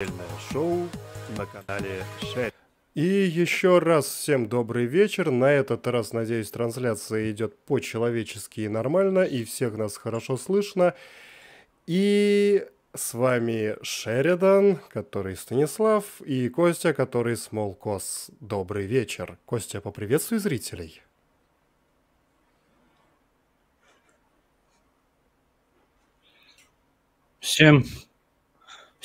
отдельное шоу на канале Шерри. И еще раз всем добрый вечер. На этот раз, надеюсь, трансляция идет по-человечески и нормально, и всех нас хорошо слышно. И с вами Шеридан, который Станислав, и Костя, который Смолкос. Добрый вечер. Костя, поприветствуй зрителей. Всем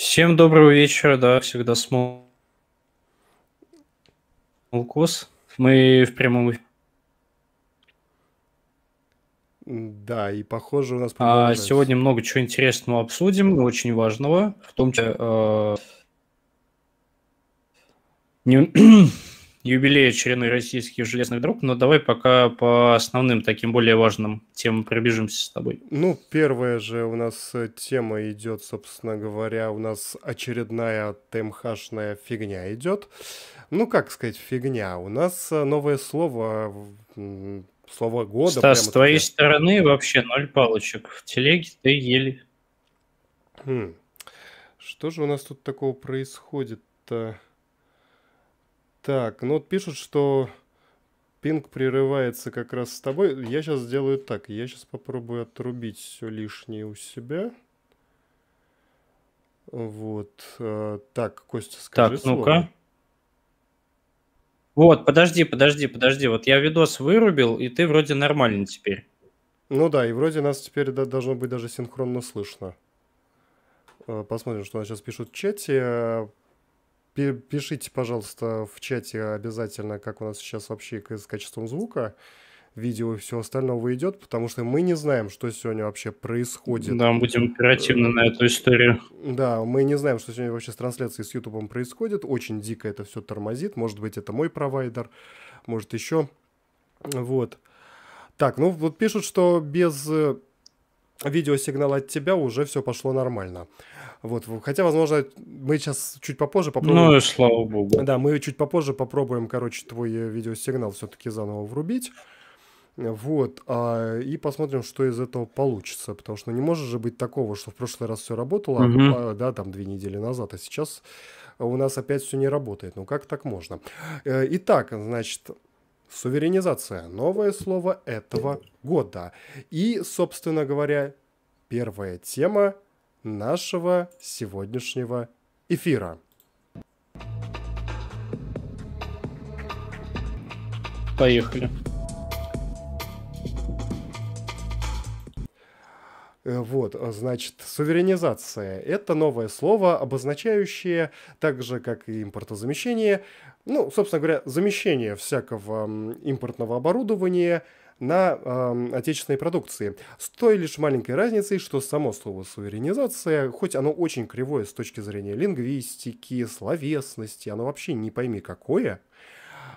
Всем доброго вечера, да, всегда смол. Молкос. Мы в прямом Да, и похоже у нас... А, сегодня много чего интересного обсудим, очень важного, в том числе... Э, не... юбилей очередной российских железных дорог, но давай пока по основным таким более важным темам пробежимся с тобой. Ну, первая же у нас э, тема идет, собственно говоря, у нас очередная ТМХшная фигня идет. Ну, как сказать, фигня. У нас э, новое слово слово года. Стас, с твоей таки. стороны вообще ноль палочек. В телеге ты ели. Хм. Что же у нас тут такого происходит-то? Так, ну вот пишут, что пинг прерывается как раз с тобой. Я сейчас сделаю так. Я сейчас попробую отрубить все лишнее у себя. Вот. Э, так, Костя, скажи Так, ну-ка. Вот, подожди, подожди, подожди. Вот я видос вырубил, и ты вроде нормально теперь. Ну да, и вроде нас теперь да, должно быть даже синхронно слышно. Э, посмотрим, что нас сейчас пишут в чате. Пишите, пожалуйста, в чате обязательно, как у нас сейчас вообще с качеством звука видео и все остальное выйдет, потому что мы не знаем, что сегодня вообще происходит. Да, мы будем оперативно на эту историю. Да, мы не знаем, что сегодня вообще с трансляцией с Ютубом происходит. Очень дико это все тормозит. Может быть, это мой провайдер, может, еще. Вот. Так, ну вот пишут, что без э, видеосигнала от тебя уже все пошло нормально. Вот, хотя, возможно, мы сейчас чуть попозже попробуем. Ну и слава богу. Да, мы чуть попозже попробуем, короче, твой э, видеосигнал все-таки заново врубить. Вот, а, и посмотрим, что из этого получится, потому что ну, не может же быть такого, что в прошлый раз все работало, угу. а, да, там две недели назад, а сейчас у нас опять все не работает. Ну как так можно? Э, итак, значит, суверенизация, новое слово этого года. И, собственно говоря, первая тема нашего сегодняшнего эфира. Поехали. Э, вот, значит, суверенизация – это новое слово, обозначающее, так же, как и импортозамещение, ну, собственно говоря, замещение всякого импортного оборудования – на э, отечественной продукции. С той лишь маленькой разницей, что само слово «суверенизация», хоть оно очень кривое с точки зрения лингвистики, словесности, оно вообще не пойми какое,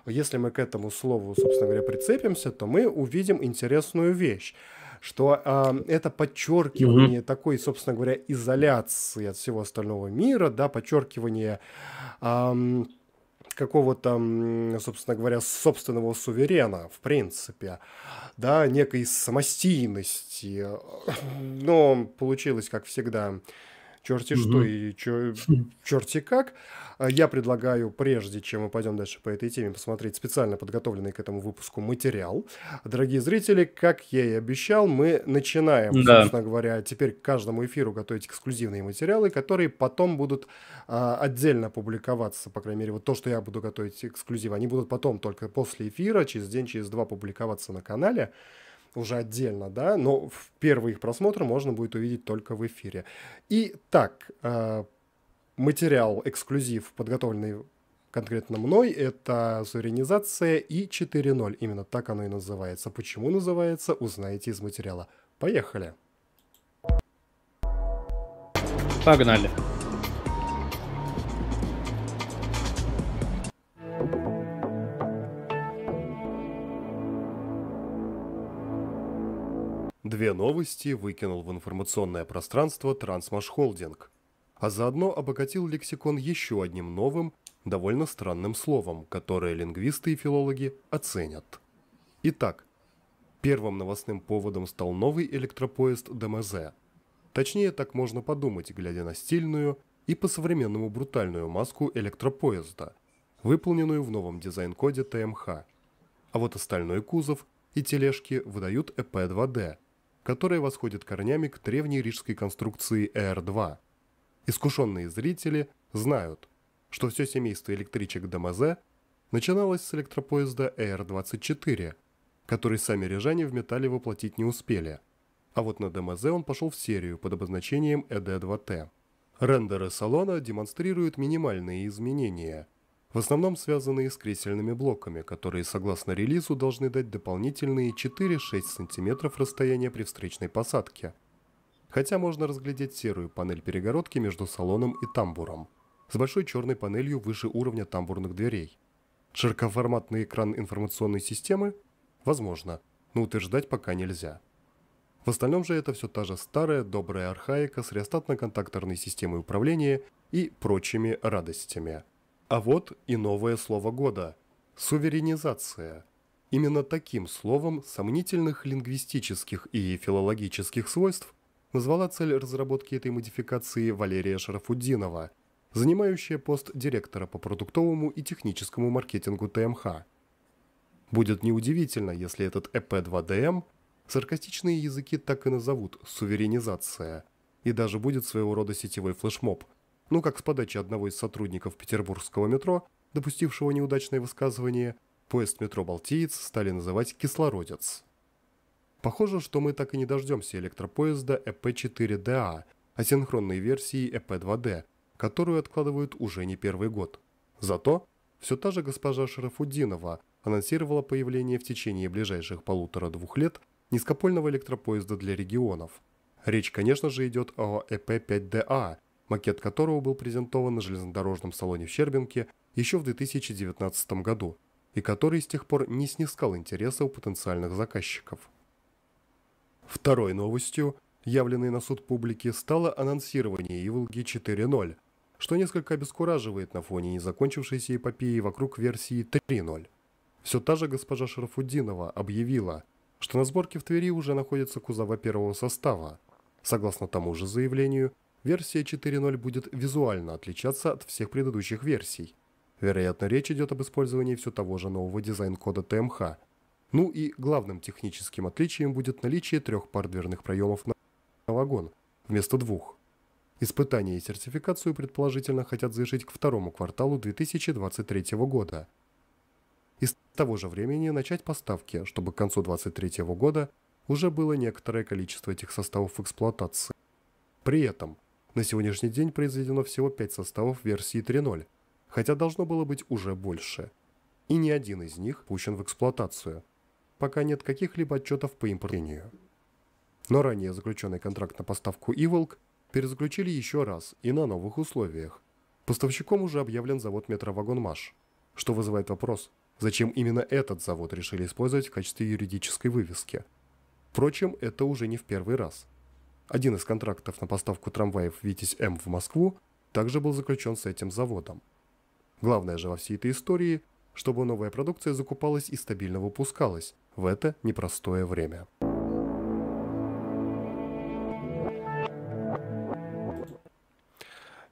если мы к этому слову, собственно говоря, прицепимся, то мы увидим интересную вещь что э, это подчеркивание mm-hmm. такой, собственно говоря, изоляции от всего остального мира, да, подчеркивание э, какого-то, собственно говоря, собственного суверена, в принципе, да, некой самостийности. Но получилось, как всегда, черти угу. что и чер, черти как. Э, я предлагаю, прежде чем мы пойдем дальше по этой теме, посмотреть специально подготовленный к этому выпуску материал. Дорогие зрители, как я и обещал, мы начинаем, да. собственно говоря, теперь к каждому эфиру готовить эксклюзивные материалы, которые потом будут а, отдельно публиковаться, по крайней мере, вот то, что я буду готовить эксклюзивы, они будут потом, только после эфира, через день, через два публиковаться на канале уже отдельно, да, но в первый их просмотр можно будет увидеть только в эфире. И так, э, материал, эксклюзив, подготовленный конкретно мной, это «Суренизация» и 4.0. Именно так оно и называется. Почему называется, узнаете из материала. Поехали! Погнали! Две новости выкинул в информационное пространство Трансмаш Холдинг – а заодно обогатил лексикон еще одним новым, довольно странным словом, которое лингвисты и филологи оценят. Итак, первым новостным поводом стал новый электропоезд ДМЗ. Точнее, так можно подумать, глядя на стильную и по-современному брутальную маску электропоезда, выполненную в новом дизайн-коде ТМХ. А вот остальной кузов и тележки выдают ЭП-2D, которая восходит корнями к древней рижской конструкции ЭР-2, Искушенные зрители знают, что все семейство электричек Дамазе начиналось с электропоезда ЭР-24, который сами рижане в металле воплотить не успели. А вот на Дамазе он пошел в серию под обозначением ЭД-2Т. Рендеры салона демонстрируют минимальные изменения, в основном связанные с кресельными блоками, которые, согласно релизу, должны дать дополнительные 4-6 см расстояния при встречной посадке – хотя можно разглядеть серую панель перегородки между салоном и тамбуром, с большой черной панелью выше уровня тамбурных дверей. Широкоформатный экран информационной системы? Возможно, но утверждать пока нельзя. В остальном же это все та же старая добрая архаика с реостатно-контакторной системой управления и прочими радостями. А вот и новое слово года – суверенизация. Именно таким словом сомнительных лингвистических и филологических свойств назвала цель разработки этой модификации Валерия Шарафуддинова, занимающая пост директора по продуктовому и техническому маркетингу ТМХ. Будет неудивительно, если этот ЭП-2ДМ эм саркастичные языки так и назовут «суверенизация», и даже будет своего рода сетевой флешмоб, ну как с подачи одного из сотрудников петербургского метро, допустившего неудачное высказывание, поезд метро «Балтиец» стали называть «кислородец». Похоже, что мы так и не дождемся электропоезда ЭП-4ДА, асинхронной версии ЭП-2Д, которую откладывают уже не первый год. Зато все та же госпожа Шарафуддинова анонсировала появление в течение ближайших полутора-двух лет низкопольного электропоезда для регионов. Речь, конечно же, идет о ЭП-5ДА, макет которого был презентован на железнодорожном салоне в Щербинке еще в 2019 году, и который с тех пор не снискал интереса у потенциальных заказчиков. Второй новостью, явленной на суд публики, стало анонсирование «Иволги 4.0», что несколько обескураживает на фоне незакончившейся эпопеи вокруг версии 3.0. Все та же госпожа Шарафуддинова объявила, что на сборке в Твери уже находится кузова первого состава. Согласно тому же заявлению, версия 4.0 будет визуально отличаться от всех предыдущих версий. Вероятно, речь идет об использовании все того же нового дизайн-кода ТМХ, ну и главным техническим отличием будет наличие трех пар дверных проемов на вагон вместо двух. Испытания и сертификацию предположительно хотят завершить к второму кварталу 2023 года. Из того же времени начать поставки, чтобы к концу 2023 года уже было некоторое количество этих составов в эксплуатации. При этом на сегодняшний день произведено всего 5 составов версии 3.0, хотя должно было быть уже больше. И ни один из них пущен в эксплуатацию – пока нет каких-либо отчетов по импортению. Но ранее заключенный контракт на поставку «Иволк» перезаключили еще раз и на новых условиях. Поставщиком уже объявлен завод «Метровагонмаш», что вызывает вопрос, зачем именно этот завод решили использовать в качестве юридической вывески. Впрочем, это уже не в первый раз. Один из контрактов на поставку трамваев «Витязь-М» в Москву также был заключен с этим заводом. Главное же во всей этой истории, чтобы новая продукция закупалась и стабильно выпускалась, в это непростое время.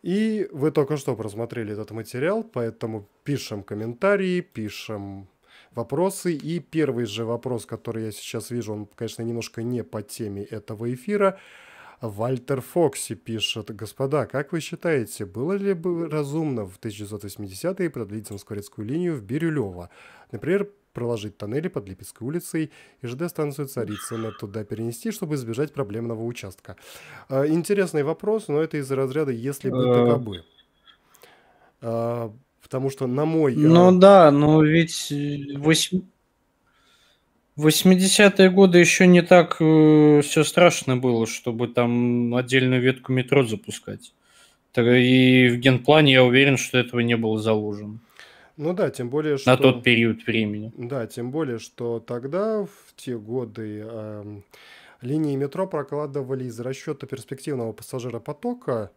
И вы только что просмотрели этот материал, поэтому пишем комментарии, пишем вопросы. И первый же вопрос, который я сейчас вижу, он, конечно, немножко не по теме этого эфира. Вальтер Фокси пишет, господа, как вы считаете, было ли бы разумно в 1980-е продлить замскворецкую линию в Бирюлево? Например, проложить тоннели под Липецкой улицей и ЖД-станцию Царицына туда перенести, чтобы избежать проблемного участка. А, интересный вопрос, но это из разряда «если бы, так э, а бы». А, потому что на мой... Ну да, но ведь 8... Э, 80-е годы еще не так э, все страшно было, чтобы там отдельную ветку метро запускать. И в генплане я уверен, что этого не было заложено. Ну да, тем более, что... На тот период времени. Да, тем более, что тогда, в те годы, э, линии метро прокладывали из расчета перспективного пассажиропотока.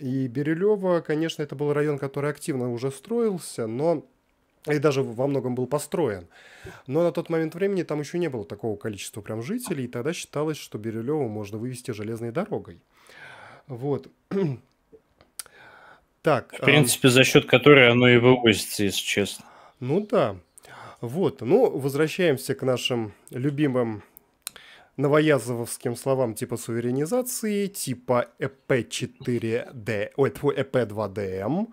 И Бирюлево, конечно, это был район, который активно уже строился, но и даже во многом был построен. Но на тот момент времени там еще не было такого количества прям жителей, и тогда считалось, что Бирюлево можно вывести железной дорогой. Вот. Так, в а, принципе, а... за счет которой оно и вывозится, если честно. Ну да. Вот, ну, возвращаемся к нашим любимым новоязовским словам типа суверенизации, типа EP4D, ой, EP2DM, эм,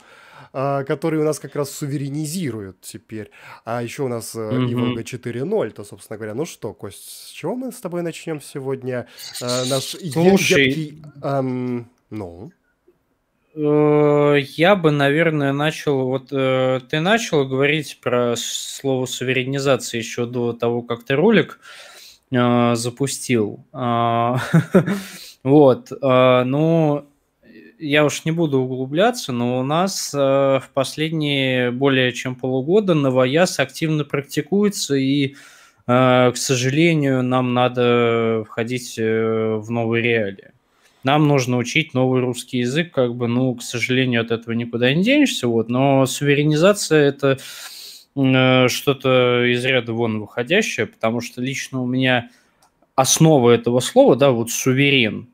а, которые у нас как раз суверенизируют теперь. А еще у нас Иволга mm-hmm. 4.0, то, собственно говоря, ну что, Кость, с чего мы с тобой начнем сегодня? Э, наш Слушай... едкий... Эм, ну... Э, я бы, наверное, начал... Вот э, ты начал говорить про слово суверенизация еще до того, как ты ролик э, запустил. А, вот. Ну, я уж не буду углубляться, но у нас в последние более чем полугода новояз активно практикуется, и, к сожалению, нам надо входить в новые реалии нам нужно учить новый русский язык, как бы, ну, к сожалению, от этого никуда не денешься, вот, но суверенизация – это э, что-то из ряда вон выходящее, потому что лично у меня основа этого слова, да, вот суверен,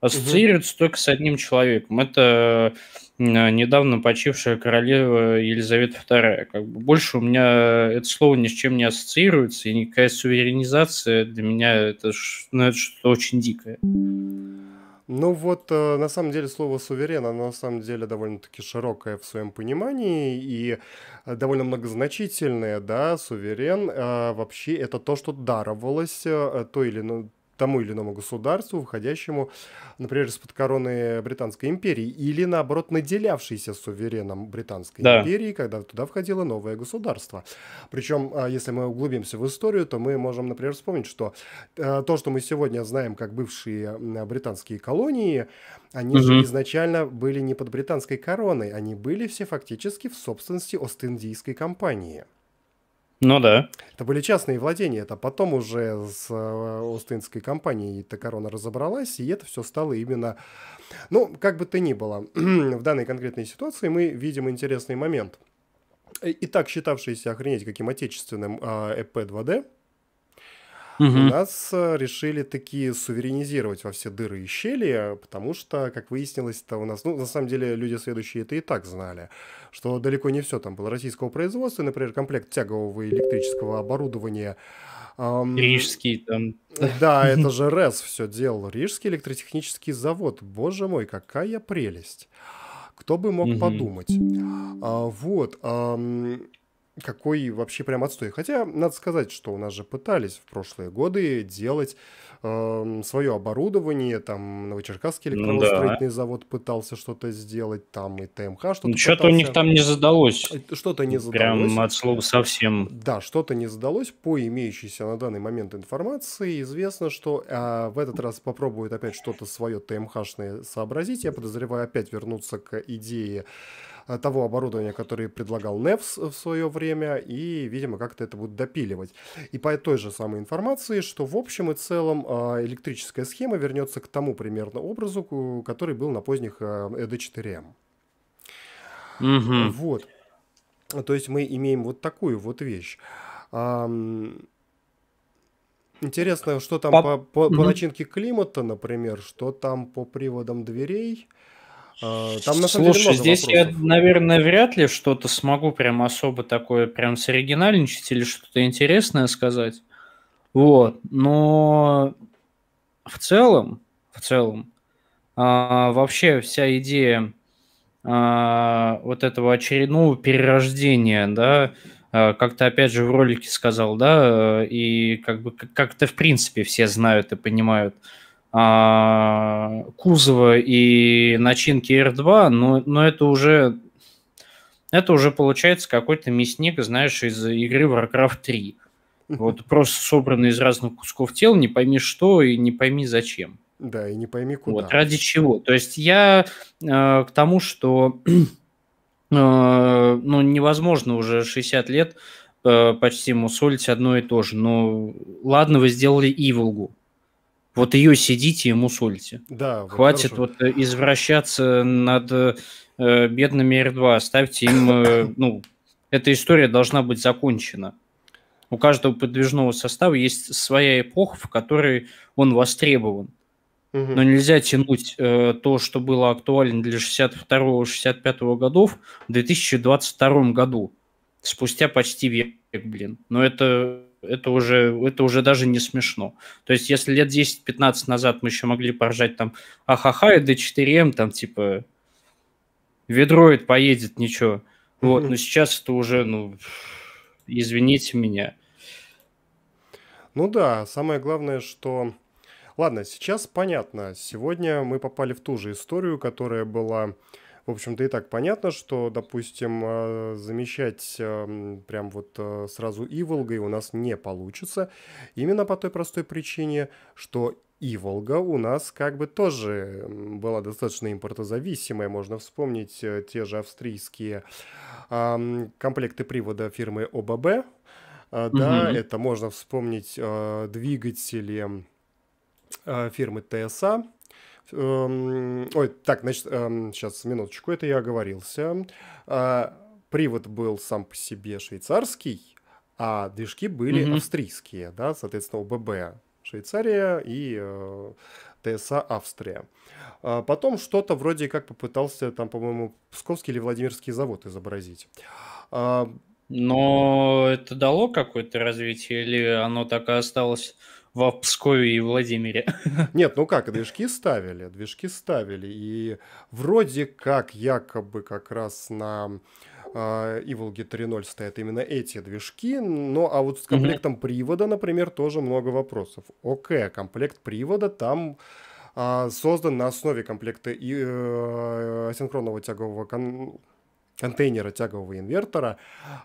ассоциируется угу. только с одним человеком. Это э, недавно почившая королева Елизавета II. Как бы больше у меня это слово ни с чем не ассоциируется, и никакая суверенизация для меня это, ну, это что-то очень дикое. Ну вот, э, на самом деле, слово «суверен», оно на самом деле довольно-таки широкое в своем понимании и э, довольно многозначительное, да, суверен. А вообще это то, что даровалось э, той или, ну, тому или иному государству, входящему, например, из-под короны Британской империи, или, наоборот, наделявшейся сувереном Британской да. империи, когда туда входило новое государство. Причем, а, если мы углубимся в историю, то мы можем, например, вспомнить, что э, то, что мы сегодня знаем как бывшие британские колонии, они угу. же изначально были не под британской короной, они были все фактически в собственности Ост-Индийской компании. Ну да. Это были частные владения. Это потом уже с э, Остинской компанией эта корона разобралась, и это все стало именно... Ну, как бы то ни было, в данной конкретной ситуации мы видим интересный момент. И так считавшийся, охренеть, каким отечественным а, ЭП 2D, угу. у нас э, решили такие суверенизировать во все дыры и щели, потому что, как выяснилось это у нас, ну, на самом деле, люди следующие это и так знали, что далеко не все там было российского производства, например, комплект тягового электрического оборудования Um, Рижский там. Э, да, это же РЭС все делал. Рижский электротехнический завод. Боже мой, какая прелесть. Кто бы мог подумать. А, вот. А, какой вообще прям отстой. Хотя, надо сказать, что у нас же пытались в прошлые годы делать э, эм, свое оборудование, там Новочеркасский электромостроительный ну, да. завод пытался что-то сделать, там и ТМХ что-то ну, Что-то у них там не задалось. Э, что-то не задалось. Прям от слова совсем. Да, что-то не задалось. По имеющейся на данный момент информации известно, что э, в этот раз попробуют опять что-то свое ТМХшное сообразить. Я подозреваю, опять вернуться к идее Э, того оборудования, которое предлагал Невс в свое время, и, видимо, как-то это будут допиливать. И по той же самой информации, что в общем и целом э, электрическая схема вернется к тому примерно образу, который был на поздних ED4M. Э, угу. Эм. Вот. То есть мы имеем вот такую вот вещь. Интересно, что там по, по, по, по начинке климата, например, что там по приводам дверей. Э, там, на самом Слушай, деле, здесь вопросов. я, наверное, вряд ли что-то смогу прям особо такое прям соригинальничать или что-то интересное сказать. Вот, но в целом, в целом, а, вообще вся идея а, вот этого очередного перерождения, да, а, как то опять же в ролике сказал, да, э, и как бы как-то в принципе все знают и понимают, а, кузова и начинки R2, но, но это уже это уже получается какой-то мясник, знаешь, из игры Warcraft 3. Вот просто собранный из разных кусков тел, не пойми что и не пойми зачем. Да, и не пойми куда. Вот ради чего. То есть я э, к тому, что э, ну, невозможно уже 60 лет э, почти мусолить одно и то же. Ну, ладно, вы сделали Иволгу. Вот ее сидите и мусольте. Да, вот Хватит вот э, извращаться над э, э бедными R2. Оставьте им, э, ну, эта история должна быть закончена. У каждого подвижного состава есть своя эпоха, в которой он востребован. Угу. Но нельзя тянуть э, то, что было актуально для 62-65 годов, в 2022 году, спустя почти век, блин. Но это это уже, это уже даже не смешно. То есть, если лет 10-15 назад мы еще могли поржать там ахаха и D4M, эм», там типа ведроид поедет, ничего. Вот, но сейчас это уже, ну, извините меня. Ну да, самое главное, что... Ладно, сейчас понятно. Сегодня мы попали в ту же историю, которая была в общем-то, и так понятно, что, допустим, а, замещать прям вот а, сразу Иволгой у нас не получится. Именно по той простой причине, что Иволга у нас как бы тоже была достаточно импортозависимая. Можно вспомнить э, те же австрийские комплекты привода фирмы ОББ. А, да, угу. это можно вспомнить двигатели фирмы ТСА Эм, ой, так, значит, сейчас, эм, минуточку, это я оговорился. Э, привод был сам по себе швейцарский, а движки были угу. австрийские, да, соответственно, ОББ Швейцария и э, ТСА Австрия. Э, потом что-то вроде как попытался там, по-моему, Псковский или Владимирский завод изобразить. Но это дало какое-то развитие или оно так и осталось в Пскове и Владимире. Нет, ну как, движки ставили, движки ставили. И вроде как якобы как раз на а, Иволги 3.0 стоят именно эти движки. Ну, а вот с комплектом угу. привода, например, тоже много вопросов. Окей, комплект привода там а, создан на основе комплекта и, э, асинхронного тягового кон контейнера тягового инвертора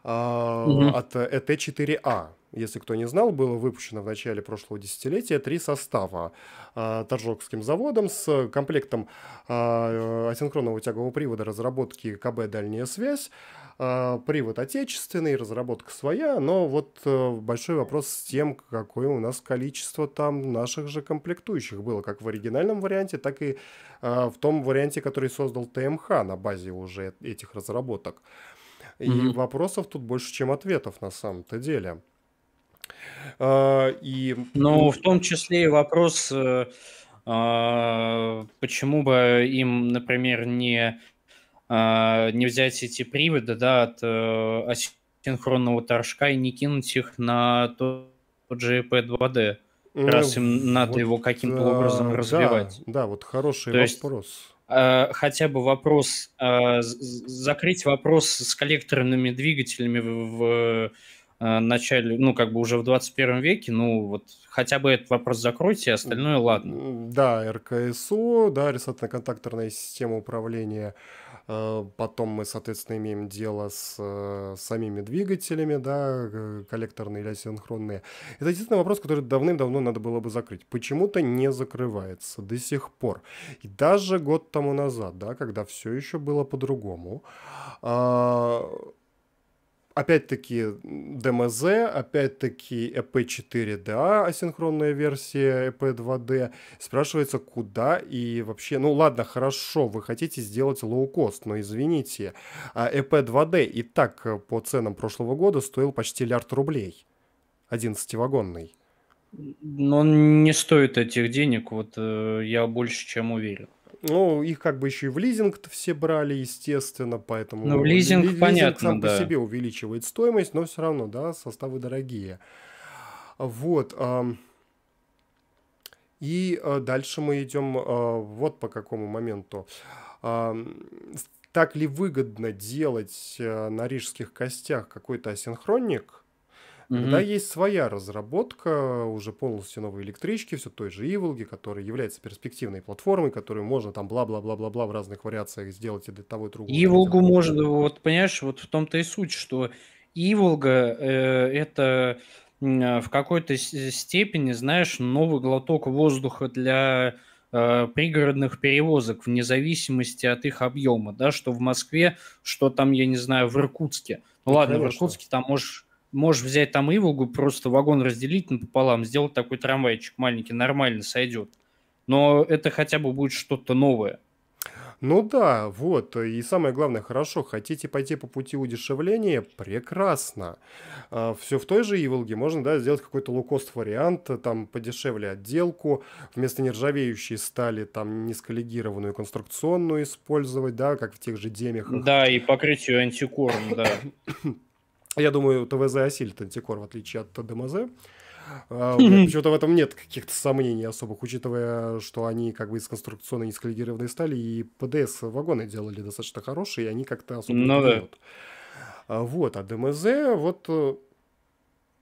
а, э, угу. от ET4A если кто не знал, было выпущено в начале прошлого десятилетия три состава а, Торжокским заводом с комплектом а, э, асинхронного тягового привода разработки КБ «Дальняя связь», а, привод отечественный, разработка своя, но вот э, большой вопрос с тем, какое у нас количество там наших же комплектующих было, как в оригинальном варианте, так и в том варианте, который создал ТМХ на базе уже этих разработок. И mm-hmm. вопросов тут больше, чем ответов на самом-то деле. А, и... Ну, в том числе и вопрос, э, а, почему бы им, например, не, а, не взять эти приводы да, от э, асинхронного торжка и не кинуть их на тот же EP2D. Э, раз им надо вот, его каким-то образом да, развивать. Да, вот хороший То вопрос. Есть, хотя бы вопрос, закрыть вопрос с коллекторными двигателями в, Э, начале, ну, как бы уже в 21 веке, ну, вот хотя бы этот вопрос закройте, остальное ладно. Да, РКСУ, да, ресурсно-контакторная система управления. Э, потом мы, соответственно, имеем дело с э, самими двигателями, да, коллекторные или асинхронные. Это единственный вопрос, который давным-давно надо было бы закрыть. Почему-то не закрывается до сих пор. И даже год тому назад, да, когда все еще было по-другому, а, Опять-таки DMZ, опять-таки EP4DA, э а, асинхронная версия EP2D. Э Спрашивается, куда и вообще... Ну ладно, хорошо, вы хотите сделать лоукост, но извините, EP2D а, э и так по ценам прошлого года стоил почти лярд рублей. 11-вагонный. Но он не стоит этих денег, вот э, я больше чем уверен. Ну, их как бы еще и в лизинг то все брали, естественно, поэтому... Ну, лизинг, лизинг понятно, сам да. по себе увеличивает стоимость, но все равно, да, составы дорогие. Вот. И э, дальше мы идем э, вот по какому моменту. Так ли выгодно делать э, на рижских костях какой-то асинхронник – Mm-hmm. Когда есть своя разработка, уже полностью новой электрички, все той же Иволги, которая является перспективной платформой, которую можно там бла-бла-бла-бла-бла в разных вариациях сделать и для того и другого. Иволгу можно, вот понимаешь, вот в том-то и суть, что Иволга э, это в какой-то э, степени, знаешь, новый глоток воздуха для э, пригородных перевозок вне зависимости от их объема, да, что в Москве, что там, я не знаю, в Иркутске. Ну, ну ладно, конечно. в Иркутске там можешь можешь взять там Иволгу, просто вагон разделить пополам, сделать такой трамвайчик маленький, нормально сойдет. Но это хотя бы будет что-то новое. Ну да, вот, и самое главное, хорошо, хотите пойти по пути удешевления? Прекрасно. А, Все в той же Иволге можно, да, сделать какой-то лукост вариант, там подешевле отделку, вместо нержавеющей стали там низколегированную конструкционную использовать, да, как в тех же демях. Да, и покрытие антикором, да. Я думаю, ТВЗ осилит антикор, в отличие от ТДМЗ. Uh, Почему-то в этом нет каких-то сомнений особых, учитывая, что они как бы из конструкционной несколлегированной стали и ПДС-вагоны делали достаточно хорошие, и они как-то особо ну, не да. Uh, вот, а ДМЗ вот э,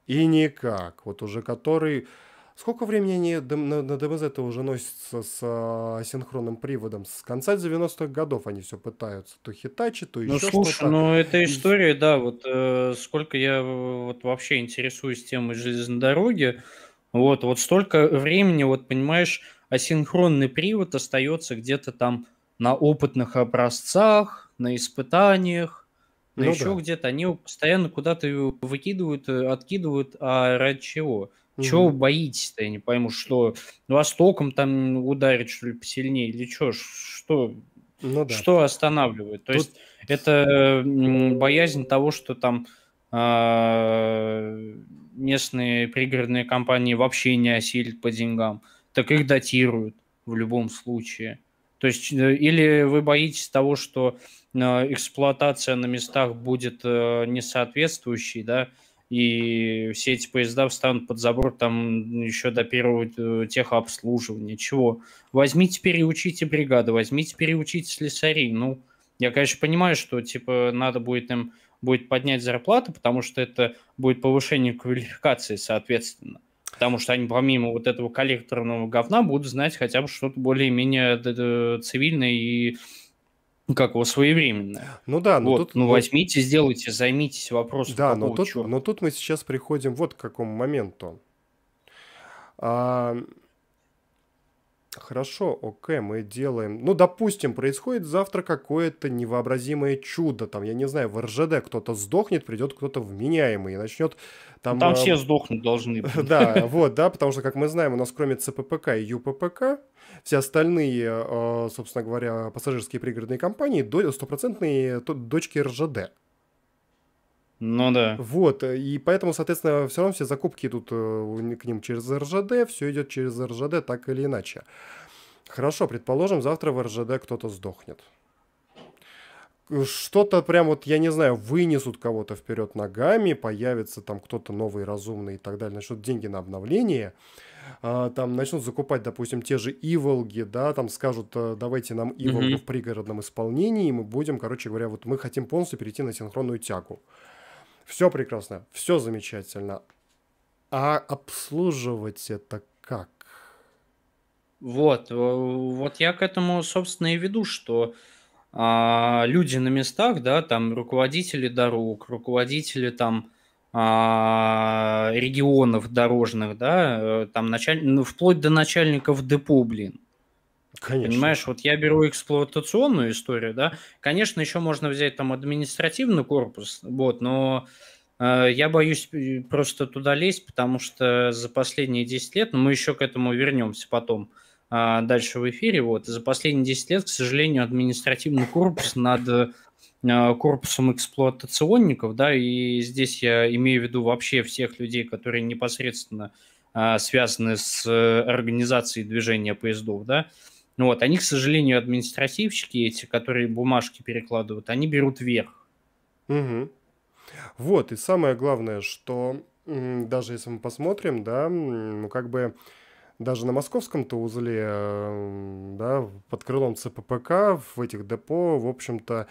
и никак. Вот уже который Сколько времени они на, на ДМЗ-то уже носятся с а, асинхронным приводом? С конца 90-х годов они все пытаются. То хитачи, то еще ну, слушай, что-то. Ну, это история, да, вот э, сколько я э, вот вообще интересуюсь темой железной дороги, вот, вот столько времени, вот понимаешь, асинхронный привод остается где-то там на опытных образцах, на испытаниях, ну, еще да. где-то. Они постоянно куда-то выкидывают, э, откидывают, а ради чего – Угу. Чего вы боитесь-то, я не пойму, что Востоком там ударить, что ли, посильнее, или что, что, ну, да. что останавливает? То Тут... есть это боязнь того, что там а, местные пригородные компании вообще не осилят по деньгам, так их датируют в любом случае. То есть э, или вы боитесь того, что э, эксплуатация на местах будет э, несоответствующей, да, и все эти поезда встанут под забор там еще до первого э, техобслуживания. Чего? Возьмите, переучите бригады, возьмите, переучите слесарей. Ну, я, конечно, понимаю, что, типа, надо будет им будет поднять зарплату, потому что это будет повышение квалификации, соответственно. Потому что они помимо вот этого коллекторного говна будут знать хотя бы что-то более-менее э, цивильное и ну, как его своевременно. Ну да, но вот, тут... ну возьмите, сделайте, займитесь вопросом. Да, но тут, но тут мы сейчас приходим вот к какому моменту. А, Хорошо, окей, мы делаем... Ну, допустим, происходит завтра какое-то невообразимое чудо. Там, я не знаю, в РЖД кто-то сдохнет, придет кто-то вменяемый и начнет там... Там а, все сдохнут должны. Да, вот, да, потому что, как мы знаем, у нас кроме ЦППК и ЮППК, все остальные, а, собственно говоря, пассажирские пригородные компании, стопроцентные дочки РЖД. Ну да. Вот, э, и поэтому, соответственно, все равно все закупки идут э, к ним через РЖД, все идет через РЖД так или иначе. Хорошо, предположим, завтра в РЖД кто-то сдохнет. Что-то прям вот, я не знаю, вынесут кого-то вперед ногами, появится там кто-то новый, разумный и так далее, начнут деньги на обновление, а, там начнут закупать, допустим, те же иволги, да, там скажут, э, давайте нам иволгу mm-hmm. в пригородном исполнении, и мы будем, короче говоря, вот мы хотим полностью перейти на синхронную тягу. Все прекрасно, все замечательно. А обслуживать это как? Вот, э, вот я к этому, собственно, и веду, что а, люди на местах, да, там руководители дорог, руководители там а, регионов дорожных, да, э, там началь... ну, вплоть до начальников депо, блин. Конечно. Понимаешь, вот я беру эксплуатационную историю, да. Конечно, еще можно взять там административный корпус, вот, но э, я боюсь э, просто туда лезть, потому что за последние 10 лет, но ну, мы еще к этому вернемся потом э, дальше в эфире, вот, за последние 10 лет, к сожалению, административный корпус над э, корпусом эксплуатационников, да, и здесь я имею в виду вообще всех людей, которые непосредственно а, связаны с э, организацией движения поездов, да, ну вот, они, к сожалению, административщики эти, которые бумажки перекладывают, они берут вверх. Угу. Вот, и самое главное, что даже если мы посмотрим, да, ну как бы даже на московском-то узле, э, да, под крылом ЦППК, в этих депо, в общем-то,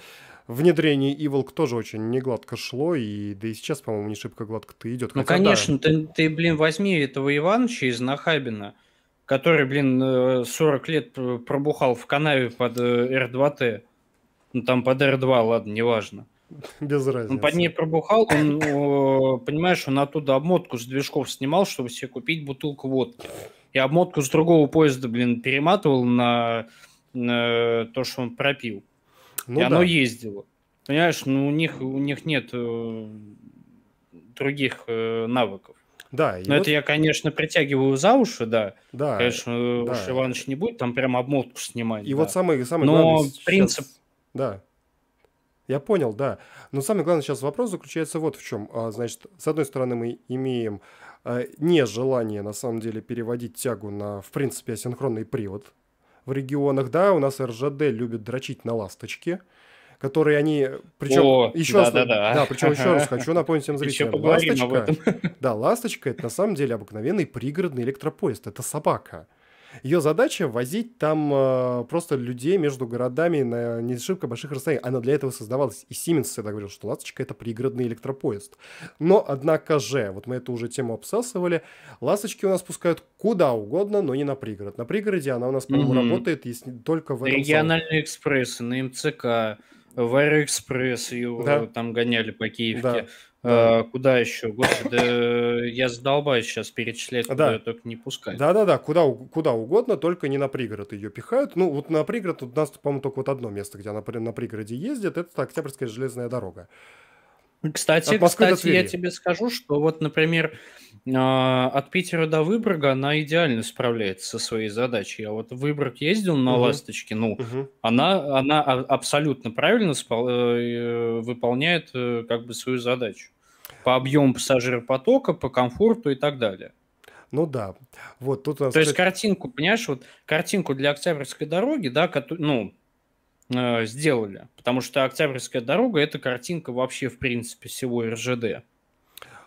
внедрение Иволк тоже очень негладко шло, и да и сейчас, по-моему, не шибко гладко-то идет. Ну, Хотя, конечно, да. ты, ты, блин, возьми этого Ивановича из Нахабина – который, блин, 40 э, лет пробухал в канаве под R2T. Э, ну, там под R2, ладно, неважно. Без разницы. Он под ней пробухал, он, э, понимаешь, он оттуда обмотку с движков снимал, чтобы себе купить бутылку водки. И обмотку с другого поезда, блин, перематывал на, на то, что он пропил. Ну, и да. оно ездило. Понимаешь, ну у них, у них нет других навыков. Да. Но вот... это я, конечно, притягиваю за уши, да. Да. Конечно, да. уши Иванович не будет там прям обмотку снимать. И да. вот самый, самый Но главный сейчас... принцип... Да. Я понял, да. Но самый главный сейчас вопрос заключается вот в чем. А, значит, с одной стороны, мы имеем э, нежелание, на самом деле, переводить тягу на, в принципе, асинхронный привод в регионах. Да, у нас РЖД любит дрочить на ласточке которые они, причем О, еще да, раз, да, да. да, причем еще раз хочу напомнить всем зрителям, ласточка, да, ласточка это на самом деле обыкновенный пригородный электропоезд, это собака. Ее задача возить там э, просто людей между городами на не шибко больших расстояниях. Она для этого создавалась. И Сименс всегда говорил, что «Ласточка» — это пригородный электропоезд. Но, однако же, вот мы эту уже тему обсасывали, «Ласточки» у нас пускают куда угодно, но не на пригород. На пригороде она у нас, по-моему, угу. работает если только в этом Региональные экспрессы, на МЦК, в Аэроэкспресс его да. там гоняли по Киевке. Да. А, куда еще? Господи, э, я задолбаюсь сейчас перечислять, куда да. ее только не пускать. Да-да-да, куда, куда угодно, только не на пригород ее пихают. Ну, вот на пригород у нас, по-моему, только вот одно место, где она на пригороде ездит, это Октябрьская железная дорога. Кстати, кстати я тебе скажу, что вот, например, а, от Питера до Выборга она идеально справляется со своей задачей. Я вот в Выборг ездил на угу. ласточке, ну, угу. она, она а, абсолютно правильно э, э, выполняет э, как бы свою задачу. По объему пассажиропотока, по комфорту и так далее. Ну да. Вот тут То есть картинку, понимаешь, вот картинку для Октябрьской дороги, да, ну, э, сделали. Потому что Октябрьская дорога – это картинка вообще, в принципе, всего РЖД.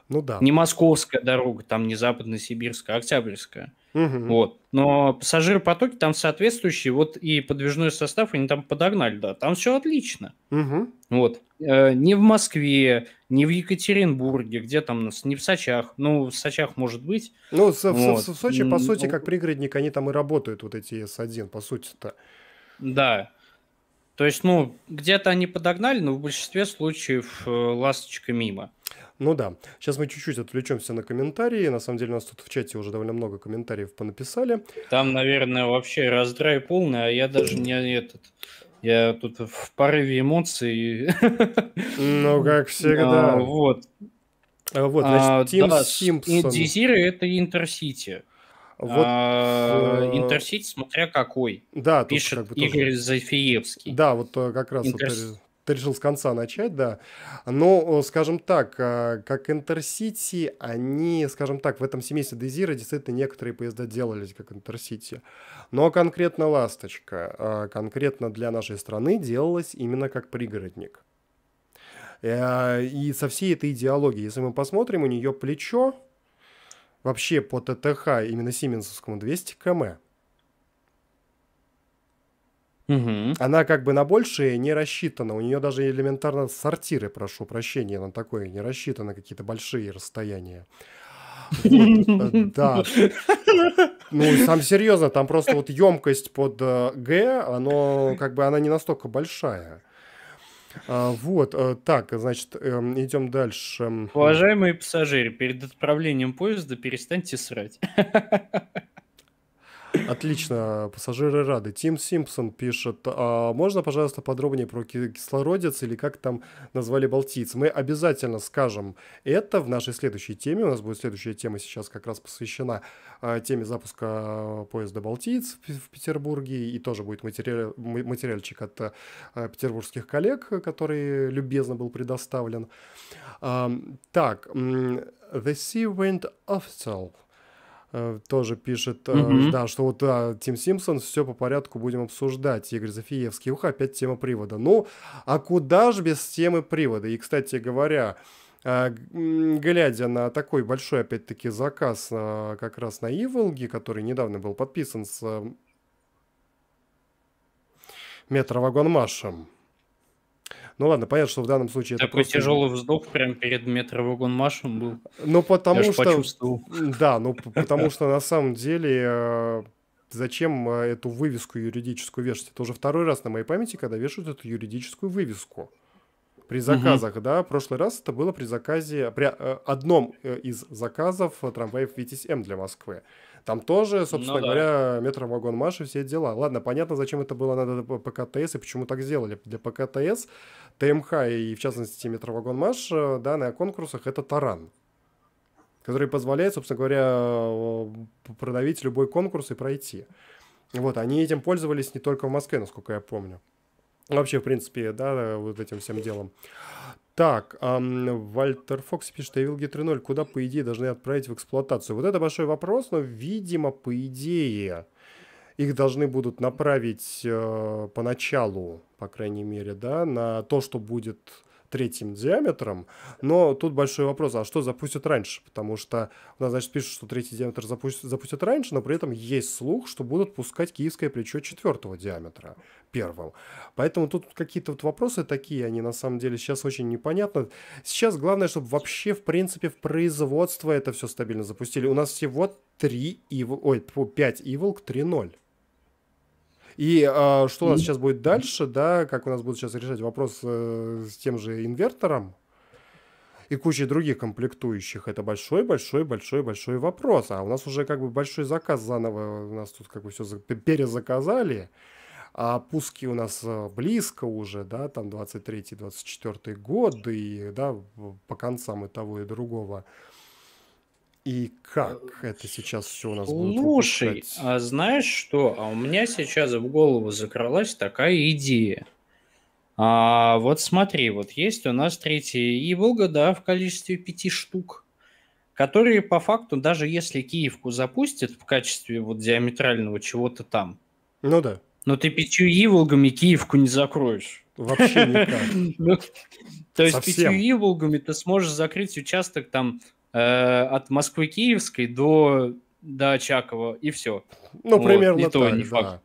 Ну да. Не московская дорога, там не западно-сибирская, а октябрьская. Угу. Вот. Но пассажиропотоки там соответствующие, вот и подвижной состав они там подогнали, да. Там все отлично. Угу. Вот. Э, не в Москве, не в Екатеринбурге, где там нас, не в Сочах. Ну, в Сочах может быть. Ну, в, вот. в, в Сочи, по сути, ну. как пригородник, они там и работают, вот эти С1, по сути-то. Да. То есть, ну, где-то они подогнали, но в большинстве случаев э, ласточка мимо. Ну да. Сейчас мы чуть-чуть отвлечемся на комментарии. На самом деле у нас тут в чате уже довольно много комментариев понаписали. Там, наверное, вообще раздрай полный, а я даже не этот... Я тут в порыве эмоций. Ну, как всегда. А, вот. А, вот, значит, а, Тим да, Симпсон. Дизиры — это Интерсити. Вот, а, э, Интерсити, смотря какой. Да, пишет как бы тоже... Игорь Зафиевский. Да, вот э, как раз Интер... вот, ты решил с конца начать, да. Но, э, скажем так, как Интерсити, они, скажем так, в этом семействе Дезира действительно некоторые поезда делались, как Интерсити. Но конкретно «Ласточка», конкретно для нашей страны делалась именно как пригородник. И со всей этой идеологией, если мы посмотрим, у нее плечо, вообще по ТТХ, именно Сименсовскому, 200 км. Угу. Она как бы на большее не рассчитана. У нее даже элементарно сортиры, прошу прощения, на такое не рассчитаны какие-то большие расстояния. Э, да. Ну, сам серьезно, там просто вот емкость под э, Г, она как бы она не настолько большая. А, вот, э, так, значит, эм, идем дальше. Уважаемые пассажиры, перед отправлением поезда перестаньте срать. Отлично, пассажиры рады. Тим Симпсон пишет, а можно, пожалуйста, подробнее про кислородец или как там назвали балтийц? Мы обязательно скажем это в нашей следующей теме. У нас будет следующая тема сейчас как раз посвящена а, теме запуска поезда «Балтиец» в Петербурге. И тоже будет материал, материальчик от а, петербургских коллег, который любезно был предоставлен. Так, «The Sea Wind Official» Э, тоже пишет, угу. да, что вот да, Тим Симпсон, все по порядку будем обсуждать. Игорь Зафиевский, ух, опять тема привода. Ну, а куда же без темы привода? И, кстати говоря, а, глядя на такой большой, опять-таки, заказ а, как раз на Иволги, который недавно был подписан с метровагонмашем, ну ладно, понятно, что в данном случае Такой это просто... тяжелый вздох прям перед метровагонмашем был. Ну потому Я что... Да, ну потому что на самом деле э, зачем э, эту вывеску юридическую вешать? Это уже второй раз на моей памяти, когда вешают эту юридическую вывеску при заказах, угу. да, в прошлый раз это было при заказе, при э, одном из заказов трамваев ВТСМ для Москвы. Там тоже, собственно ну, говоря, метро вагон Маши, все дела. Ладно, понятно, зачем это было надо ПКТС и почему так сделали. Для ПКТС, ТМХ и, в частности, метро вагон Маш, да, на конкурсах это таран который позволяет, собственно говоря, продавить любой конкурс и пройти. Вот, они этим пользовались не только в Москве, насколько я помню. Вообще, в принципе, да, вот этим всем делом. Так, эм, Вальтер Фокс пишет, Evil Git 3.0, куда, по идее, должны отправить в эксплуатацию? Вот это большой вопрос, но, видимо, по идее, их должны будут направить э, поначалу, по крайней мере, да, на то, что будет третьим диаметром, но тут большой вопрос, а что запустят раньше? Потому что у нас, значит, пишут, что третий диаметр запустят, запустят раньше, но при этом есть слух, что будут пускать киевское плечо четвертого диаметра первым. Поэтому тут какие-то вот вопросы такие, они на самом деле сейчас очень непонятны. Сейчас главное, чтобы вообще, в принципе, в производство это все стабильно запустили. У нас всего 3 Evil, ой, 5 Evil к 3.0. И э, что у нас сейчас будет дальше, да, как у нас будут сейчас решать вопрос э, с тем же инвертором и кучей других комплектующих, это большой-большой-большой-большой вопрос. А у нас уже как бы большой заказ заново, у нас тут как бы все перезаказали, а пуски у нас э, близко уже, да, там 23-24 год, и, да, по концам и того, и другого и как э, это сейчас все у нас будет Слушай, а знаешь что? А у меня сейчас в голову закралась такая идея. А, вот смотри, вот есть у нас третий Иволга, да, в количестве пяти штук, которые по факту, даже если Киевку запустят в качестве вот диаметрального чего-то там. Ну да. Но ты пятью Иволгами Киевку не закроешь. Вообще никак. Ну, то есть пятью Иволгами ты сможешь закрыть участок там Э, от Москвы Киевской до, до Чакова, и все. Ну, вот, примерно и так, то, не да.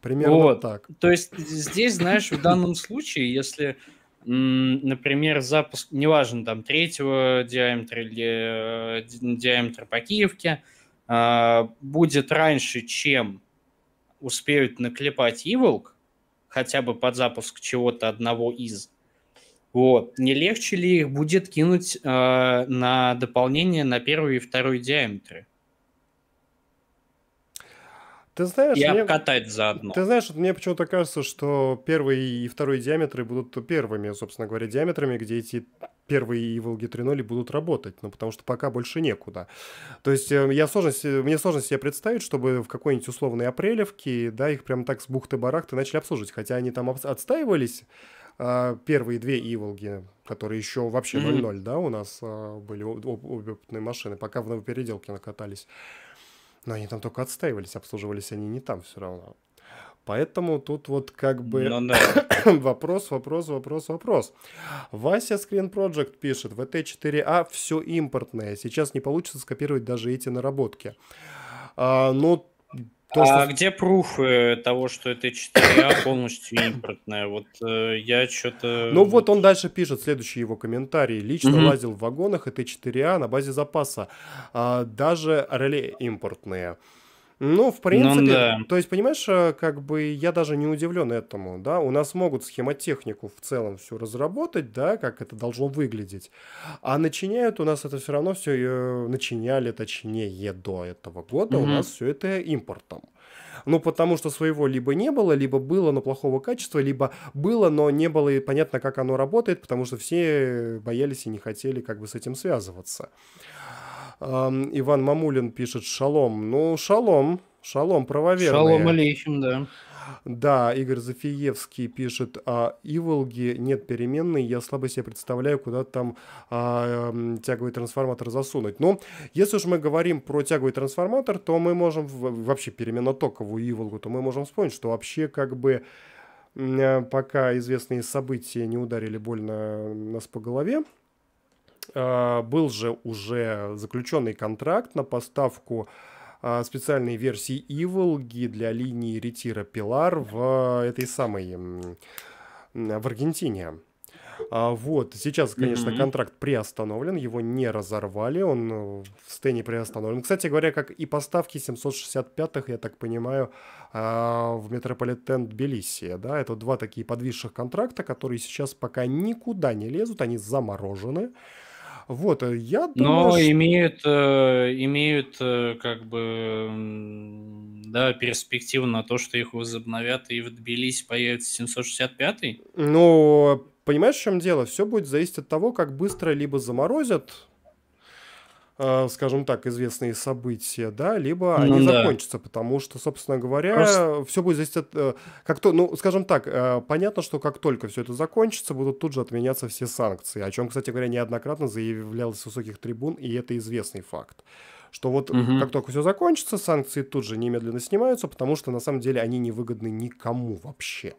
Примерно вот. так. То есть здесь, знаешь, в данном случае, если, например, запуск, неважно, там, третьего диаметра или э, диаметра по Киевке, а, будет раньше, чем успеют наклепать Иволк, хотя бы под запуск чего-то одного из, вот. Не легче ли их будет кинуть э, на дополнение на первый и второй диаметры? Ты знаешь, и мне... обкатать заодно. Ты знаешь, мне почему-то кажется, что первый и второй диаметры будут первыми, собственно говоря, диаметрами, где эти первые и волги 30 будут работать, ну, потому что пока больше некуда. То есть э, я сложно, мне сложно себе представить, чтобы в какой-нибудь условной апрелевке, да, их прям так с бухты-барахты начали обслуживать, хотя они там отстаивались а, первые две Иволги, которые еще вообще 0-0, mm-hmm. да, у нас а, были опытные машины, пока в новопеределке накатались. Но они там только отстаивались, обслуживались они не там все равно. Поэтому тут вот как бы no, ну no. вопрос, вопрос, вопрос, вопрос. Вася Screen Project пишет, VT4A а все импортное, сейчас не получится скопировать даже эти наработки. А, ну, то, а что... где пруфы э, того, что это 4А полностью импортная? Вот э, я что-то... Ну вот он дальше пишет следующий его комментарий. Лично mm лазил в вагонах, это 4А на базе запаса. А, даже реле импортные. Ну, в ну принципе, ну, да. то есть, понимаешь, э, как бы я даже не удивлен этому, да, у нас могут схемотехнику в целом всю разработать, да, как это должно выглядеть, а начиняют у нас это все равно все, э, начиняли, точнее, до этого года угу. у нас все это импортом. Ну, потому что своего либо не было, либо было, но плохого качества, либо было, но не было и понятно, как оно работает, потому что все боялись и не хотели как бы с этим связываться. Иван Мамулин пишет «Шалом». Ну, шалом, шалом, правоверные. Шалом алейхим, да. Да, Игорь Зафиевский пишет, а Иволги нет переменной, я слабо себе представляю, куда там а, эм, тяговый трансформатор засунуть. Ну, если уж мы говорим про тяговый трансформатор, то мы можем, вообще переменотоковую Иволгу, то мы можем вспомнить, что вообще как бы э, пока известные события не ударили больно э, нас по голове, а, был же уже заключенный контракт на поставку а, специальной версии Иволги для линии Ретира Пилар в а, этой самой в Аргентине. Вот, сейчас, конечно, mm-hmm. контракт приостановлен, его не разорвали, он в стене приостановлен. Кстати говоря, как и поставки 765-х, я так понимаю, в метрополитен Тбилиси, да, это два такие подвисших контракта, которые сейчас пока никуда не лезут, они заморожены. mm вот, э, я думаю, Но что... имеют, э, имеют э, как бы, да, перспективу на то, что их возобновят и в Тбилиси появится 765-й? Ну, понимаешь, в чем дело? Все будет зависеть от того, как быстро либо заморозят Э, скажем так, известные события, да, либо ну, они да. закончатся, потому что, собственно говоря, Просто... все будет зависеть от... Э, как то, ну, скажем так, э, понятно, что как только все это закончится, будут тут же отменяться все санкции, о чем, кстати говоря, неоднократно заявлялось с высоких трибун, и это известный факт что вот угу. как только все закончится, санкции тут же немедленно снимаются, потому что на самом деле они невыгодны никому вообще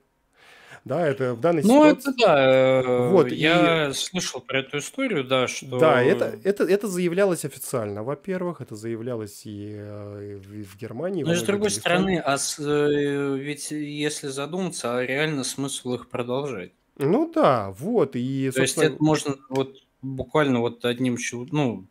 да, это в данной ну, ситуации... Ну, это да, э, вот, я и... слышал про эту историю, да, что... Да, это, это, это заявлялось официально, во-первых, это заявлялось и, э, и в Германии. Но, с другой телефон. стороны, а с, э, ведь если задуматься, а реально смысл их продолжать? Ну да, вот, и... Собственно... То есть это можно вот буквально вот одним, ну,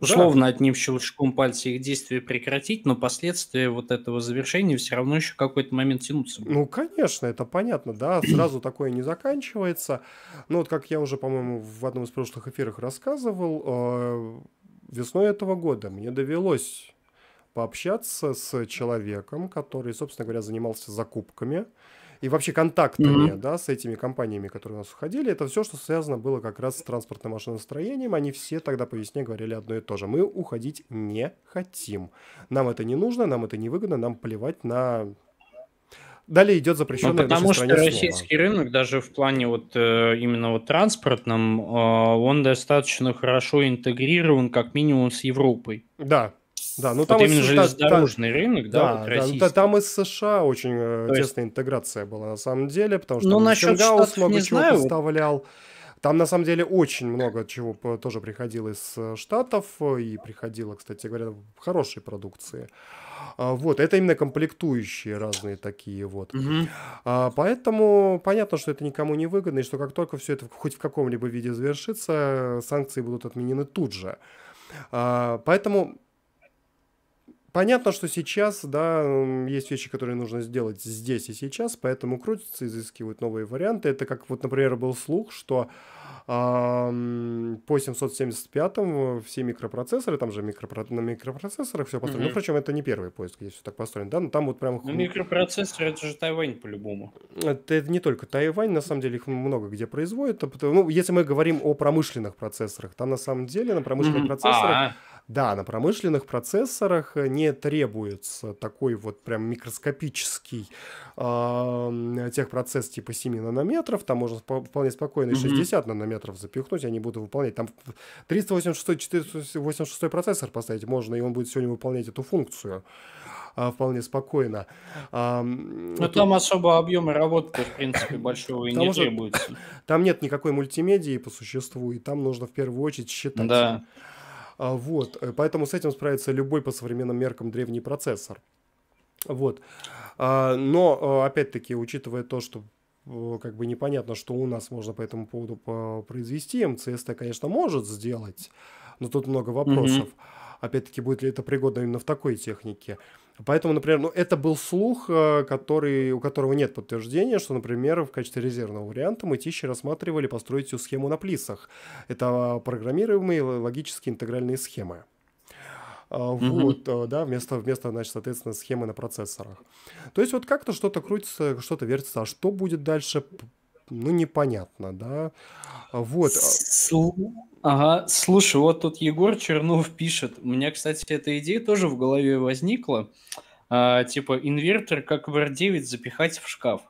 Условно да. одним щелчком пальца их действия прекратить, но последствия вот этого завершения все равно еще какой-то момент тянутся. Ну, конечно, это понятно, да, сразу такое не заканчивается. Но ну, вот как я уже, по-моему, в одном из прошлых эфиров рассказывал, э, весной этого года мне довелось пообщаться с человеком, который, собственно говоря, занимался закупками и вообще контактами, mm-hmm. да, с этими компаниями, которые у нас уходили, это все, что связано было как раз с транспортным машиностроением, они все тогда по весне говорили одно и то же. Мы уходить не хотим. Нам это не нужно, нам это не выгодно, нам плевать на Далее идет запрещенное ну, потому что российский слова. рынок даже в плане вот э, именно вот транспортном э, он достаточно хорошо интегрирован как минимум с Европой. Да, да, ну там вот именно железнодорожный та, рынок, да, да, вот ну, российский. да, там из США очень э, есть... тесная интеграция была на самом деле, потому что ну, там Чингаус много не чего знаю. поставлял. Там на самом деле очень много чего тоже приходило из э, Штатов э, и приходило, кстати говоря, хорошей продукции. А, вот, это именно комплектующие разные такие вот. Угу. А, поэтому понятно, что это никому не выгодно, и что как только все это хоть в каком-либо виде завершится, санкции будут отменены тут же. А, поэтому Понятно, что сейчас, да, есть вещи, которые нужно сделать здесь и сейчас, поэтому крутятся, изыскивают новые варианты. Это как вот, например, был слух, что э, по 775 все микропроцессоры, там же микропро... на микропроцессорах все построено. Угу. Ну, причем это не первый поиск, если все так построено, да, но там вот прям... Ну, микропроцессор, это же Тайвань по-любому. Это, это не только Тайвань, на самом деле их много где производят. Ну, если мы говорим о промышленных процессорах, там на самом деле на промышленных угу. процессорах... А. Да, на промышленных процессорах не требуется такой вот прям микроскопический э, техпроцесс типа 7 нанометров. Там можно вполне спокойно 60 mm-hmm. нанометров запихнуть, они будут выполнять. Там 386, 486 процессор поставить можно, и он будет сегодня выполнять эту функцию а, вполне спокойно. А, Но вот там и... особо объемы работы, в принципе, большого и там не уже... требуется. Там нет никакой мультимедии по существу, и там нужно в первую очередь считать. Да. А, вот, э, поэтому с этим справится любой по современным меркам древний процессор. Вот. А, но, э, опять-таки, учитывая то, что э, как бы непонятно, что у нас можно по этому поводу произвести, МЦСТ, конечно, может сделать, но тут много вопросов. Mm-hmm. Опять-таки, будет ли это пригодно именно в такой технике? Поэтому, например, ну, это был слух, э, который, у которого нет подтверждения, что, например, в качестве резервного варианта мытищи рассматривали построить всю схему на плисах. Это программируемые логические интегральные схемы. А, вот, mm-hmm. да, вместо, вместо, значит, соответственно, схемы на процессорах. То есть вот как-то что-то крутится, что-то вертится, а что будет дальше, ну, непонятно, да. Вот. А Слу... Ага, слушай, вот тут Егор Чернов пишет. У меня, кстати, эта идея тоже в голове возникла. А, типа инвертор как в R9 запихать в шкаф.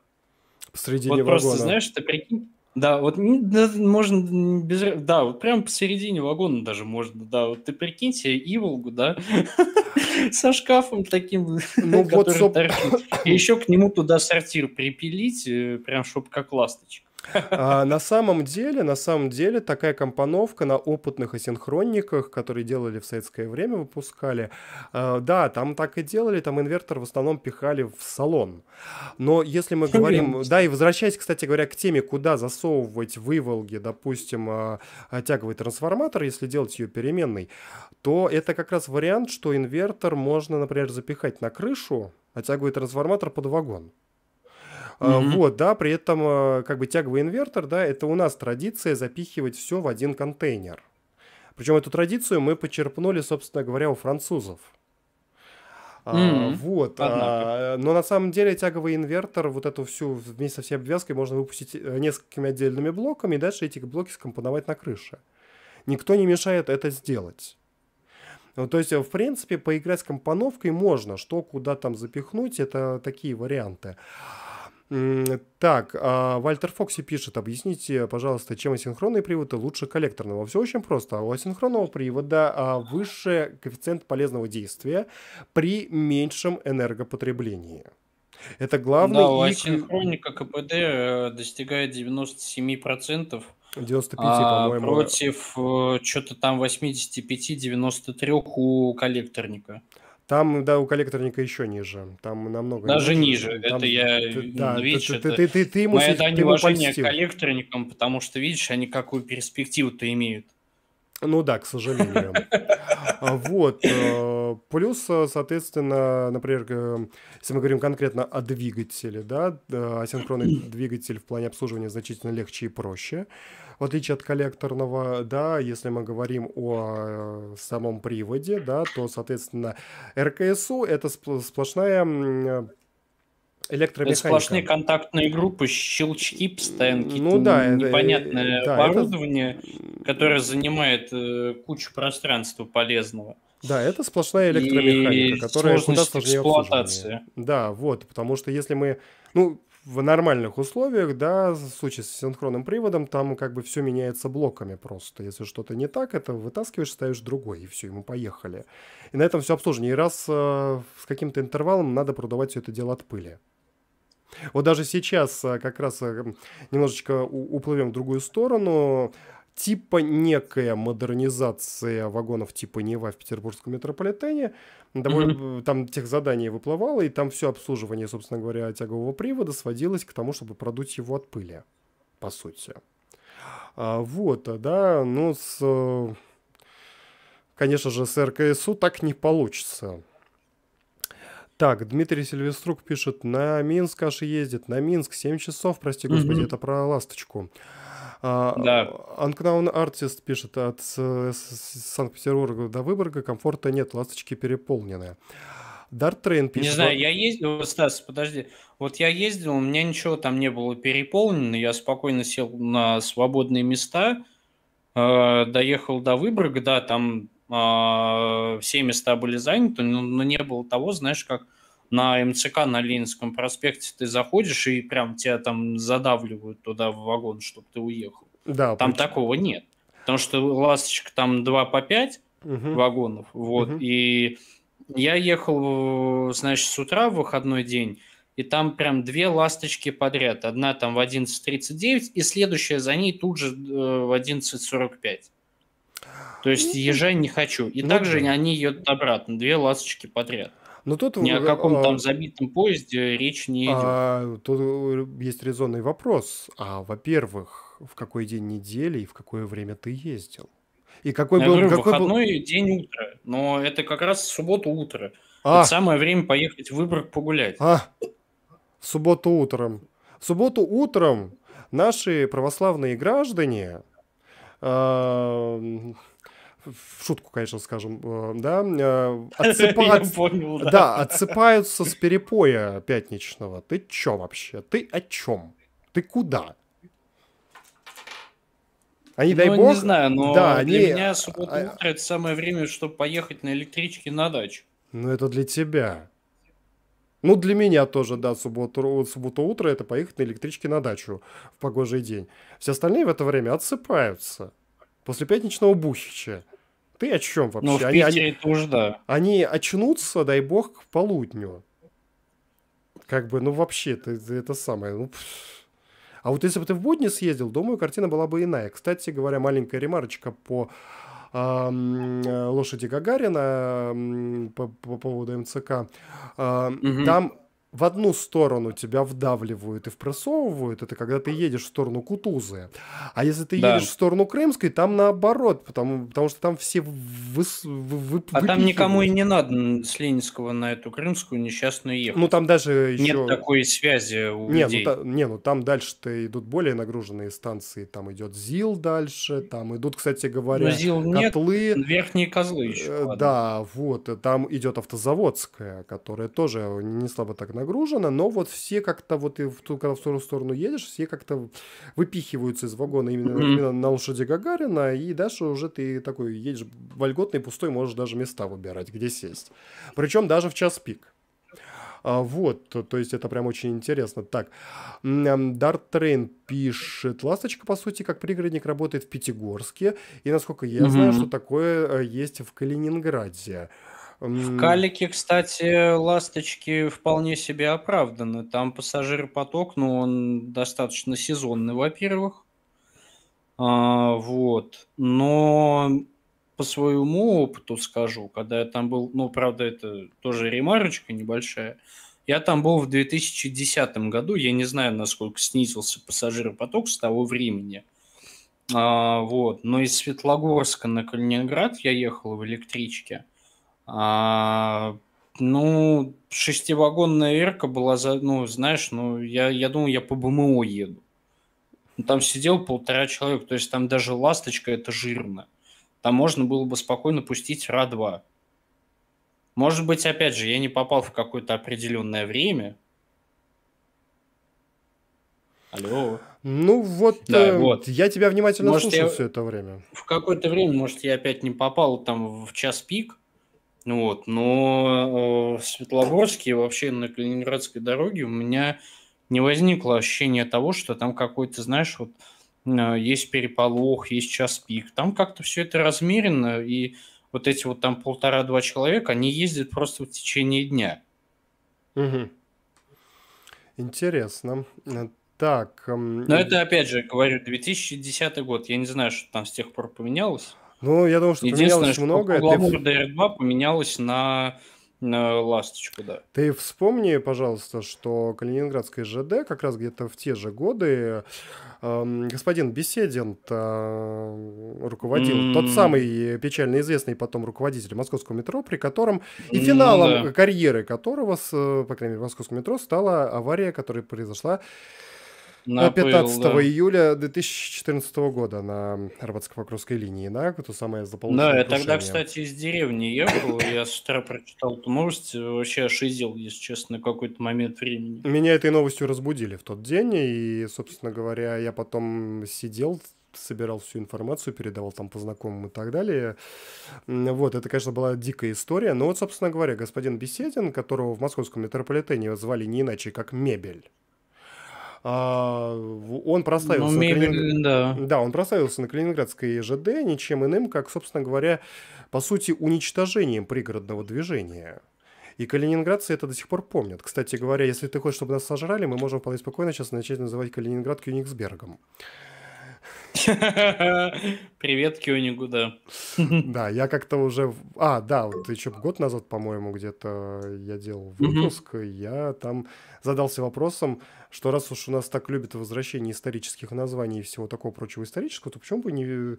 Посредине вот вагона. просто, знаешь, ты прикинь, да, вот да, можно без... Да, вот прям посередине вагона даже можно, да. Вот ты прикинь себе Иволгу, да, со шкафом таким, ну который торчит. И еще к нему туда сортир припилить, э, прям чтоб как ласточка. А, на самом деле, на самом деле, такая компоновка на опытных асинхронниках, которые делали в советское время, выпускали, а, да, там так и делали, там инвертор в основном пихали в салон. Но если мы говорим, да, и возвращаясь, кстати говоря, к теме, куда засовывать выволги, допустим, а, а, тяговый трансформатор, если делать ее переменной, то это как раз вариант, что инвертор можно, например, запихать на крышу, а тяговый трансформатор под вагон. Mm-hmm. Вот, да, при этом а, как бы тяговый инвертор, да, это у нас традиция запихивать все в один контейнер. Причем эту традицию мы почерпнули, собственно говоря, у французов. Mm-hmm. А, вот. А, но на самом деле тяговый инвертор, вот эту всю вместе со всей обвязкой можно выпустить э, несколькими отдельными блоками и дальше эти блоки скомпоновать на крыше. Никто не мешает это сделать. Ну, то есть, э, в принципе, поиграть с компоновкой можно, что куда там запихнуть, это такие варианты. Так, а Вальтер Фокси пишет, объясните, пожалуйста, чем асинхронные приводы лучше коллекторного? Все очень просто. У асинхронного привода а, выше коэффициент полезного действия при меньшем энергопотреблении. Это главный... Да, у асинхроника КПД э, достигает 97%. 95, а, по-моему. Против э, что-то там 85-93 у коллекторника. Там, да, у коллекторника еще ниже. Там намного Даже ниже. ниже. Там, это я, да, видишь, ты, это... Ты, ты, ты ему, Мое дань уважения к коллекторникам, потому что, видишь, они какую перспективу-то имеют. Ну да, к сожалению. А вот. Э, плюс, э, соответственно, например, если мы говорим конкретно о двигателе, да, асинхронный двигатель в плане обслуживания значительно легче и проще. В отличие от коллекторного, да, если мы говорим о э, самом приводе, да, то, соответственно, РКСУ это сплошная э, электромеханика. Это сплошные контактные группы, щелчки постоянно, ну, да, э, непонятное да, оборудование, это... которое занимает кучу пространства полезного. Да, это сплошная электромеханика, и которая куда сложнее эксплуатации. Да, вот, потому что если мы, ну, в нормальных условиях, да, в случае с синхронным приводом, там как бы все меняется блоками просто. Если что-то не так, это вытаскиваешь, ставишь другой, и все, ему поехали. И на этом все обслуживание. И раз э, с каким-то интервалом надо продавать все это дело от пыли. Вот даже сейчас э, как раз э, немножечко уплывем в другую сторону типа некая модернизация вагонов типа Нева в петербургском метрополитене. Довольно, mm-hmm. Там тех заданий выплывало, и там все обслуживание, собственно говоря, тягового привода сводилось к тому, чтобы продуть его от пыли, по сути. А, вот, да, ну, с, конечно же, с РКСУ так не получится. Так, Дмитрий Сильвеструк пишет, на Минск аж ездит, на Минск 7 часов, прости господи, mm-hmm. это про ласточку. А, да. Uncrown Artist пишет, от Санкт-Петербурга до Выборга комфорта нет, ласточки переполнены. Дарт Трейн пишет... Не знаю, я ездил, Стас, подожди. Вот я ездил, у меня ничего там не было переполнено, я спокойно сел на свободные места, э, доехал до Выборга, да, там а, все места были заняты, но не было того, знаешь, как на МЦК на Ленинском проспекте ты заходишь и прям тебя там задавливают туда в вагон, чтобы ты уехал. Да, там почему? такого нет. Потому что ласточка там 2 по 5 угу. вагонов. Вот. Угу. И я ехал, значит, с утра в выходной день, и там прям две ласточки подряд. Одна там в 11.39, и следующая за ней тут же э, в 11.45. То есть ну, езжай не хочу. И ну, также они едут обратно, две ласточки подряд. Но тут... Ни о каком а, там забитом поезде речь не идет. А, тут э, есть резонный вопрос. А, во-первых, в какой день недели и в какое время ты ездил? И какой ну, Я был... Говорю, какой выходной был... день утра, но это как раз суббота утро. А. Это самое время поехать в Выборг погулять. А. В субботу утром. В субботу утром наши православные граждане в шутку, конечно, скажем, э, да, э, отсыпаются, понял, да. да, отсыпаются с перепоя пятничного. Ты чё вообще? Ты о чем? Ты куда? Они, а ну, дай бог... не знаю, но да, для они... меня суббота а... а утро – это самое время, чтобы поехать на электричке на дачу. Ну, это для тебя. Ну, для меня тоже, да, суббота, суббота утро – это поехать на электричке на дачу в погожий день. Все остальные в это время отсыпаются после пятничного бухича. Ты о чем ну, вообще? Ну, в они, они, тоже, да. Они очнутся, дай бог, к полудню. Как бы, ну вообще, это, это самое. Ну, а вот если бы ты в будни съездил, думаю, картина была бы иная. Кстати говоря, маленькая ремарочка по э, лошади Гагарина по, по поводу МЦК. Э, угу. Там в одну сторону тебя вдавливают и впрессовывают это когда ты едешь в сторону Кутузы. А если ты да. едешь в сторону Крымской, там наоборот, потому, потому что там все вы, вы, вы, А там никому и не надо с Ленинского на эту Крымскую несчастную ехать. Ну там даже еще... Нет такой связи у не, ну людей. Ну, та, не, ну там дальше-то идут более нагруженные станции, там идет ЗИЛ дальше, там идут, кстати говоря, Но ну, ЗИЛ котлы. Нет, верхние козлы еще. Ладно. Э, да, вот, там идет автозаводская, которая тоже не слабо так нагружено, но вот все как-то вот и в ту, когда в сторону, сторону едешь, все как-то выпихиваются из вагона именно, mm-hmm. именно на лошади Гагарина, и дальше уже ты такой едешь вольготный, пустой, можешь даже места выбирать, где сесть. Причем даже в час пик. А, вот, то, есть это прям очень интересно. Так, Дарт Трейн пишет, «Ласточка, по сути, как пригородник, работает в Пятигорске, и, насколько я mm-hmm. знаю, что такое э, есть в Калининграде». В Калике, кстати, ласточки вполне себе оправданы. Там пассажиропоток, но ну, он достаточно сезонный, во-первых. А, вот. Но по своему опыту скажу, когда я там был, ну, правда, это тоже ремарочка небольшая, я там был в 2010 году, я не знаю, насколько снизился пассажиропоток с того времени. А, вот. Но из Светлогорска на Калининград я ехал в электричке. А, ну, шестивагонная Ирка была, за, ну, знаешь, ну, я, я думаю я по БМО еду. Ну, там сидел полтора человека, то есть там даже ласточка это жирно. Там можно было бы спокойно пустить РА-2. Может быть, опять же, я не попал в какое-то определенное время. Алло. Ну вот, да, э, вот. я тебя внимательно может, слушал я... все это время. В какое-то время, может, я опять не попал там в час пик, ну вот, но э, в Светлогорске и вообще на Калининградской дороге у меня не возникло ощущения того, что там какой-то, знаешь, вот э, есть переполох, есть час пик. Там как-то все это размеренно, и вот эти вот там полтора-два человека, они ездят просто в течение дня. Угу. Интересно. Э, так. Эм, но это, опять же, говорю, 2010 год. Я не знаю, что там с тех пор поменялось. Ну, я думаю, что поменялось что многое. Единственное, ты... поменялось на, на ласточку, да. Ты вспомни, пожалуйста, что Калининградская ЖД как раз где-то в те же годы эм, господин Беседин э, руководил, mm-hmm. тот самый печально известный потом руководитель московского метро, при котором и финалом mm-hmm, карьеры которого, с, э, по крайней мере, московского метро стала авария, которая произошла на 15 был, да. июля 2014 года на Арбатско-Покровской линии, да, то самое заполнительное Да, я крушение. тогда, кстати, из деревни ехал, я с утра прочитал эту новость, вообще ошизил, если честно, на какой-то момент времени. Меня этой новостью разбудили в тот день, и, собственно говоря, я потом сидел, собирал всю информацию, передавал там по знакомым и так далее. Вот, это, конечно, была дикая история. Но вот, собственно говоря, господин Беседин, которого в московском метрополитене звали не иначе, как Мебель, а, он проставился, Ну, мебель, на да. да, он проставился на Калининградской ЖД ничем иным, как, собственно говоря, по сути, уничтожением пригородного движения. И калининградцы это до сих пор помнят. Кстати говоря, если ты хочешь, чтобы нас сожрали, мы можем вполне спокойно сейчас начать называть Калининград Кёнигсбергом. Привет, Кёнигу, да. Да, я как-то уже... А, да, вот еще год назад, по-моему, где-то я делал выпуск, и я там задался вопросом, что раз уж у нас так любят возвращение исторических названий и всего такого прочего исторического, то почему бы не,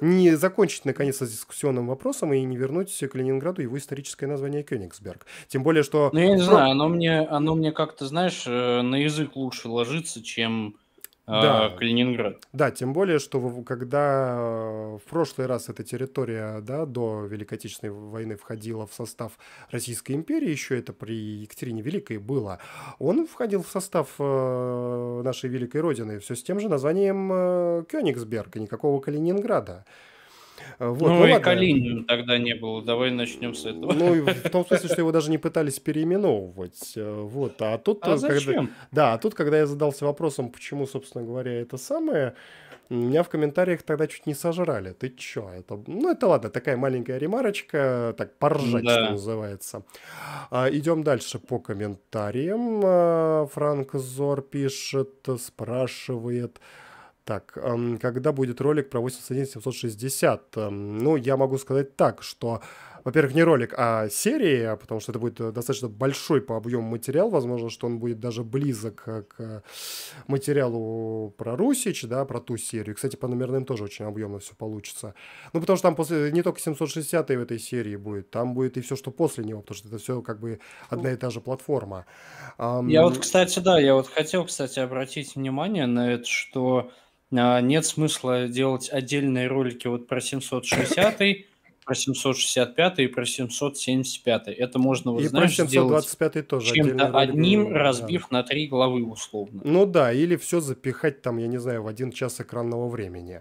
не закончить, наконец, с дискуссионным вопросом и не вернуть к Ленинграду его историческое название Кёнигсберг? Тем более, что... Ну, я не ну, знаю, оно мне, оно мне как-то, знаешь, э, на язык лучше ложится, чем а, да. Калининград. Да, тем более, что когда э, в прошлый раз эта территория да, до Великой Отечественной войны входила в состав Российской империи, еще это при Екатерине Великой было, он входил в состав э, нашей Великой Родины, все с тем же названием э, Кёнигсберг, и никакого Калининграда. Э, вот, ну, ну и ладно. Калинина тогда не было, давай начнем с этого. Ну, в том смысле, что его даже не пытались переименовывать. Э, вот, а тут... А э, когда... Да, а тут, когда я задался вопросом, почему, собственно говоря, это самое, меня в комментариях тогда чуть не сожрали. Ты чё? Это... Ну, это ладно, такая маленькая ремарочка, так поржать, да. что называется. А, идем дальше по комментариям. А, Франк Зор пишет, спрашивает... Так, когда будет ролик про 81760? Ну, я могу сказать так, что, во-первых, не ролик, а серия, а потому что это будет э, достаточно большой по объему материал, возможно, что он будет даже близок э, к материалу про Русич, да, про ту серию. Кстати, по номерным тоже очень объемно все получится. Ну, потому что там после не только 760 в этой серии будет, там будет и все, что после него, потому что это все как бы одна и та же платформа. Я um... вот, кстати, да, я вот хотел, кстати, обратить внимание на это, что а, нет смысла делать отдельные ролики вот про 760, про 765 и про 775. Это можно, вот, и знаешь, про 725 тоже чем-то одним, ролик, разбив да. на три главы условно. Ну да, или все запихать там, я не знаю, в один час экранного времени.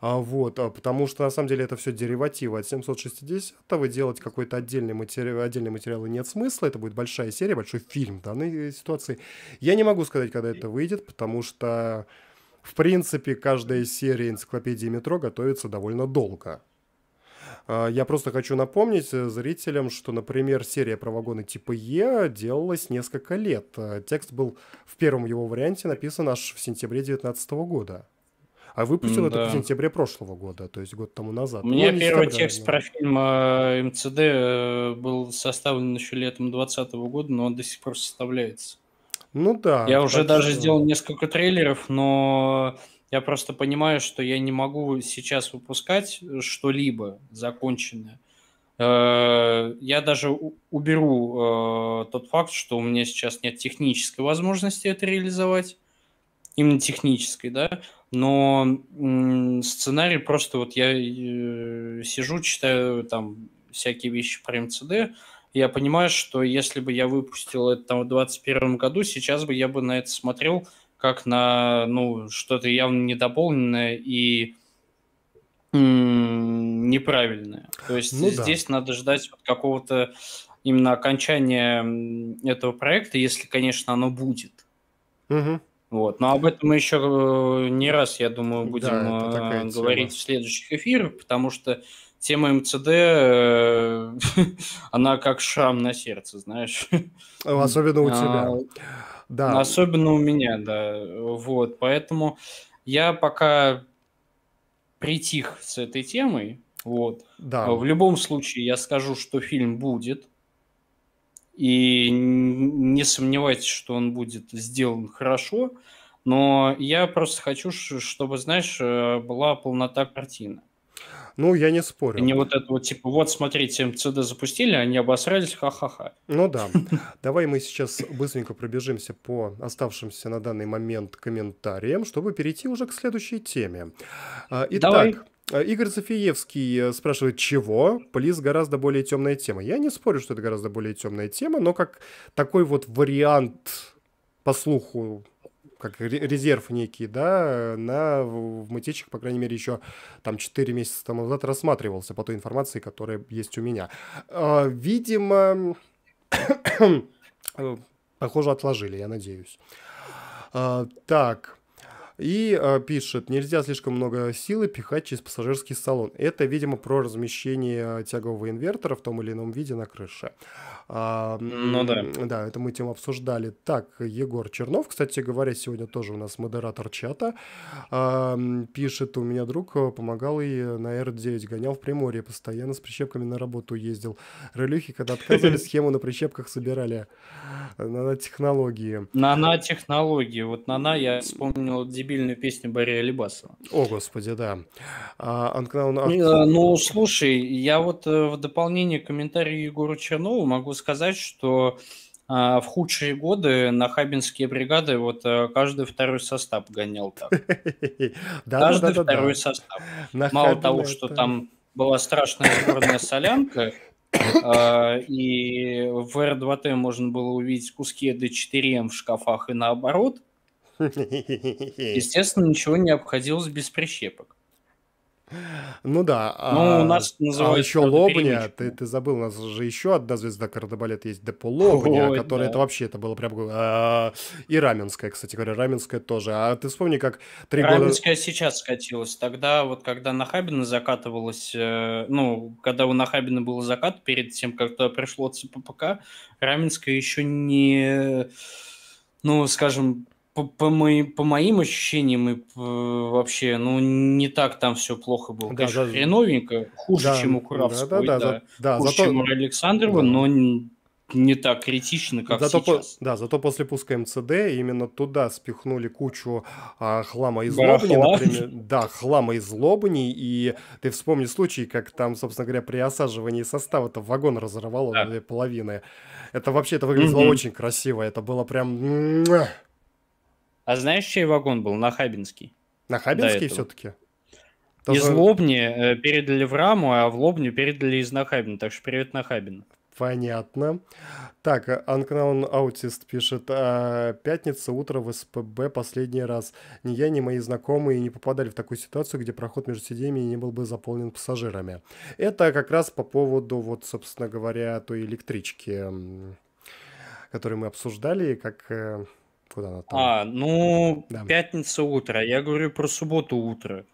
А, вот, а, потому что на самом деле это все деривативы от 760-го, делать какой-то отдельный матери отдельный материал нет смысла, это будет большая серия, большой фильм в данной э, ситуации. Я не могу сказать, когда это выйдет, потому что в принципе, каждая серия энциклопедии метро готовится довольно долго. А, я просто хочу напомнить э, зрителям, что, например, серия про вагоны типа Е делалась несколько лет. Э, текст был в первом его варианте написан аж в сентябре 2019 года. А выпустил mm, это да. в сентябре прошлого года, то есть год тому назад. У меня ну, первый текст но... про фильм э, МЦД был составлен еще летом 2020 года, но он до сих пор составляется. Ну да. Я уже даже что... сделал несколько трейлеров, но я просто понимаю, что я не могу сейчас выпускать что-либо законченное. Э, я даже уберу э, тот факт, что у меня сейчас нет технической возможности это реализовать, именно технической, да, но сценарий просто вот я э, сижу, читаю там всякие вещи про МЦД, я понимаю, что если бы я выпустил это там в 2021 году, сейчас бы я бы на это смотрел как на ну, что-то явно недополненное и неправильное. То есть ну, здесь да. надо ждать вот какого-то именно окончания этого проекта, если, конечно, оно будет. Угу. Вот. Но об этом мы еще э, не раз, я думаю, будем да, э, говорить тема. в следующих эфирах, потому что тема МЦД, э, она как шрам на сердце, знаешь. Э, особенно у а, тебя. да. Особенно у меня, да. Вот, поэтому я пока притих с этой темой. Вот. Да. Э, в любом случае, я скажу, что фильм будет. И не сомневайтесь, что он будет сделан хорошо. Но я просто хочу, чтобы, знаешь, э, была полнота картины. Ну, я не спорю. Они вот это вот, типа, вот смотрите, МЦД запустили, они обосрались, ха-ха-ха. Ну да. Давай мы сейчас быстренько пробежимся по оставшимся на данный момент комментариям, чтобы перейти уже к следующей теме. А, итак, Игорь Софиевский э, спрашивает, чего? Плиз гораздо более темная тема. Я не спорю, что это гораздо более темная тема, но как такой вот вариант по слуху как резерв некий, да, э, на в мытичек, по крайней мере, еще там 4 месяца тому назад рассматривался по той информации, которая есть у меня. А, видимо, похоже, отложили, я надеюсь. А, так, и э, пишет, нельзя слишком много силы пихать через пассажирский салон. Это, видимо, про размещение тягового инвертора в том или ином виде на крыше. А, ну да. Да, это мы тему обсуждали. Так, Егор Чернов, кстати говоря, сегодня тоже у нас модератор чата, а, пишет, у меня друг э, помогал и на R9 гонял в Приморье, постоянно с прищепками на работу ездил. Релюхи, когда отказывали, схему на прищепках собирали. Нанотехнологии. Нанотехнологии. Вот нана я вспомнил дебильную песню Барри Алибасова. О, господи, да. А, Анкнаун... А э, ну, слушай, я вот э, в дополнение к комментарию Егору Чернову могу сказать, сказать, что а, в худшие годы на хабинские бригады вот э, каждый второй состав гонял так. Каждый второй состав. Мало того, что там была страшная сборная солянка, а, и в R2T можно было увидеть куски D4M в шкафах и наоборот. Естественно, ничего не обходилось без прищепок. Ну да. А, ну, у нас а называют... А еще Лобня, ты, ты забыл, у нас же еще одна звезда кардебалет есть, Депо Лобня, Ой, которая да. это вообще, это было прям... А, и Раменская, кстати говоря, Раменская тоже. А ты вспомни, как три года... Раменская сейчас скатилась. Тогда вот, когда Нахабина закатывалась, э, ну, когда у Нахабина был закат, перед тем, как туда пришло ЦППК, Раменская еще не ну, скажем, по, по, моим, по моим ощущениям, и по, э, вообще, ну, не так там все плохо было. Да, Конечно, да, хреновенько, хуже, да, чем у Кравской, да, да, да, да, да, хуже, зато... чем у Александрова, да. но не, так критично, как зато сейчас. По... Да, зато после пуска МЦД именно туда спихнули кучу а, хлама из злобни, например. Да, хлама из злобни, и ты вспомни случай, как там, собственно говоря, при осаживании состава-то вагон разорвало да. на две половины. Это вообще, это выглядело mm-hmm. очень красиво, это было прям... А знаешь, чей вагон был? на Хабинский? На Хабинский все-таки? Тоже... Из Лобни э, передали в Раму, а в Лобню передали из Нахабина. Так что привет Нахабину. Понятно. Так, Uncrown э, Аутист пишет. «А, пятница, утро в СПБ последний раз. Ни я, ни мои знакомые не попадали в такую ситуацию, где проход между сиденьями не был бы заполнен пассажирами. Это как раз по поводу, вот, собственно говоря, той электрички, которую мы обсуждали, как э, куда она там. А, ну, да. пятница утро. Я говорю про субботу утро.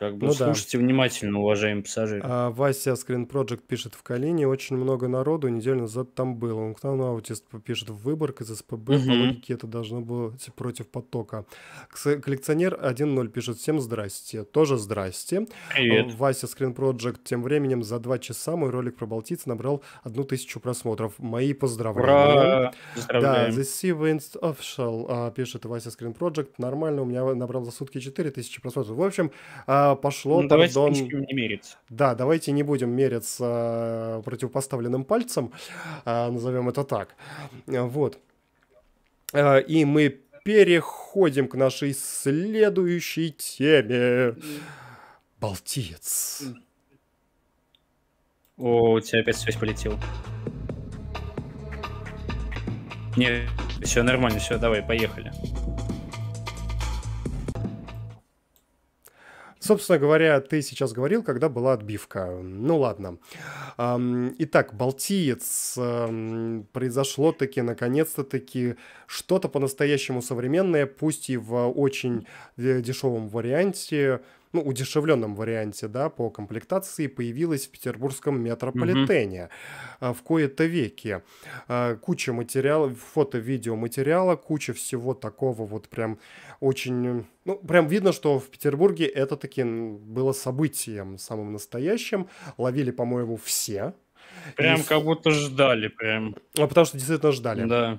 Как бы ну, слушайте да. внимательно, уважаемые пассажиры. А, Вася Screen Project пишет в Калине. Очень много народу неделю назад там было. Он к нам на аутист пишет в Выборг из СПБ. Угу. По логике это должно было быть против потока. Коллекционер 1.0 пишет всем здрасте. Тоже здрасте. Привет. Э, Вася Screen Project тем временем за два часа мой ролик про Балтийцы набрал одну тысячу просмотров. Мои поздравления. Ура! Поздравляем. Да, The Sea Winds Official а, пишет Вася Screen Project. Нормально, у меня набрал за сутки 4000 просмотров. В общем, а, пошло, ну, давайте не мериться. Да, давайте не будем мериться э, противопоставленным пальцем, э, назовем это так. Э, вот. И мы переходим к нашей следующей теме. Балтиец. О, у тебя опять связь полетела. Нет, все нормально, все, давай, поехали. Собственно говоря, ты сейчас говорил, когда была отбивка. Ну ладно. Итак, Балтиец. Произошло таки, наконец-то таки, что-то по-настоящему современное, пусть и в очень э, дешевом варианте ну, удешевленном варианте, да, по комплектации появилось в петербургском метрополитене mm-hmm. в кои-то веки. Э, куча материала, фото-видео материала, куча всего такого вот прям очень... Э, ну, прям видно, что в Петербурге это таки было событием самым настоящим. Ловили, по-моему, все. Прям и... как будто ждали, прям. А потому что действительно ждали. Да.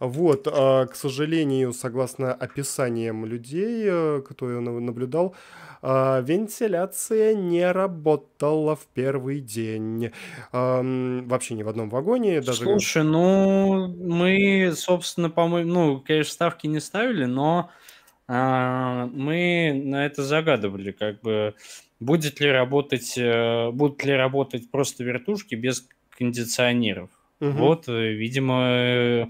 Вот, а, к сожалению, согласно описаниям людей, э, которые я наблюдал, а, вентиляция не работала в первый день. А, вообще ни в одном вагоне. Даже... Слушай, ну, мы, собственно, по-моему, ну, конечно, ставки не ставили, но а, мы на это загадывали, как бы будет ли работать, э, будут ли работать просто вертушки без кондиционеров. Угу. Вот, э, видимо, э,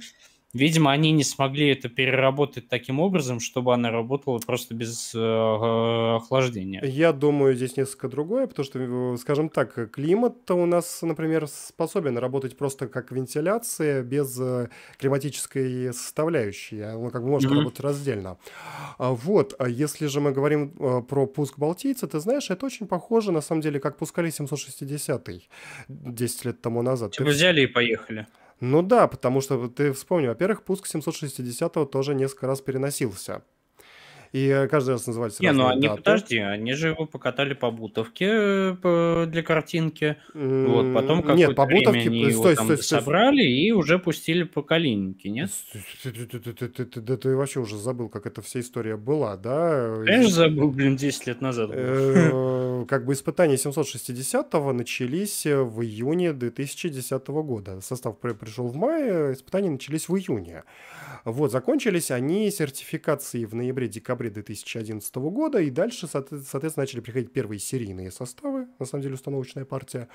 Видимо, они не смогли это переработать таким образом, чтобы она работала просто без э, э, охлаждения. Я думаю, здесь несколько другое, потому что, э, скажем так, климат то у нас, например, способен работать просто как вентиляция без климатической составляющей. А он как бы может mm-hmm. работать раздельно. А вот, а если же мы говорим про пуск Балтийца, ты знаешь, это очень похоже, на самом деле, как пускали 760-й 10 лет тому назад. Типа взяли и поехали. Ну да, потому что ты вспомни, во-первых, пуск 760-го тоже несколько раз переносился и э, каждый раз называли Не, ну они, даты. подожди, они же его покатали по бутовке э, для картинки, mm, вот, потом какое-то нет, по бутовке, время э, стой, его там стой, собрали стой. и уже пустили по Калинике, нет? Ты, ты, вообще уже забыл, как эта вся история была, да? Я Конечно, забыл, блин, 10 лет назад. Как бы испытания 760-го начались в июне 2010 года. Состав пришел в мае, испытания начались в июне. Вот, закончились они сертификации в ноябре-декабре декабре 2011 года, и дальше, соответственно, начали приходить первые серийные составы, на самом деле установочная партия.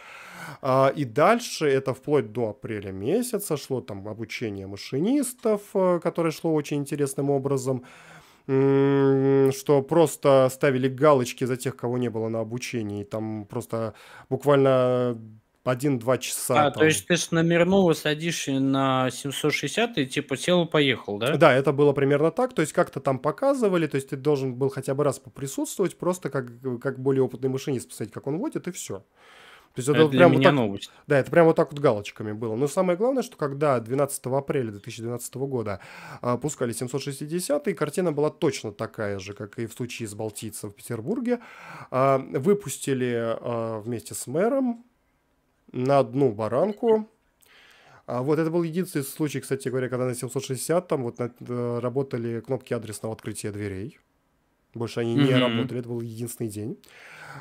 А, и дальше это вплоть до апреля месяца шло там обучение машинистов, э, которое шло очень интересным образом что просто ставили галочки за тех, кого не было на обучении. Там просто буквально 1-2 часа. А, там. то есть ты с номерного садишь на 760 и типа сел и поехал, да? Да, это было примерно так, то есть как-то там показывали, то есть ты должен был хотя бы раз поприсутствовать, просто как, как более опытный машинист посмотреть, как он водит, и все. То есть это, это прям вот так, новость. Да, это прям вот так вот галочками было. Но самое главное, что когда 12 апреля 2012 года а, пускали 760 и картина была точно такая же, как и в случае с Балтийцем в Петербурге, а, выпустили а, вместе с мэром на одну баранку. А вот это был единственный случай, кстати говоря, когда на 760 там вот на, э, работали кнопки адресного открытия дверей. Больше они mm-hmm. не работали, это был единственный день.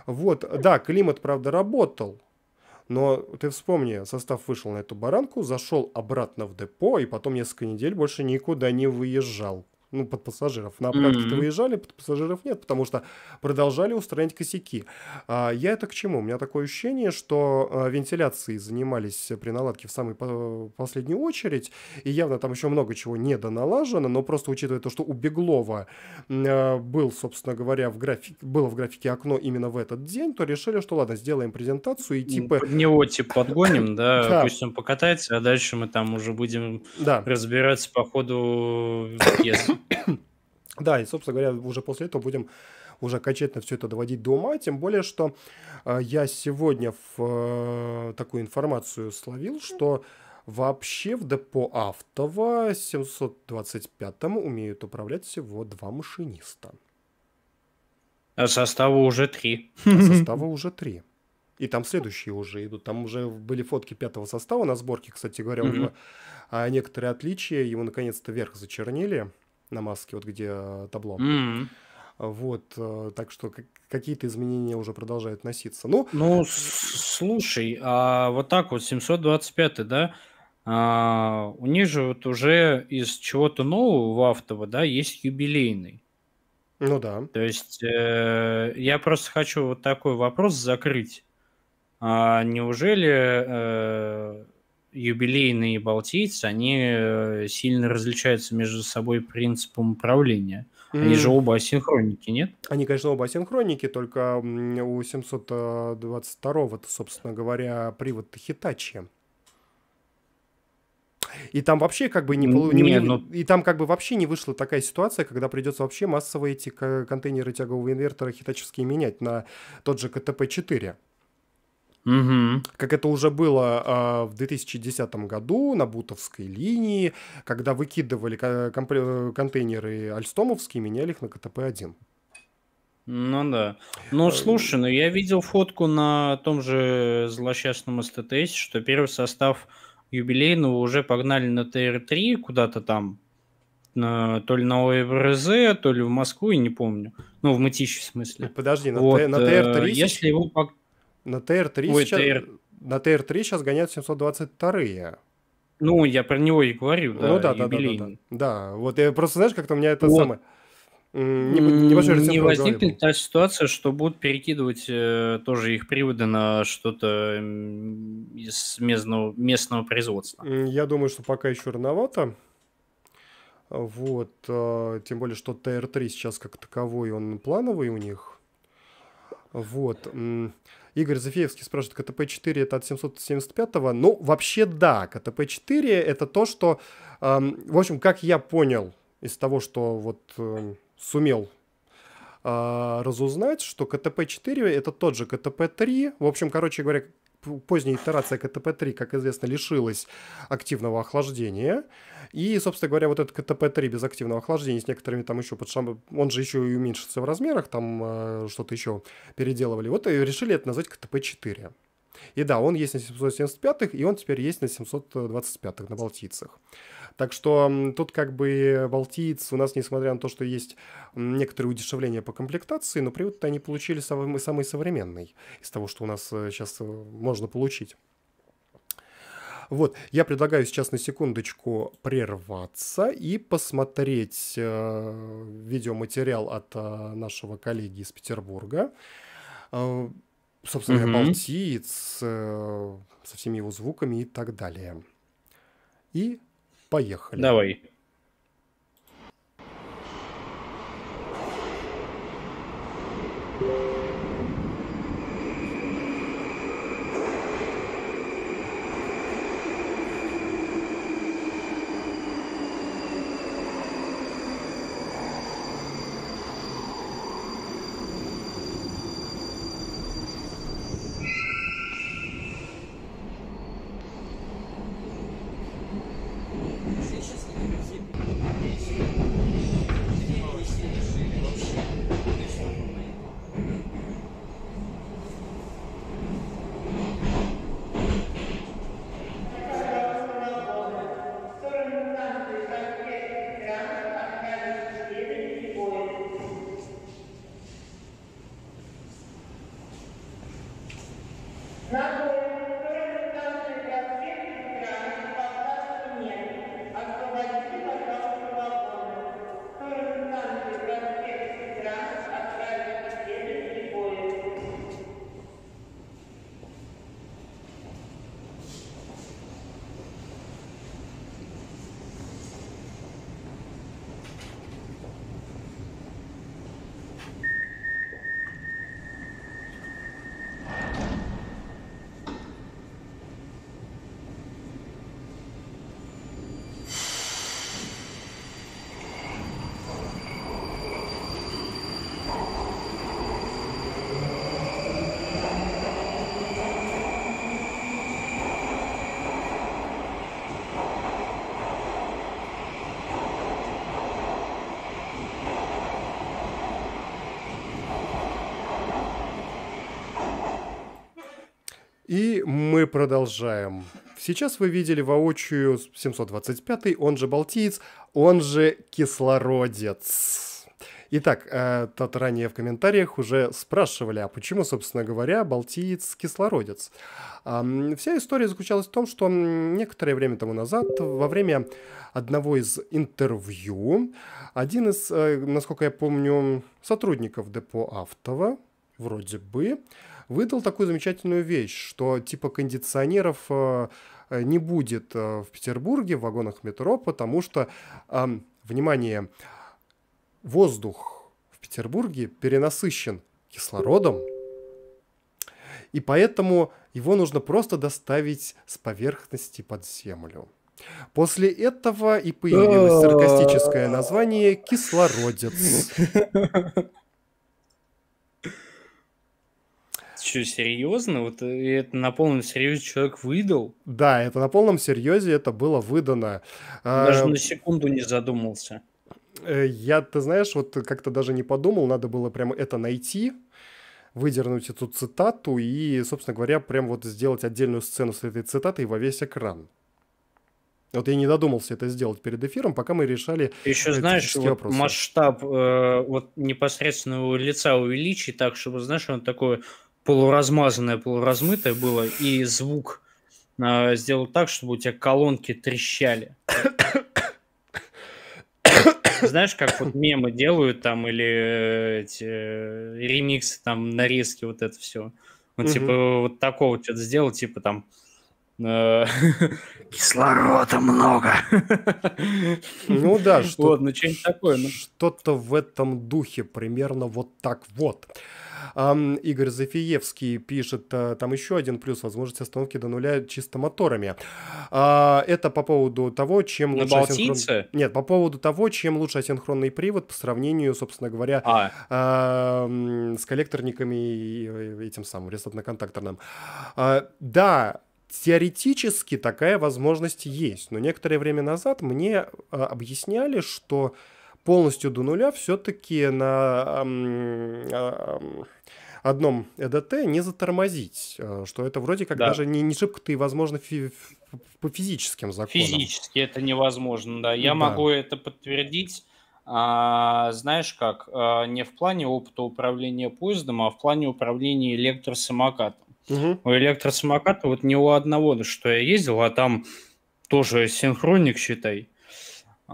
Вот, да, климат, правда, работал. Но ты вспомни, состав вышел на эту баранку, зашел обратно в депо и потом несколько недель больше никуда не выезжал ну, под пассажиров. На обкатке mm-hmm. выезжали, под пассажиров нет, потому что продолжали устранять косяки. А, я это к чему? У меня такое ощущение, что а, вентиляцией занимались при наладке в самую по- последнюю очередь, и явно там еще много чего не доналажено, но просто учитывая то, что у Беглова а, был, собственно говоря, в графике, было в графике окно именно в этот день, то решили, что ладно, сделаем презентацию и типа... Под него типа подгоним, да, да, пусть он покатается, а дальше мы там уже будем да. разбираться по ходу, если да, и, собственно говоря, уже после этого будем уже окончательно все это доводить до ума, тем более, что э, я сегодня в, э, такую информацию словил, что вообще в депо Автова 725-му умеют управлять всего два машиниста. А состава уже три. А состава уже три. И там следующие уже идут. Там уже были фотки пятого состава на сборке, кстати говоря, mm-hmm. у а, некоторые отличия. Его наконец-то вверх зачернили на маске, вот где а, табло. Mm-hmm. Вот, а, так что какие-то изменения уже продолжают носиться. Ну, ну слушай, а вот так вот 725, да? А, у них же вот уже из чего-то нового в автово, да, есть юбилейный. Ну да. То есть э, я просто хочу вот такой вопрос закрыть. А неужели э, юбилейные балтийцы, они э, сильно различаются между собой принципом управления. Mm. Они же оба асинхроники, нет? Они, конечно, оба асинхроники, только у 722-го, собственно говоря, привод Хитачи. И там вообще как бы не, не, не ну... и там как бы вообще не вышла такая ситуация, когда придется вообще массово эти контейнеры тягового инвертора хитачевские менять на тот же КТП-4. Угу. Как это уже было э, в 2010 году на Бутовской линии, когда выкидывали контейнеры альстомовские, меняли их на КТП-1. Ну да. Ну э, слушай, ну я видел фотку на том же злосчастном СТТС, что первый состав юбилейного уже погнали на ТР-3 куда-то там, на, то ли на ОЭВРЗ, то ли в Москву, я не помню. Ну, в Мытищи, в смысле. Подожди, на, вот, на э, ТР-3? Если его на ТР 3 сейчас... TR... На TR-3 сейчас гоняют 722 Ну, я про него и говорю, да, Ну да, да, да, да, да. Да, вот я просто, знаешь, как-то у меня это вот. самое... Небольшой не возникнет та ситуация, что будут перекидывать э, тоже их приводы на что-то из местного, местного производства? Я думаю, что пока еще рановато. Вот, э, тем более, что ТР-3 сейчас как таковой, он плановый у них. Вот. Игорь Зафеевский спрашивает, КТП-4 это от 775-го? Ну, вообще да, КТП-4 это то, что, эм, в общем, как я понял из того, что вот эм, сумел э, разузнать, что КТП-4 это тот же КТП-3. В общем, короче говоря, поздняя итерация КТП-3, как известно, лишилась активного охлаждения. И, собственно говоря, вот этот КТП-3 без активного охлаждения с некоторыми там еще подшам... Он же еще и уменьшится в размерах, там э, что-то еще переделывали. Вот и э, решили это назвать КТП-4. И да, он есть на 775-х, и он теперь есть на 725-х, на балтийцах. Так что тут как бы балтийцы у нас, несмотря на то, что есть некоторые удешевления по комплектации, но привод-то они получили самый, самый современный из того, что у нас сейчас э, э, можно получить. Вот, я предлагаю сейчас на секундочку прерваться и посмотреть э, видеоматериал от э, нашего коллеги из Петербурга. Э, собственно говоря, mm-hmm. Балтиец э, со всеми его звуками и так далее. И поехали. Давай. thank you И мы продолжаем. Сейчас вы видели воочию 725, он же Балтиец, он же Кислородец. Итак, э, тот ранее в комментариях уже спрашивали, а почему, собственно говоря, Балтиец кислородец? вся история заключалась в том, что некоторое время тому назад, во время одного из интервью, один из, э, насколько я помню, сотрудников депо Автова, вроде бы, выдал такую замечательную вещь, что типа кондиционеров э, э, не будет э, в Петербурге, в вагонах метро, потому что, внимание, воздух в Петербурге перенасыщен кислородом, и поэтому его нужно просто доставить с поверхности под землю. После этого и появилось саркастическое название «Кислородец». Что, серьезно? Вот э, это на полном серьезе человек выдал? Да, это на полном серьезе это было выдано. А, даже на секунду не задумался. Э, я, ты знаешь, вот как-то даже не подумал, надо было прямо это найти, выдернуть эту цитату и, собственно говоря, прям вот сделать отдельную сцену с этой цитатой во весь экран. Вот я не додумался это сделать перед эфиром, пока мы решали. еще э, знаешь, вот вопросы. масштаб э, вот непосредственного лица увеличить так, чтобы, знаешь, он такой полуразмазанное, полуразмытое было, и звук э, сделал так, чтобы у тебя колонки трещали. Знаешь, как вот мемы делают там, или э, эти э, ремиксы, там, нарезки, вот это все. Вот, ну, типа, вот такого что-то сделал, типа, там, э, Кислорода много. Ну да, что, вот, ну, такое. Ну. Что-то в этом духе, примерно вот так вот. Игорь Зафиевский пишет, э, там еще один плюс, возможность остановки до нуля чисто моторами. А, это по поводу того, чем лучше... Асинхрон... Нет, по поводу того, чем лучше асинхронный привод по сравнению, собственно говоря, а. с коллекторниками и этим самым рестопно-контакторным. А, да, теоретически такая возможность есть, но некоторое время назад мне а, объясняли, что полностью до нуля все-таки на а, одном ЭДТ не затормозить, э, что это вроде как да. даже не, не шибко-то и возможно фи по физическим законам. Физически это невозможно, да. Я да. могу это подтвердить. А, знаешь как, а, не в плане опыта управления поездом, а в плане управления электросамокатом. Угу. У электросамоката вот ни у одного, что я ездил, а там тоже синхроник, считай,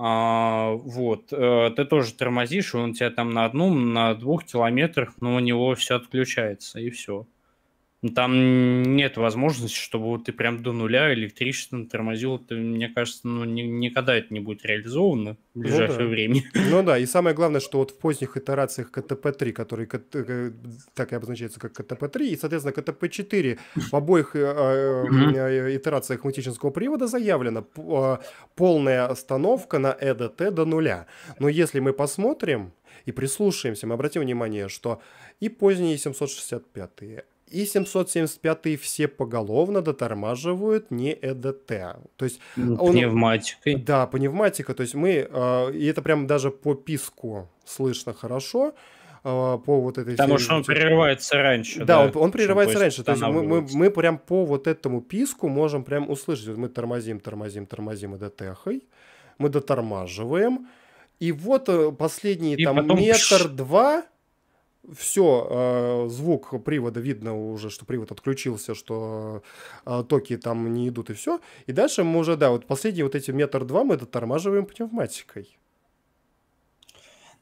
а, вот, э, ты тоже тормозишь, и он тебя там на одном, на двух километрах, но ну, у него все отключается, и все. Там нет возможности, чтобы вот ты прям до нуля электричеством тормозил. Это, мне кажется, ну, ни, никогда это не будет реализовано в ну ближайшее ну, да. время. Ну да, и самое главное, что вот в поздних итерациях КТП-3, который э, э, так и обозначается как КТП-3, и, соответственно, КТП-4 в обоих э, итерациях матического привода заявлена полная остановка на ЭДТ до нуля. Но если мы посмотрим и прислушаемся, мы обратим внимание, что и поздние 765-е, и 775 все поголовно дотормаживают не ЭДТ. То есть ну, он, пневматикой. Да, пневматика. То есть мы, э, и это прям даже по писку слышно хорошо, э, по вот этой... Потому что он прерывается раньше. Да, да он, он прерывается раньше. То есть мы, мы, мы прям по вот этому писку можем прям услышать. Мы тормозим, тормозим, тормозим эдт мы дотормаживаем. И вот э, последний и там метр-два все, э, звук привода видно уже, что привод отключился, что э, токи там не идут и все. И дальше мы уже, да, вот последние вот эти метр два мы дотормаживаем пневматикой.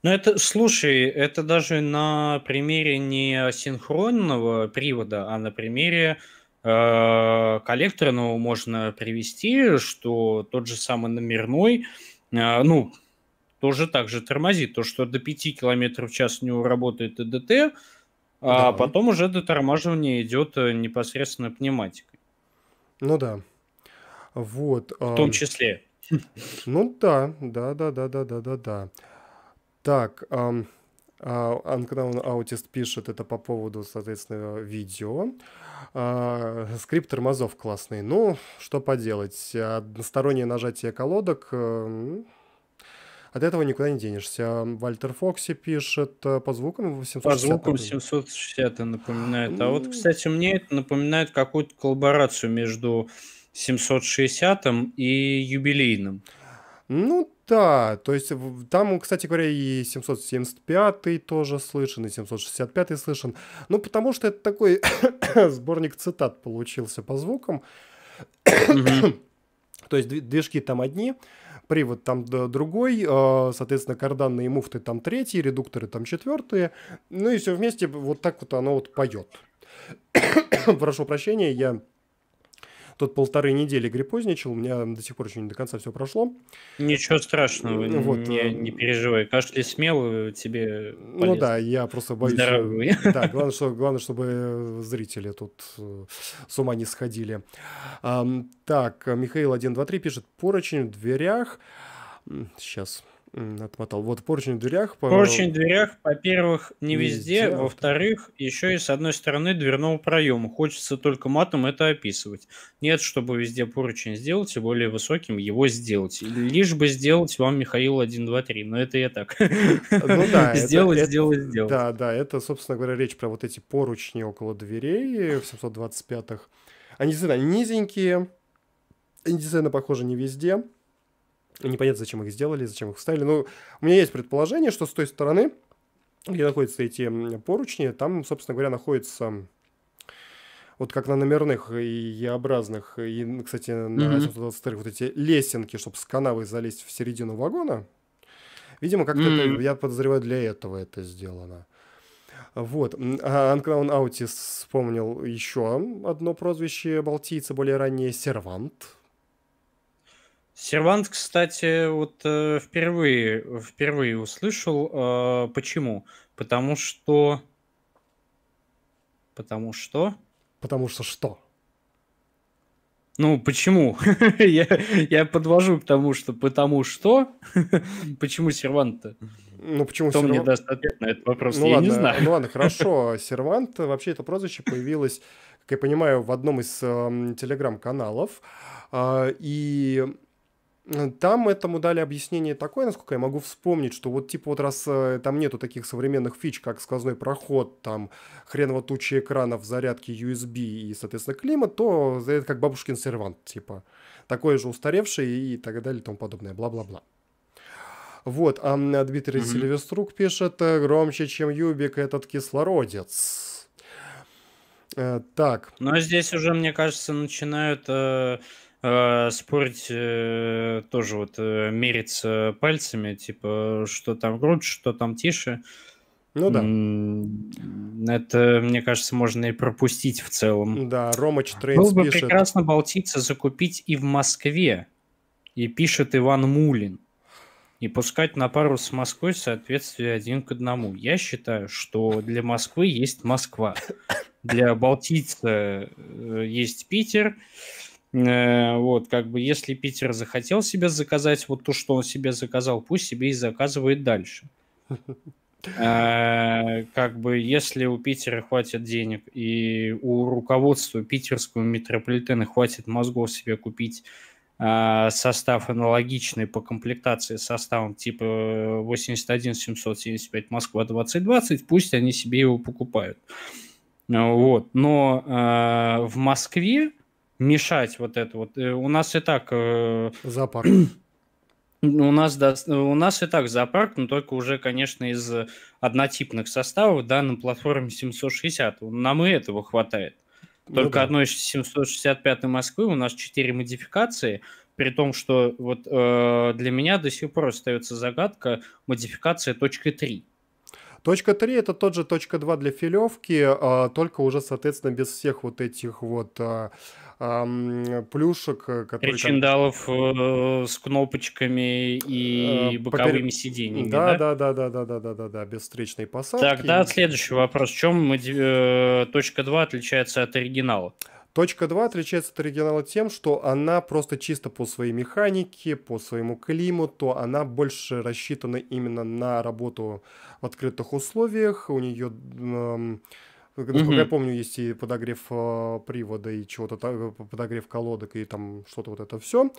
Ну это, слушай, это даже на примере не синхронного привода, а на примере э, коллекторного можно привести, что тот же самый номерной, э, ну, тоже так же тормозит. То, что до 5 км в час у него работает ЭДТ, а да. а потом уже дотормаживание идет э, непосредственно пневматикой. Ну да. Вот. В а, том числе. Ну да, да, да, да, да, да, да, да. Так, um, uh, Autist пишет это по поводу, соответственно, видео. скрипт тормозов классный. Ну, что поделать, одностороннее нажатие колодок э, от этого никуда не денешься. Вальтер Фокси пишет э, по звукам 760. По звукам 760 напоминает. А вот, ну. кстати, мне это напоминает какую-то коллаборацию между 760 и юбилейным. Ну да, то есть там, кстати говоря, и 775 тоже слышен, и 765 слышен. Ну, потому что это такой сборник цитат получился по звукам. то есть движки там одни, привод там другой, а, соответственно, карданные муфты там третьи, редукторы там четвертые. Ну и все вместе вот так вот оно вот поет. Прошу прощения, я тот полторы недели гриппозничал, у меня до сих пор еще не до конца все прошло. Ничего страшного, вот. не, э, не переживай, кашли смело, э, тебе ну полезно. Ну да, я просто боюсь... Э, Здоровый. Да, главное, что, главное, чтобы зрители тут с ума не сходили. Так, Михаил 123 пишет, поручень в дверях... Сейчас, Отмотал. Вот поручень в дверях. По... Поручень в дверях, во-первых, не везде, везде. во-вторых, еще и с одной стороны дверного проема. Хочется только матом это описывать. Нет, чтобы везде поручень сделать и более высоким его сделать. Лишь бы сделать вам Михаил 1, 2, 3. Но это я так. Ну да. Сделать, сделать, сделать. Да, да, это, собственно говоря, речь про вот эти поручни около дверей в 725-х. Они, действительно, низенькие. Они, дизайна похожи не везде. Непонятно, зачем их сделали, зачем их вставили. Но ну, у меня есть предположение, что с той стороны, где находятся эти поручни, там, собственно говоря, находится вот как на номерных и Е-образных, и, кстати, на mm-hmm. вот эти лесенки, чтобы с канавы залезть в середину вагона. Видимо, как-то mm-hmm. Это, я подозреваю, для этого это сделано. Вот. А Анклаун Аутис вспомнил еще одно прозвище балтийца, более раннее — Сервант. Сервант, кстати, вот э, впервые, впервые услышал. Э, почему? Потому что... Потому что? Потому что что? Ну, почему? я, я подвожу к тому, что потому что. почему сервант-то? Ну, почему Кто сервант? мне даст ответ на этот вопрос? Ну, я ладно, не знаю. Ну ладно, хорошо. Сервант, вообще это прозвище появилось, как я понимаю, в одном из э, телеграм-каналов. Э, и там этому дали объяснение такое, насколько я могу вспомнить, что вот типа вот раз э, там нету таких современных фич, как сквозной проход, там хреново тучи экранов, зарядки USB и, соответственно, климат, то это как бабушкин сервант, типа такой же устаревший и так далее и тому подобное, бла-бла-бла. Вот, а Дмитрий mm-hmm. Сильвеструк пишет, э, громче, чем Юбик, этот кислородец. Э, так. Но ну, а здесь уже, мне кажется, начинают э, Э, спорить э, тоже вот э, мериться пальцами, типа, что там громче, что там тише. Ну да. Это, мне кажется, можно и пропустить в целом. Да, Ромач Трейнс Было бы пишет... прекрасно Балтийца закупить и в Москве. И пишет Иван Мулин. И пускать на пару с Москвой в соответствии один к одному. Я считаю, что для Москвы есть Москва. Для Балтийца есть Питер. Э, вот, как бы, если Питер захотел себе заказать вот то, что он себе заказал, пусть себе и заказывает дальше. Э, как бы, если у Питера хватит денег и у руководства питерского метрополитена хватит мозгов себе купить э, состав аналогичный по комплектации составом типа 81 775 Москва 2020, пусть они себе его покупают. Вот. Но э, в Москве мешать вот это вот. Э, у нас и так... Э, зоопарк. У нас, да, у нас и так зоопарк, но только уже, конечно, из однотипных составов, да, на платформе 760. Нам и этого хватает. Ну только ну, да. одной 765 Москвы у нас 4 модификации, при том, что вот э, для меня до сих пор остается загадка модификация точка 3. Точка 3 это тот же точка 2 для филевки, а, только уже, соответственно, без всех вот этих вот... Э плюшек, э, которые... Причиндалов э, с кнопочками и э, боковыми попер... сиденьями, да? Да, да, да, да, да, да, да, да, без встречной посадки. Тогда следующий вопрос. Чем мы, э, точка 2 отличается от оригинала? Точка 2 отличается от оригинала тем, что она просто чисто по своей механике, по своему климату, она больше рассчитана именно на работу в открытых условиях, у нее... Э, Насколько mm я помню, есть и подогрев э, привода, и чего-то, э, подогрев колодок, и там что-то вот это все.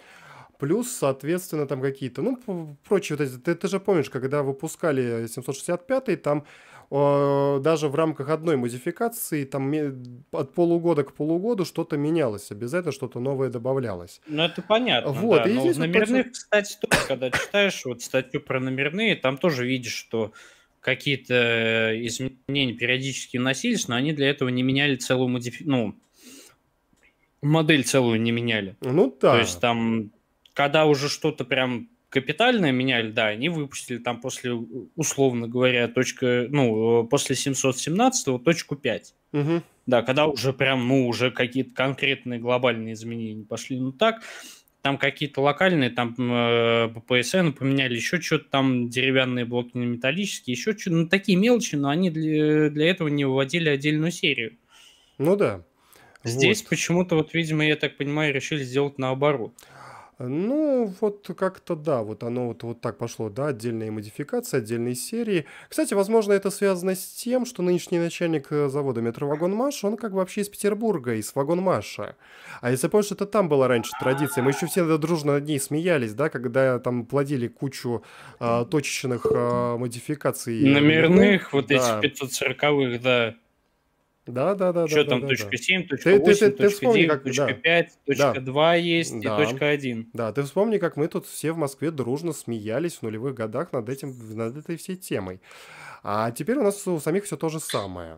Плюс, соответственно, там какие-то, ну, прочие, вот эти, ты, ты же помнишь, когда выпускали 765, й там э, даже в рамках одной модификации там от полугода к полугоду что-то менялось, обязательно что-то новое добавлялось. Ну, это понятно, вот, да, и но здесь номерных, точно... кстати, тоже, когда читаешь вот статью про номерные, там тоже видишь, что какие-то э, изменения периодически вносились, но они для этого не меняли целую модифи... ну, модель целую не меняли. Ну да. То есть там, когда уже что-то прям капитальное меняли, да, они выпустили там после, условно говоря, точка, ну, после 717 точку 5. Угу. Да, когда уже прям, ну, уже какие-то конкретные глобальные изменения пошли. Ну так, там какие-то локальные, там э, ППСН поменяли, еще что-то там, деревянные блоки на металлические, еще что-то, ну, такие мелочи, но они для, э, для этого не выводили отдельную серию. Ну да. Здесь вот. почему-то, вот, видимо, я так понимаю, решили сделать наоборот. Ну, вот как-то да, вот оно вот, вот так пошло, да, отдельные модификации, отдельные серии. Кстати, возможно, это связано с тем, что нынешний начальник э, завода метровагон Маш, он как бы вообще из Петербурга, из вагонмаша. А если помнишь, это там была раньше традиция, мы еще все дружно над ней смеялись, да, когда там плодили кучу а, точечных а, модификаций. Номерных, вот да. этих 540-х, да. Да, да, да. Что да, там, да, точка да. 7, точка ты, 8, ты, ты, точка ты 9, как... точка да. 5, точка да. 2 есть да. и точка 1. Да, ты вспомни, как мы тут все в Москве дружно смеялись в нулевых годах над, этим, над этой всей темой. А теперь у нас у самих все то же самое.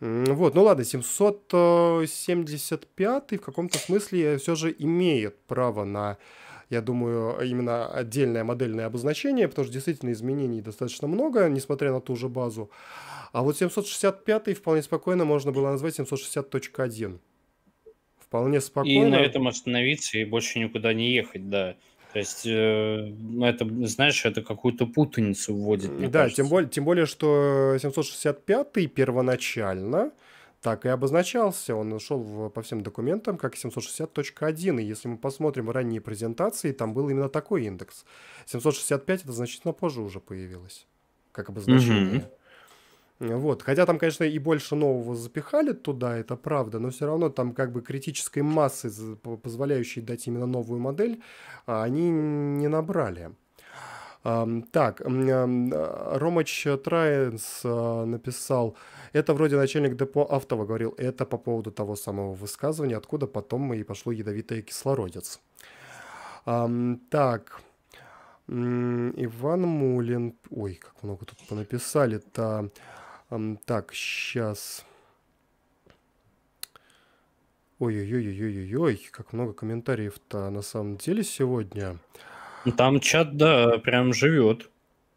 Вот, ну ладно, 775 э, в каком-то смысле все же имеет право на я думаю, именно отдельное модельное обозначение, потому что действительно изменений достаточно много, несмотря на ту же базу. А вот 765 вполне спокойно можно было назвать 760.1. Вполне спокойно. И на этом остановиться и больше никуда не ехать, да. То есть, э, ну, это, знаешь, это какую-то путаницу вводит. да, кажется. тем более, тем более, что 765 первоначально так и обозначался. Он шел по всем документам как 760.1. И если мы посмотрим ранние презентации, там был именно такой индекс. 765 это значительно позже уже появилось, как обозначение. mm Вот. Хотя там, конечно, и больше нового запихали туда, это правда, но все равно там как бы критической массы, позволяющей дать именно новую модель, а, они не набрали. Так, э, Ромач Траенс э, написал, это вроде начальник депо Автова говорил, это по поводу того самого высказывания, откуда потом и пошло ядовитое кислородец. Так, Иван Мулин, ой, как много тут понаписали-то. Так, сейчас... Ой-ой-ой-ой-ой-ой, как много комментариев-то на самом деле сегодня. Сегодня. Там чат, да, прям живет.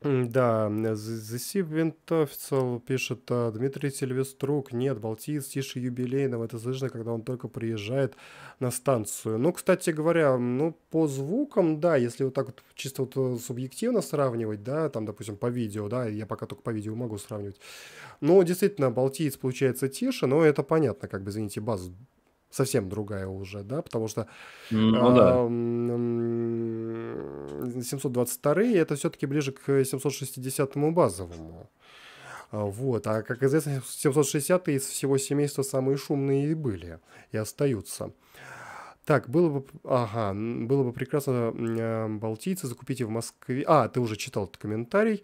Да, э, The Сиввинтовцев пишет э, Дмитрий Сильвеструк. Нет, Балтиец тише юбилейного. Это слышно, когда он только приезжает на станцию. Ну, кстати говоря, ну, по звукам, да, если вот так вот чисто вот э, субъективно сравнивать, да, там, допустим, по видео, да, я пока только по видео могу сравнивать. Ну, действительно, Балтиец получается тише, но это понятно, как бы, извините, базу совсем другая уже, да, потому что ну, да. 722 это все-таки ближе к 760 базовому. А, вот. А, как известно, 760 из всего семейства самые шумные и были, и остаются. Так, было бы, ага, было бы прекрасно балтийцы закупите в Москве. А, ты уже читал этот комментарий.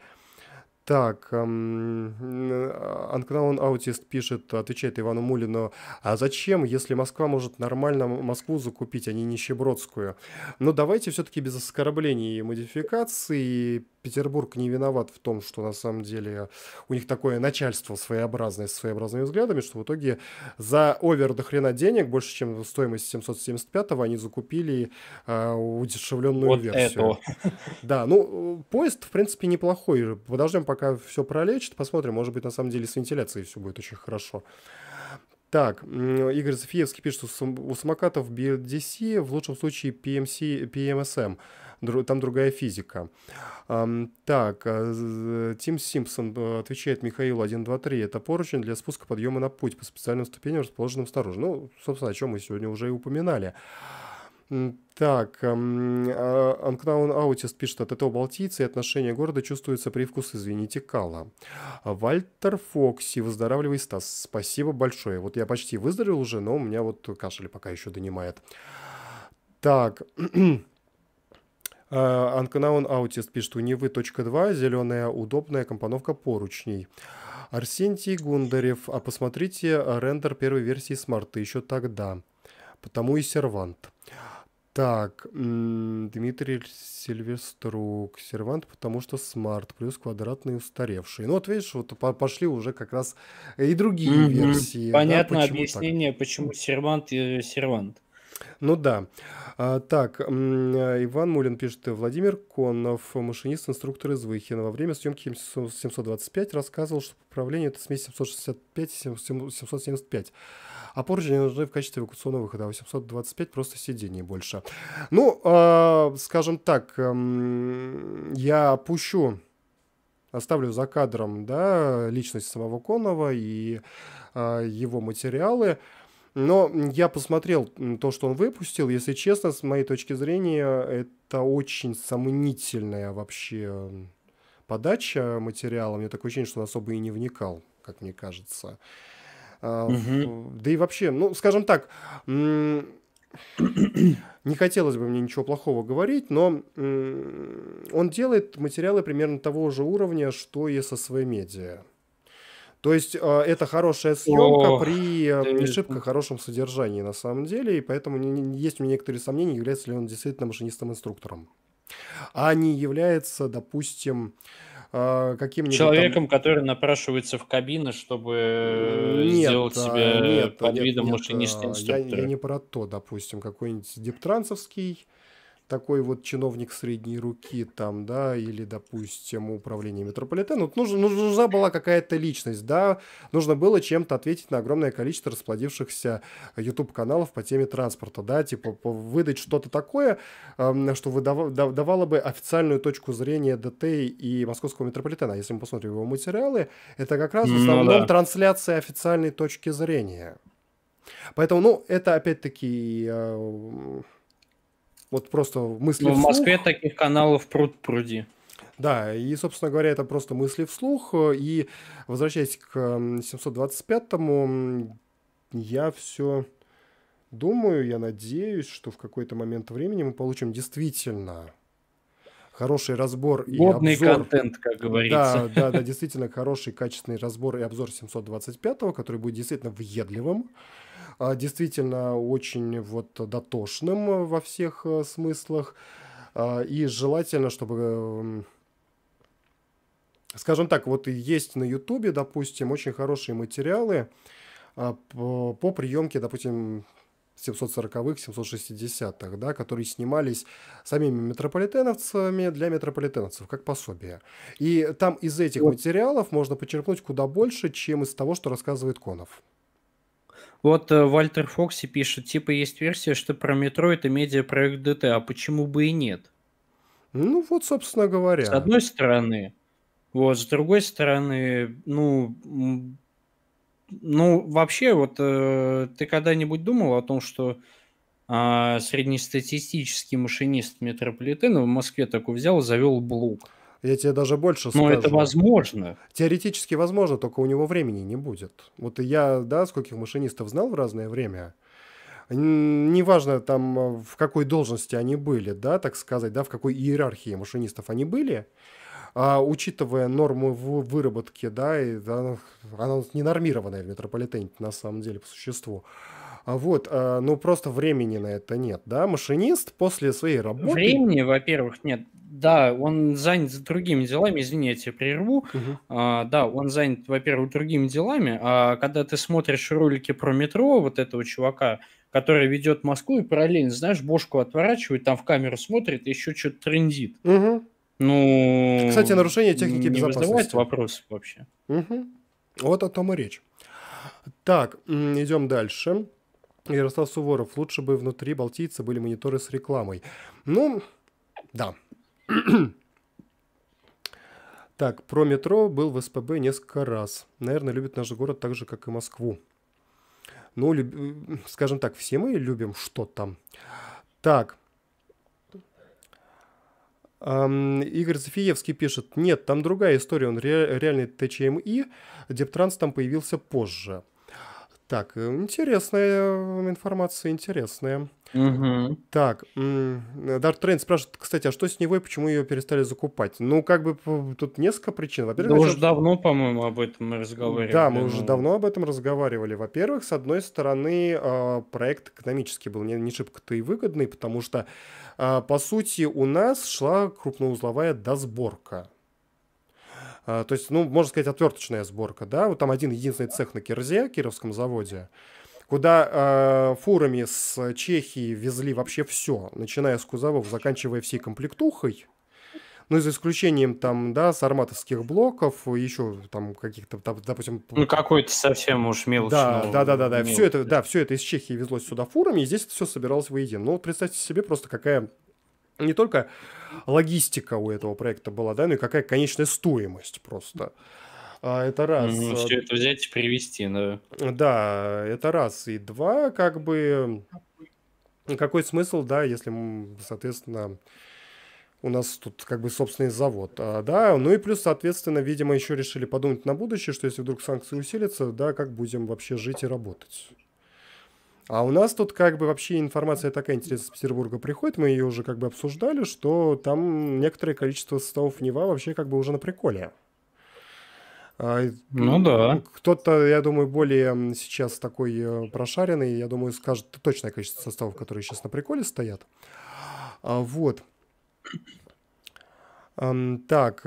Так, Анкнаун Аутист пишет, отвечает Ивану Мулину, а зачем, если Москва может нормально Москву закупить, а не нищебродскую? Но ну, давайте все-таки без оскорблений и модификаций Петербург не виноват в том, что на самом деле у них такое начальство своеобразное с своеобразными взглядами, что в итоге за овер до хрена денег, больше, чем стоимость 775-го, они закупили э, удешевленную вот версию. Это. Да, ну, поезд, в принципе, неплохой. Подождем, пока все пролечит, посмотрим. Может быть, на самом деле с вентиляцией все будет очень хорошо. Так, Игорь Софиевский пишет, что у самокатов BLDC в лучшем случае PMC, PMSM. Эм там другая физика. Так, э, э, Тим Симпсон э, отвечает Михаилу 1, 2, 3. Это поручень для спуска подъема на путь по специальным ступеням, расположенным снаружи. Ну, собственно, о чем мы сегодня уже и упоминали. Так, а, Анкнаун Аутист пишет, от этого балтийцы и отношение города чувствуется привкус, извините, кала. Вальтер Фокси, выздоравливай, Стас, спасибо большое. Вот я почти выздоровел уже, но у меня вот кашель пока еще донимает. Так, Э, Анканаун Аутист пишет, у Невы точка 2, зеленая удобная компоновка поручней. Арсентий Гундарев, а посмотрите рендер первой версии смарта еще тогда, потому и сервант. Так, Дмитрий Сильвеструк, сервант, потому что смарт, плюс квадратный устаревший. Ну вот видишь, вот пошли уже как раз и другие mm-hmm. версии. Понятно да, почему объяснение, так? почему сервант и сервант. Ну да. А, так, Иван Мулин пишет, Владимир Конов, машинист-инструктор из Выхина, во время съемки 725 рассказывал, что управление это смесь 765 и 775. А поручни нужны в качестве эвакуационного выхода, а 825 просто сидений больше. Ну, а, скажем так, я опущу оставлю за кадром да, личность самого Конова и а, его материалы. Но я посмотрел то, что он выпустил. Если честно, с моей точки зрения, это очень сомнительная вообще подача материала. Мне такое ощущение, что он особо и не вникал, как мне кажется. Угу. Да и вообще, ну, скажем так, не хотелось бы мне ничего плохого говорить, но он делает материалы примерно того же уровня, что и со своей медиа. То есть а, это хорошая съемка О, при а, не шибко хорошем содержании на самом деле, и поэтому есть у меня некоторые сомнения, является ли он действительно машинистом-инструктором, а не является, допустим, а, каким-нибудь... Человеком, там... который напрашивается в кабину, чтобы э, нет, сделать себя нет, под нет, видом машиниста-инструктора. Я, я не про то, допустим, какой-нибудь дептранцевский такой вот чиновник средней руки там, да, или, допустим, управление метрополитеном вот нужна, нужна была какая-то личность, да, нужно было чем-то ответить на огромное количество расплодившихся YouTube-каналов по теме транспорта, да, типа выдать что-то такое, эм, что выдавало, давало бы официальную точку зрения ДТ и московского метрополитена. Если мы посмотрим его материалы, это как раз в ну основном ну, да. трансляция официальной точки зрения. Поэтому, ну, это опять-таки э, вот просто мысли Ну, в Москве вслух. таких каналов пруд пруди. Да, и, собственно говоря, это просто мысли вслух. И возвращаясь к 725-му, я все думаю, я надеюсь, что в какой-то момент времени мы получим действительно хороший разбор Годный и обзор. контент, как говорится. Да, да, да, действительно хороший, качественный разбор и обзор 725-го, который будет действительно въедливым. А, действительно очень вот дотошным во всех э, смыслах. А, и желательно, чтобы эм, Скажем так, вот есть на Ютубе, допустим, очень хорошие материалы а, по, приемке, допустим, 740-х, 760-х, да, которые снимались самими метрополитеновцами для метрополитеновцев, как пособие. И там из этих материалов можно почерпнуть куда больше, чем из того, что рассказывает Конов. Вот э, Вальтер Фокси пишет, типа есть версия, что про метро это медиапроект ДТ, а почему бы и нет? Ну вот, собственно говоря. С одной стороны. Вот, с другой стороны, ну, ну вообще, вот э, ты когда-нибудь думал о том, что э, среднестатистический машинист метрополитена в Москве такой взял и завел блок? Я тебе даже больше скажу. Но это возможно. Теоретически возможно, только у него времени не будет. Вот я, да, скольких машинистов знал в разное время. Неважно там, в какой должности они были, да, так сказать, да, в какой иерархии машинистов они были. А, учитывая норму в выработке, да, и, да, она не нормированная в метрополитене на самом деле по существу. А вот, а, ну просто времени на это нет, да? Машинист после своей работы... Времени, во-первых, нет. Да, он занят другими делами, извини, я тебя прерву. Угу. А, да, он занят, во-первых, другими делами, а когда ты смотришь ролики про метро, вот этого чувака, который ведет Москву и параллельно, знаешь, бошку отворачивает, там в камеру смотрит, еще что-то трендит. Угу. Ну, Кстати, нарушение техники не безопасности. вызывает вопрос вообще. Угу. Вот о том и речь. Так, идем дальше. Ярослав Суворов. Лучше бы внутри балтийца были мониторы с рекламой. Ну, да. Так, про метро был в СПБ несколько раз. Наверное, любит наш город так же, как и Москву. Ну, люб... Э, скажем так, все мы любим что там. Так. Эм, Игорь Софиевский пишет, нет, там другая история, он ре... реальный ТЧМИ, Дептранс там появился позже. Так, э, интересная э, информация, интересная. Угу. Так, Дарт Трейн э, спрашивает, кстати, а что с него и почему ее перестали закупать? Ну, как бы тут несколько причин. Во-первых, мы уже давно, по-моему, об этом разговаривали. Да, мы уже ну. давно об этом разговаривали. Во-первых, с одной стороны, а, проект экономически был не, не шибко-то и выгодный, потому что, а, по сути, у нас шла крупноузловая досборка. А, то есть, ну, можно сказать, отверточная сборка, да, вот там один единственный цех на Кирзе, Кировском заводе, куда э, фурами с Чехии везли вообще все, начиная с кузовов, заканчивая всей комплектухой. Ну, за исключением там, да, с сарматовских блоков, еще там каких-то, допустим... Ну, какой-то совсем уж мелочь. Да, ну, да, да, да, да. Все это, да, все это из Чехии везлось сюда фурами, и здесь это все собиралось воедино. Ну, вот представьте себе просто какая не только логистика у этого проекта была, да, но и какая конечная стоимость просто. А, это раз. Ну, все это взять и привести, да. Да, это раз. И два, как бы... Какой смысл, да, если, соответственно, у нас тут как бы собственный завод, а, да, ну и плюс, соответственно, видимо, еще решили подумать на будущее, что если вдруг санкции усилятся, да, как будем вообще жить и работать. А у нас тут как бы вообще информация такая интересная из Петербурга приходит, мы ее уже как бы обсуждали, что там некоторое количество составов Нева вообще как бы уже на приколе. А, ну да. Кто-то, я думаю, более сейчас такой э, прошаренный, я думаю, скажет точное количество составов, которые сейчас на приколе стоят. А, вот. Так,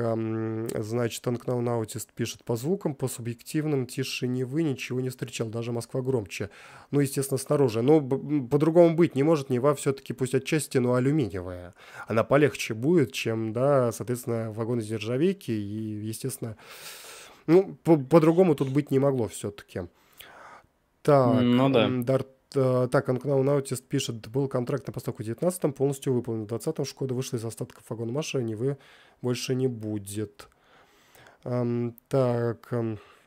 значит, Анкнау Наутист пишет по звукам, по субъективным тише вы ничего не встречал, даже Москва громче. Ну, естественно, снаружи. Но ну, по-другому быть не может, Нева все-таки пусть отчасти, но алюминиевая. Она полегче будет, чем, да, соответственно, вагоны из нержавейки и, естественно, ну, по-другому тут быть не могло все-таки. Так, ну, да. Дарт э, так, Анкнау Наутист пишет, был контракт на поставку в 19-м, полностью выполнен. В 20-м Шкода вышла из остатков вагона машины. Вы больше не будет. Эм, так,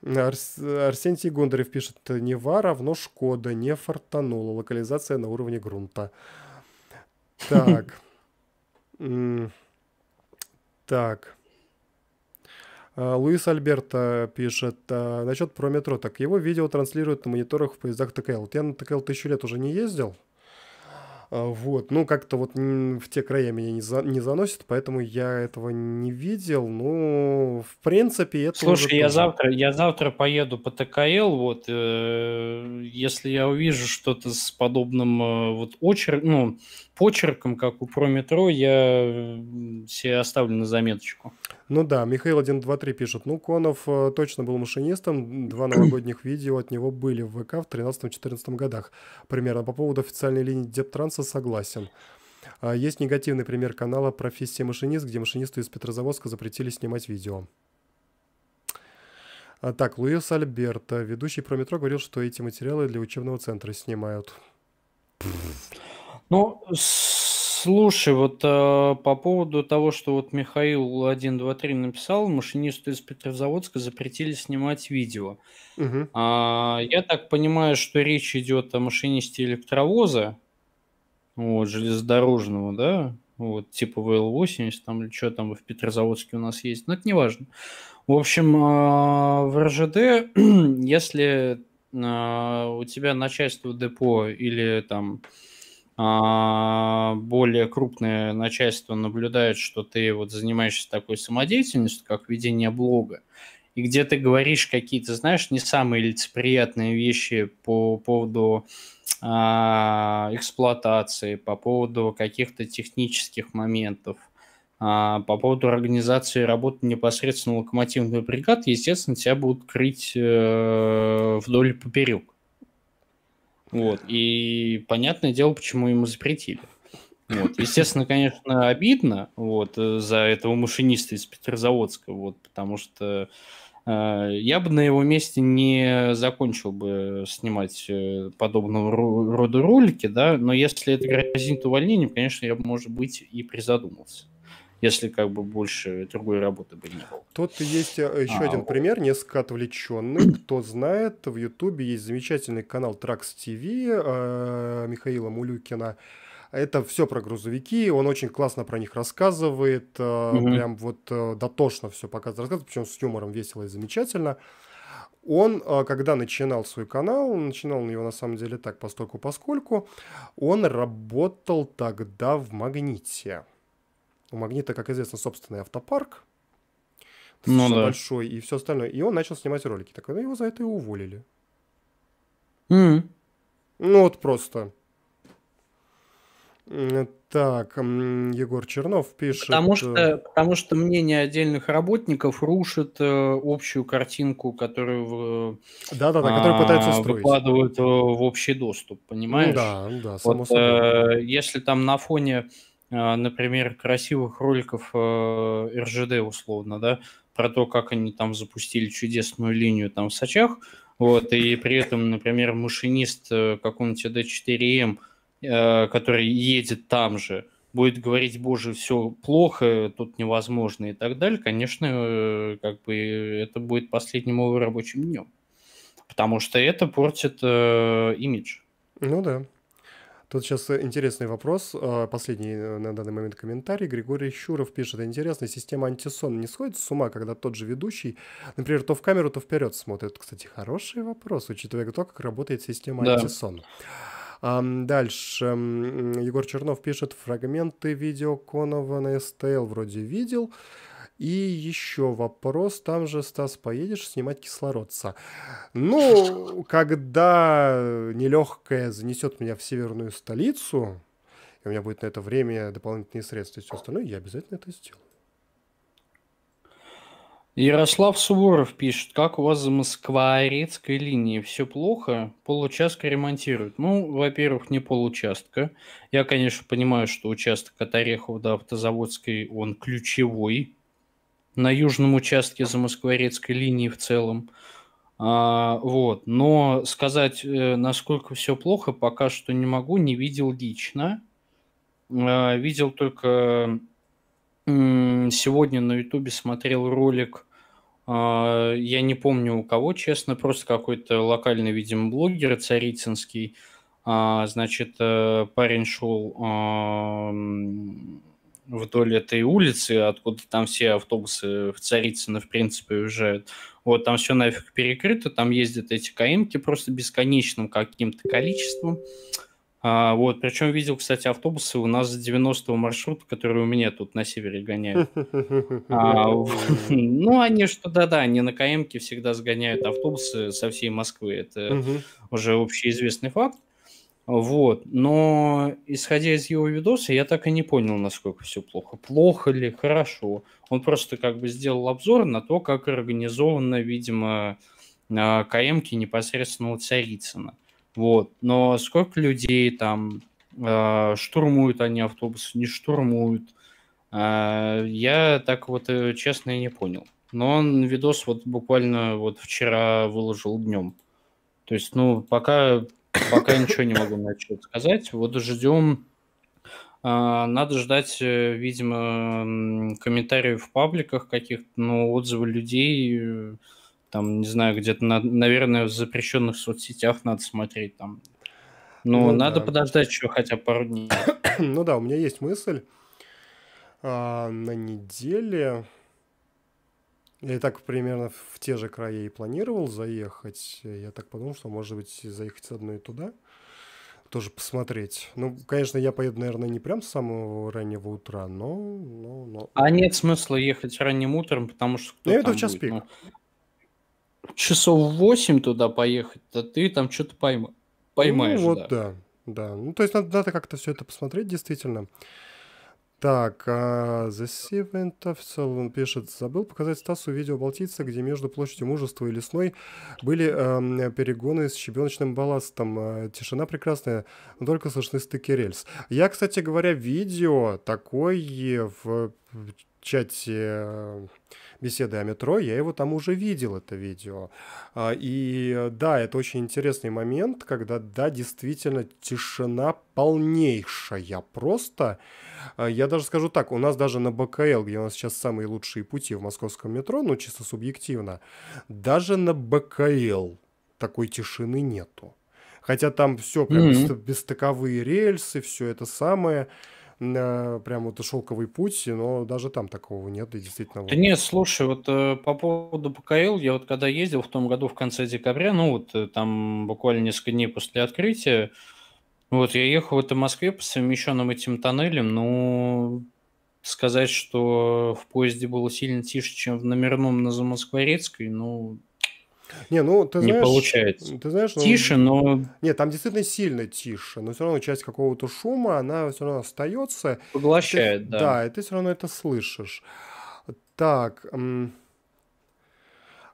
Арс... Арсентий Гондарев пишет, Нева равно Шкода, не фартанула, локализация на уровне грунта. Так, так, а, Луис Альберто пишет, а, насчет про метро, так его видео транслируют на мониторах в поездах ТКЛ. Вот я на ТКЛ тысячу лет уже не ездил, а, вот, ну как-то вот в те края меня не, за, не заносит, поэтому я этого не видел. Ну, в принципе, это. Слушай, я завтра, я завтра поеду по ТКЛ, вот, э, если я увижу что-то с подобным э, вот очередь, ну почерком, как у про метро, я себе оставлю на заметочку. Ну да, Михаил 123 пишет, ну Конов э, точно был машинистом, два новогодних видео от него были в ВК в 13-14 годах примерно. По поводу официальной линии Дептранса согласен. А, есть негативный пример канала «Профессия машинист», где машинисту из Петрозаводска запретили снимать видео. А, так, Луис Альберта, ведущий про метро, говорил, что эти материалы для учебного центра снимают. Ну, слушай, вот э, по поводу того, что вот Михаил 123 написал, машинисту из Петрозаводска запретили снимать видео. Угу. А, я так понимаю, что речь идет о машинисте электровоза, вот, железнодорожного, да, вот, типа ВЛ-80 там или что там в Петрозаводске у нас есть, но это не важно. В общем, а, в РЖД, если а, у тебя начальство депо или там а, более крупное начальство наблюдает, что ты вот занимаешься такой самодеятельностью, как ведение блога, и где ты говоришь какие-то, знаешь, не самые лицеприятные вещи по поводу а, эксплуатации, по поводу каких-то технических моментов, а, по поводу организации работы непосредственно локомотивных бригад, естественно, тебя будут крыть э, вдоль и поперек. Вот. И понятное дело, почему ему запретили. Вот. Естественно, конечно, обидно вот, э, за этого машиниста из Петрозаводска, вот, потому что э, я бы на его месте не закончил бы снимать э, подобного рода ролики, да, но если это грозит увольнением, конечно, я бы, может быть, и призадумался если как бы больше другой работы бы не было. Тут есть э, еще а, один вот. пример, несколько отвлеченный. Кто знает, в Ютубе есть замечательный канал Trax TV э, Михаила Мулюкина. Это все про грузовики, он очень классно про них рассказывает, э, угу. прям вот э, дотошно все показывает, рассказывает, причем с юмором весело и замечательно. Он, э, когда начинал свой канал, начинал он его на самом деле так, постольку поскольку, он работал тогда в «Магните». У Магнита, как известно, собственный автопарк. Ну, да. большой и все остальное. И он начал снимать ролики. Так ну, его за это и уволили. Mm. Ну вот просто. Так, Егор Чернов пишет... Потому что, э, потому что мнение отдельных работников рушит э, общую картинку, которую да, да, да, которую пытаются строить. выкладывают в общий доступ, понимаешь? Ну, да, да, само вот, собой. Э, если там на фоне а, например, красивых роликов а, РЖД условно, да, про то, как они там запустили чудесную линию там в Сачах, вот, и при этом, например, машинист э, какого нибудь д 4 м эм, э, который едет там же, будет говорить, боже, все плохо, тут невозможно и так далее, конечно, э, как бы это будет последним его рабочим днем. Потому что это портит э, имидж. Ну да, Тут сейчас э, интересный вопрос, э, последний э, на данный момент комментарий. Григорий Щуров пишет, интересно, система антисон не сходит с ума, когда тот же ведущий, например, то в камеру, то вперед смотрит? Кстати, хороший вопрос, учитывая то, как работает система да. антисон. Дальше. Егор Чернов пишет, фрагменты видео Конова на СТЛ вроде видел. И еще вопрос, там же, Стас, поедешь снимать кислородца? Ну, когда нелегкая занесет меня в северную столицу, и у меня будет на это время дополнительные средства и все остальное, я обязательно это сделаю. Ярослав Суворов пишет, как у вас за Москва-Орецкой линией? Все плохо? Получастка ремонтируют. Ну, во-первых, не получастка. Я, конечно, понимаю, что участок от Орехова до Автозаводской, он ключевой на южном участке за Замоскворецкой линии в целом. А, вот. Но сказать, э, насколько все плохо, пока что не могу, не видел лично. А, видел только сегодня на Ютубе смотрел ролик, а, я не помню у кого, честно, просто какой-то локальный, видимо, блогер царицынский. А, значит, э, парень шел а, вдоль этой улицы, откуда там все автобусы в Царицыно, в принципе, уезжают. Вот, там все нафиг перекрыто, там ездят эти каимки просто бесконечным каким-то количеством. А, вот, причем видел, кстати, автобусы у нас за 90-го маршрута, которые у меня тут на севере гоняют. А, ну, они что, да-да, они на КМке всегда сгоняют автобусы со всей Москвы. Это уже общеизвестный факт. Вот. Но исходя из его видоса, я так и не понял, насколько все плохо. Плохо ли, хорошо. Он просто как бы сделал обзор на то, как организовано, видимо, а, каемки непосредственно у Царицына. Вот. Но сколько людей там а, штурмуют они автобусы, не штурмуют. А, я так вот, э, честно, и не понял. Но он видос вот буквально вот вчера выложил днем. То есть, ну, пока Пока ничего не могу начать сказать. Вот ждем. А, надо ждать, э, видимо, комментариев в пабликах каких-то, ну, отзывы людей, э, там, не знаю, где-то, на, наверное, в запрещенных соцсетях надо смотреть там. Но ну, ну, надо да. подождать еще хотя пару дней. ну да, у меня есть мысль. А, на неделе я и так примерно в те же края и планировал заехать. Я так подумал, что, может быть, заехать с одной туда, тоже посмотреть. Ну, конечно, я поеду, наверное, не прям с самого раннего утра, но... но, но... А нет смысла ехать ранним утром, потому что... Ну, это в час будет? Ну, пик. Ну, часов 8 туда поехать, да ты там что-то пойма... поймаешь. Ну, вот да. да, да. Ну, то есть надо, надо как-то все это посмотреть, действительно. Так, а The Seventh он пишет, забыл показать Стасу видео Балтийца, где между площадью Мужества и Лесной были э, перегоны с щебеночным балластом. А, тишина прекрасная, но только слышны стыки рельс. Я, кстати говоря, видео такое в чате э, беседы о метро, я его там уже видел, это видео. А, и э, да, это очень интересный момент, когда, да, действительно, тишина полнейшая. Просто а, я даже скажу так, у нас даже на БКЛ, где у нас сейчас самые лучшие пути в московском метро, ну чисто субъективно, даже на БКЛ такой тишины нету. Хотя там все прям mm-hmm. бестыковые рельсы, все это самое прям вот шелковый путь, но даже там такого нет, и действительно. Да вот. нет, слушай, вот э, по поводу БКЛ, я вот когда ездил в том году в конце декабря, ну вот э, там буквально несколько дней после открытия, вот, я ехал это в Москве по совмещенным этим тоннелям, но ну, сказать, что в поезде было сильно тише, чем в номерном на Замоскворецкой, ну, не, ну ты не знаешь, получается. Ты знаешь, ну, тише, но нет, там действительно сильно тише, но все равно часть какого-то шума она все равно остается. Поглощает, ты, да. Да, и ты все равно это слышишь. Так,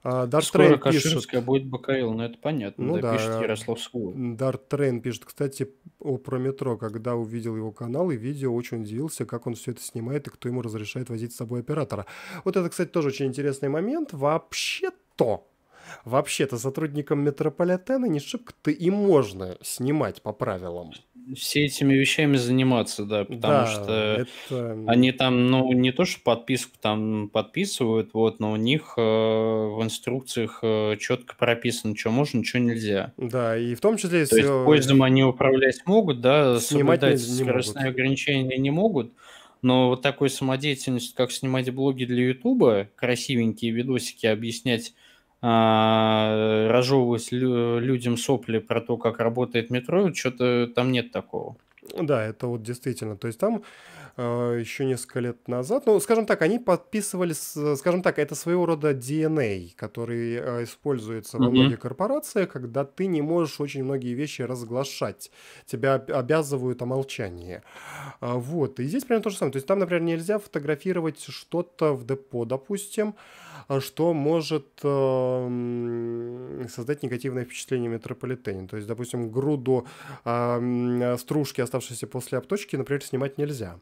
Дарт ну, Скоро Каширская пишет... будет БКЛ, но ну, это понятно, ну, да, пишет Ярослав Дарт Трейн пишет, кстати, о, про метро, когда увидел его канал и видео, очень удивился, как он все это снимает и кто ему разрешает возить с собой оператора. Вот это, кстати, тоже очень интересный момент. Вообще-то вообще-то сотрудникам метрополитена не шибко-то и можно снимать по правилам. Все этими вещами заниматься, да, потому да, что это... они там, ну, не то, что подписку там подписывают, вот, но у них э, в инструкциях э, четко прописано, что можно, что нельзя. Да, и в том числе... То если... есть поездом они управлять могут, да, снимать соблюдать не, не скоростные могут. ограничения не могут, но вот такой самодеятельность, как снимать блоги для Ютуба, красивенькие видосики объяснять а, разжевывать людям сопли про то, как работает метро, что-то там нет такого. Да, это вот действительно. То есть там Э, еще несколько лет назад. Ну, скажем так, они подписывались, скажем так, это своего рода DNA, который э, используется mm-hmm. во многих корпорациях, когда ты не можешь очень многие вещи разглашать. Тебя обязывают о молчании. А, вот. И здесь примерно то же самое. То есть там, например, нельзя фотографировать что-то в депо, допустим, а, что может э, создать негативное впечатление в метрополитене. То есть, допустим, груду э, стружки, оставшиеся после обточки, например, снимать нельзя.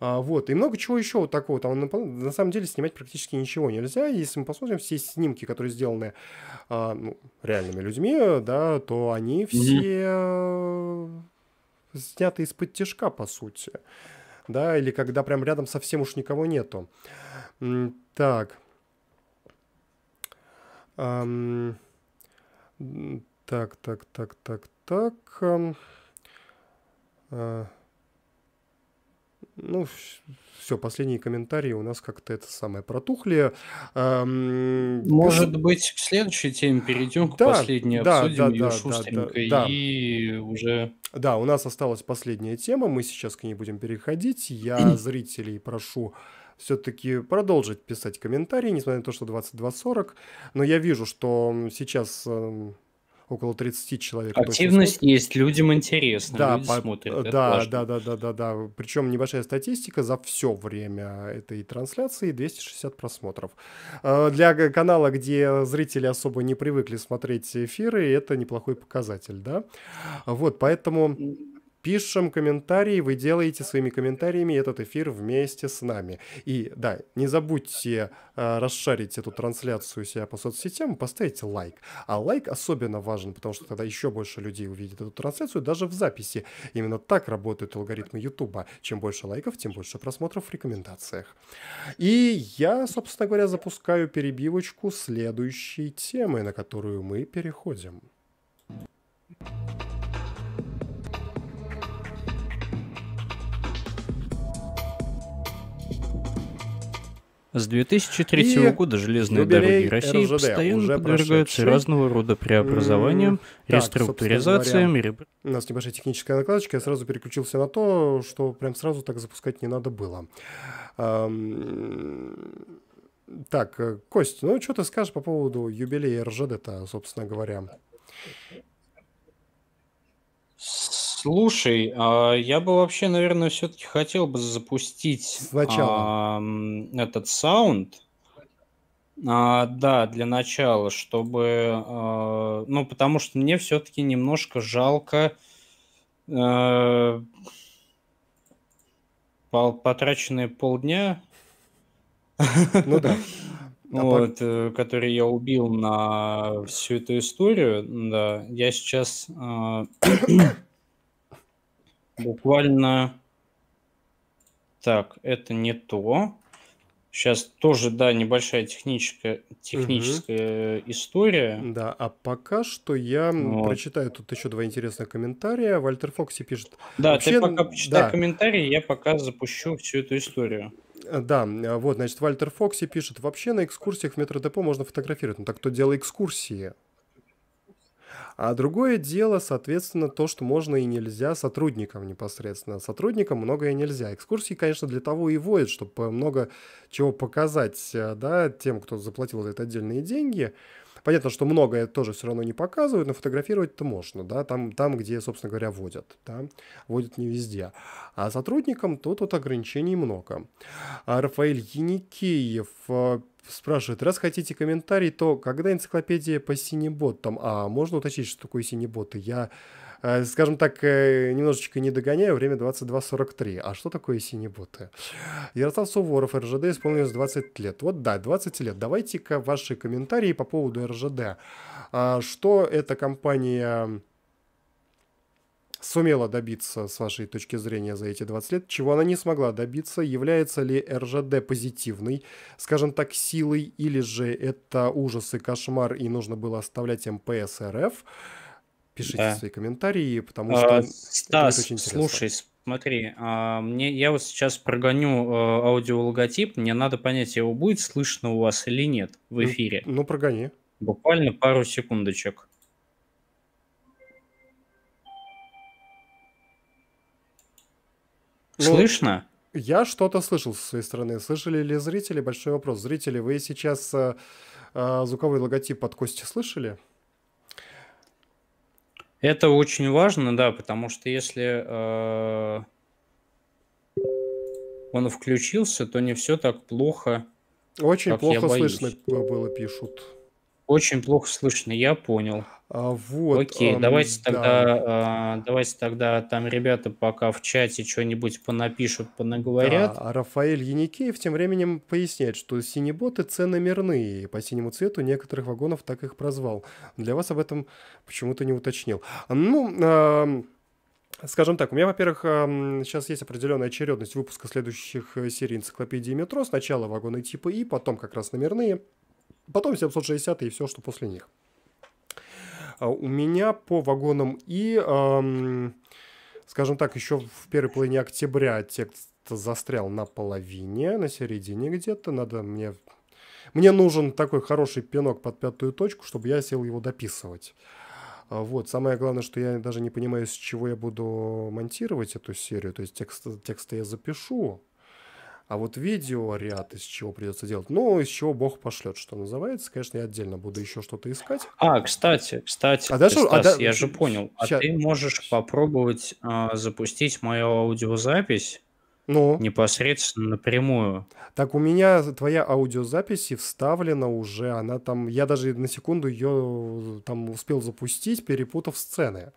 А, вот, и много чего еще вот такого. Там на, самом деле снимать практически ничего нельзя. Если мы посмотрим все снимки, которые сделаны а, ну, реальными людьми, э, да, то они все mm-hmm. сняты из-под тяжка, по сути. Да, или когда прям рядом совсем уж никого нету. Так. Эм, так, так, так, так, так. Э, ну, все, последние комментарии у нас как-то это самое протухли. Эм, Может быть, к следующей теме перейдем, к да, последней да, обсудим да, ее да, шустренько да, да, и уже... Да, у нас осталась последняя тема, мы сейчас к ней будем переходить. Я зрителей прошу все-таки продолжить писать комментарии, несмотря на то, что 22.40. Но я вижу, что сейчас эм, около 30 человек. Активность есть, людям интересно, да, люди по... смотрят. Э, да, да, да, да, да, да. Причем небольшая статистика за все время этой трансляции 260 просмотров. Э, для канала, где зрители особо не привыкли смотреть эфиры, это неплохой показатель, да. Вот, поэтому пишем комментарии, вы делаете своими комментариями этот эфир вместе с нами. И да, не забудьте э, расшарить эту трансляцию себя по соцсетям, поставить лайк. А лайк особенно важен, потому что тогда еще больше людей увидит эту трансляцию даже в записи. Именно так работают алгоритмы Ютуба. Чем больше лайков, тем больше просмотров в рекомендациях. И я, собственно говоря, запускаю перебивочку следующей темы, на которую мы переходим. Thank you С 2003 и года железные дороги России РЖД, постоянно подвергаются разного рода преобразованиям, так, реструктуризациям и... У нас небольшая техническая накладочка, я сразу переключился на то, что прям сразу так запускать не надо было. Так, э, Кость, ну что ты скажешь по поводу юбилея РЖД-то, собственно говоря? Слушай, а, я бы вообще, наверное, все-таки хотел бы запустить Сначала. этот саунд. А, да, для начала, чтобы... А, ну, потому что мне все-таки немножко жалко а, э, по, потраченные полдня. Ну да. А вот, пар... Э, который я убил на всю эту историю, да, я сейчас... Э буквально... Так, это не то. Сейчас тоже, да, небольшая техническая, техническая угу. история. Да, а пока что я вот. прочитаю тут еще два интересных комментария. Вальтер Фокси пишет. Да, Вообще, ты пока почитай да. комментарии, я пока запущу всю эту историю. Э, да, э, вот, значит, Вальтер Фокси пишет, вообще на экскурсиях в метро метродепо можно фотографировать. Ну так кто делал экскурсии? А другое дело, соответственно, то, что можно и нельзя сотрудникам непосредственно. Сотрудникам многое нельзя. Экскурсии, конечно, для того и водят, чтобы э, много чего показать э, да, тем, кто заплатил за это отдельные деньги. Понятно, что многое тоже все равно не показывают, но фотографировать-то можно, да, там, там, где, собственно говоря, водят, да, водят не везде. А сотрудникам тут вот ограничений много. А Рафаэль Яникеев э, спрашивает, раз хотите комментарий, то когда энциклопедия по синеботам? А можно уточнить, что такое синеботы? Я Э, скажем так, э, немножечко не догоняю, время 22.43. А что такое синие боты? Ярослав Суворов, РЖД исполнилось 20 лет. Вот да, 20 лет. Давайте-ка ваши комментарии по поводу РЖД. А, что эта компания сумела добиться, с вашей точки зрения, за эти 20 лет, чего она не смогла добиться, является ли РЖД позитивной, скажем так, силой, или же это ужас и кошмар, и нужно было оставлять МПС РФ, пишите да. свои комментарии, потому а, что а, Стас, это очень слушай, смотри, а, мне, я вот сейчас прогоню а, аудиологотип, мне надо понять, его будет слышно у вас или нет в ну, эфире. Ну, ну прогони. Буквально пару секундочек. Ну, слышно? Я что-то слышал со своей стороны. Слышали ли зрители? Большой вопрос. Зрители, вы сейчас э, а, звуковой логотип от Кости слышали? Это очень важно, да, потому что если э, он включился, то не все так плохо. Очень плохо слышно было, пишут. Очень плохо слышно, я понял. А, вот, Окей, эм, давайте да. тогда, э, давайте тогда там ребята пока в чате что-нибудь понапишут, понаговорят. Да, а Рафаэль Яникеев тем временем поясняет, что синеботы ценомерные, по синему цвету некоторых вагонов так их прозвал. Для вас об этом почему-то не уточнил. Ну, э, Скажем так, у меня, во-первых, сейчас эм, есть определенная очередность выпуска следующих э, серий энциклопедии метро. Сначала вагоны типа И, потом как раз номерные, Потом 760 и все, что после них. А, у меня по вагонам и, эм, скажем так, еще в первой половине октября текст застрял на половине, на середине где-то. Надо мне... Мне нужен такой хороший пинок под пятую точку, чтобы я сел его дописывать. А, вот. Самое главное, что я даже не понимаю, с чего я буду монтировать эту серию. То есть текст, тексты я запишу, а вот видео ряд, из чего придется делать, ну, из чего бог пошлет, что называется. Конечно, я отдельно буду еще что-то искать. А, кстати, кстати, а ты, а Стас, а, да... я же понял. Сейчас... А ты можешь попробовать а, запустить мою аудиозапись ну. непосредственно напрямую. Так у меня твоя аудиозапись вставлена уже, она там, я даже на секунду ее э, там успел запустить, перепутав сцены.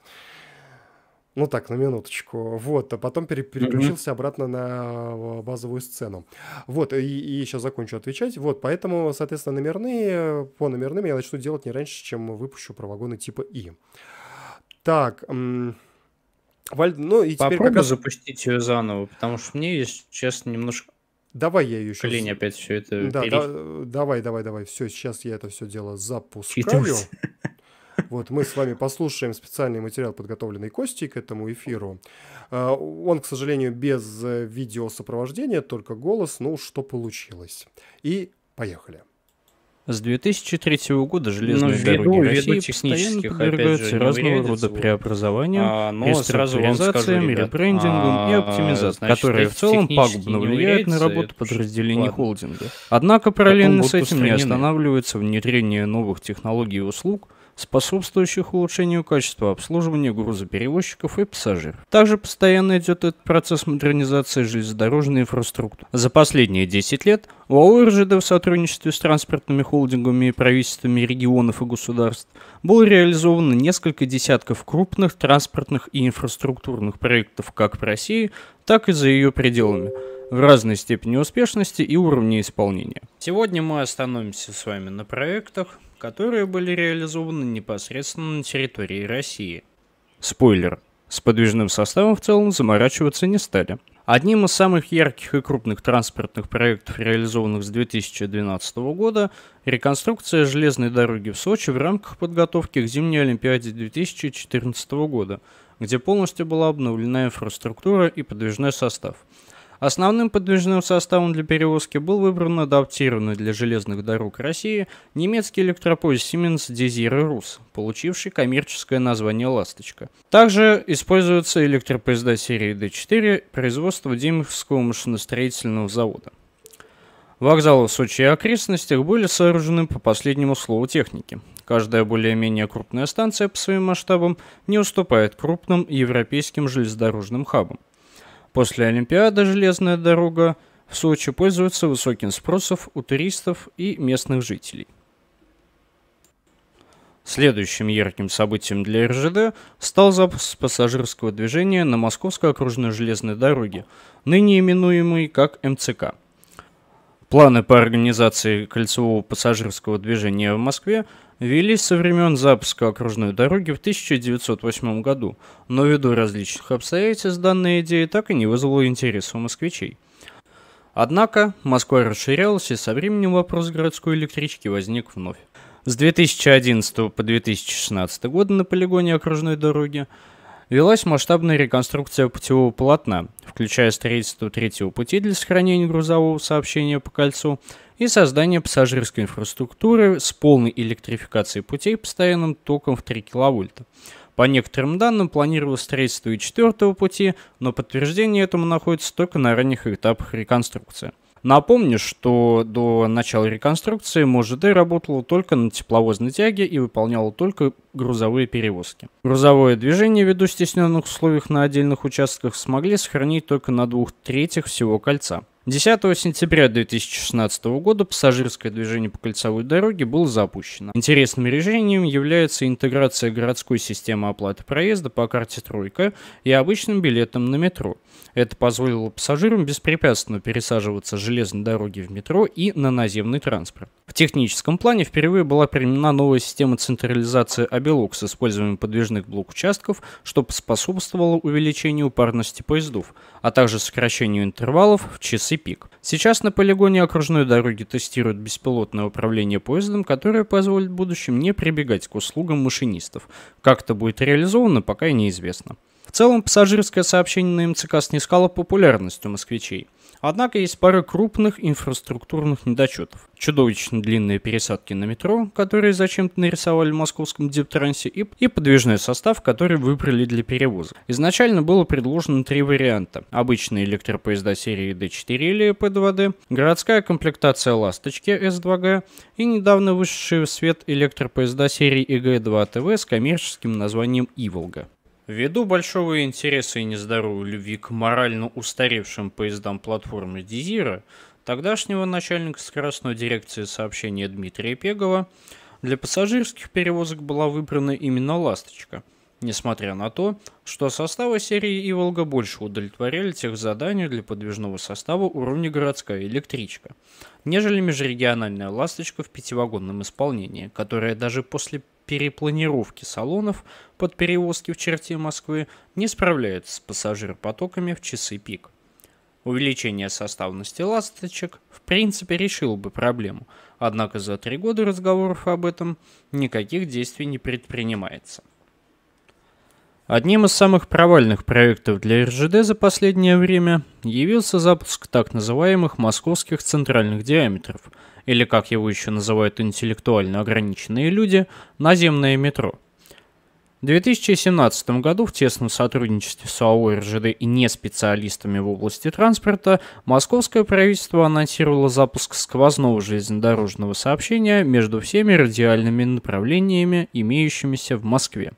Ну так, на минуточку. Вот, а потом пере- переключился mm-hmm. обратно на а, базовую сцену. Вот, и, и сейчас закончу отвечать. Вот, поэтому, соответственно, номерные, по номерным я начну делать не раньше, чем выпущу про типа И. Так, м- Валь... ну и теперь Попробуй как раз... запустить ее заново, потому что мне, если честно, немножко Давай я ее сейчас... Лень опять все это... Да, да, давай, давай, давай. Все, сейчас я это все дело запускаю. Читался. Вот мы с вами послушаем специальный материал, подготовленный Костей к этому эфиру. А, он, к сожалению, без э, видеосопровождения, только голос. Ну, что получилось. И поехали. С 2003 года железные ну, дороги России постоянно подвергаются же, разного рода преобразованиям, а, но реструктуризациям, ребрендингам а, и оптимизациям, значит, которые в целом пагубно влияют на работу подразделений ладно. холдинга. Однако параллельно с этим устранены. не останавливается внедрение новых технологий и услуг – способствующих улучшению качества обслуживания грузоперевозчиков и пассажиров. Также постоянно идет этот процесс модернизации железнодорожной инфраструктуры. За последние 10 лет УАО РЖД в сотрудничестве с транспортными холдингами и правительствами регионов и государств было реализовано несколько десятков крупных транспортных и инфраструктурных проектов как в России, так и за ее пределами в разной степени успешности и уровне исполнения. Сегодня мы остановимся с вами на проектах, которые были реализованы непосредственно на территории России. Спойлер. С подвижным составом в целом заморачиваться не стали. Одним из самых ярких и крупных транспортных проектов, реализованных с 2012 года, реконструкция железной дороги в Сочи в рамках подготовки к зимней Олимпиаде 2014 года, где полностью была обновлена инфраструктура и подвижной состав – Основным подвижным составом для перевозки был выбран адаптированный для железных дорог России немецкий электропоезд Siemens Desire Rus, получивший коммерческое название «Ласточка». Также используются электропоезда серии D4 производства Демиховского машиностроительного завода. Вокзалы в Сочи и окрестностях были сооружены по последнему слову техники. Каждая более-менее крупная станция по своим масштабам не уступает крупным европейским железнодорожным хабам. После Олимпиады железная дорога в Сочи пользуется высоким спросом у туристов и местных жителей. Следующим ярким событием для РЖД стал запуск пассажирского движения на Московской окружной железной дороге, ныне именуемой как МЦК. Планы по организации кольцевого пассажирского движения в Москве велись со времен запуска окружной дороги в 1908 году, но ввиду различных обстоятельств данная идея так и не вызвала интереса у москвичей. Однако Москва расширялась, и со временем вопрос городской электрички возник вновь. С 2011 по 2016 годы на полигоне окружной дороги велась масштабная реконструкция путевого полотна, включая строительство третьего пути для сохранения грузового сообщения по кольцу – и создание пассажирской инфраструктуры с полной электрификацией путей постоянным током в 3 кВт. По некоторым данным, планировалось строительство и четвертого пути, но подтверждение этому находится только на ранних этапах реконструкции. Напомню, что до начала реконструкции МОЖД работала только на тепловозной тяге и выполняла только грузовые перевозки. Грузовое движение ввиду стесненных условиях на отдельных участках смогли сохранить только на двух третьих всего кольца – 10 сентября 2016 года пассажирское движение по кольцевой дороге было запущено. Интересным решением является интеграция городской системы оплаты проезда по карте «Тройка» и обычным билетом на метро. Это позволило пассажирам беспрепятственно пересаживаться с железной дороги в метро и на наземный транспорт. В техническом плане впервые была применена новая система централизации обелок с использованием подвижных блок-участков, что способствовало увеличению парности поездов, а также сокращению интервалов в часы пик. Сейчас на полигоне окружной дороги тестируют беспилотное управление поездом, которое позволит в будущем не прибегать к услугам машинистов. Как это будет реализовано, пока неизвестно целом пассажирское сообщение на МЦК снискало популярность у москвичей. Однако есть пара крупных инфраструктурных недочетов. Чудовищно длинные пересадки на метро, которые зачем-то нарисовали в московском диптрансе, и, подвижной состав, который выбрали для перевозок. Изначально было предложено три варианта. Обычные электропоезда серии D4 или P2D, городская комплектация «Ласточки» S2G и недавно вышедшие в свет электропоезда серии EG2TV с коммерческим названием «Иволга». Ввиду большого интереса и нездоровой любви к морально устаревшим поездам платформы «Дизира», тогдашнего начальника скоростной дирекции сообщения Дмитрия Пегова, для пассажирских перевозок была выбрана именно «Ласточка», несмотря на то, что составы серии «Иволга» больше удовлетворяли тех заданию для подвижного состава уровня городская электричка, нежели межрегиональная «Ласточка» в пятивагонном исполнении, которая даже после перепланировки салонов под перевозки в черте Москвы не справляются с пассажиропотоками в часы пик. Увеличение составности ласточек в принципе решило бы проблему, однако за три года разговоров об этом никаких действий не предпринимается. Одним из самых провальных проектов для РЖД за последнее время явился запуск так называемых московских центральных диаметров – или как его еще называют интеллектуально ограниченные люди, наземное метро. В 2017 году в тесном сотрудничестве с АО РЖД и не специалистами в области транспорта московское правительство анонсировало запуск сквозного железнодорожного сообщения между всеми радиальными направлениями, имеющимися в Москве.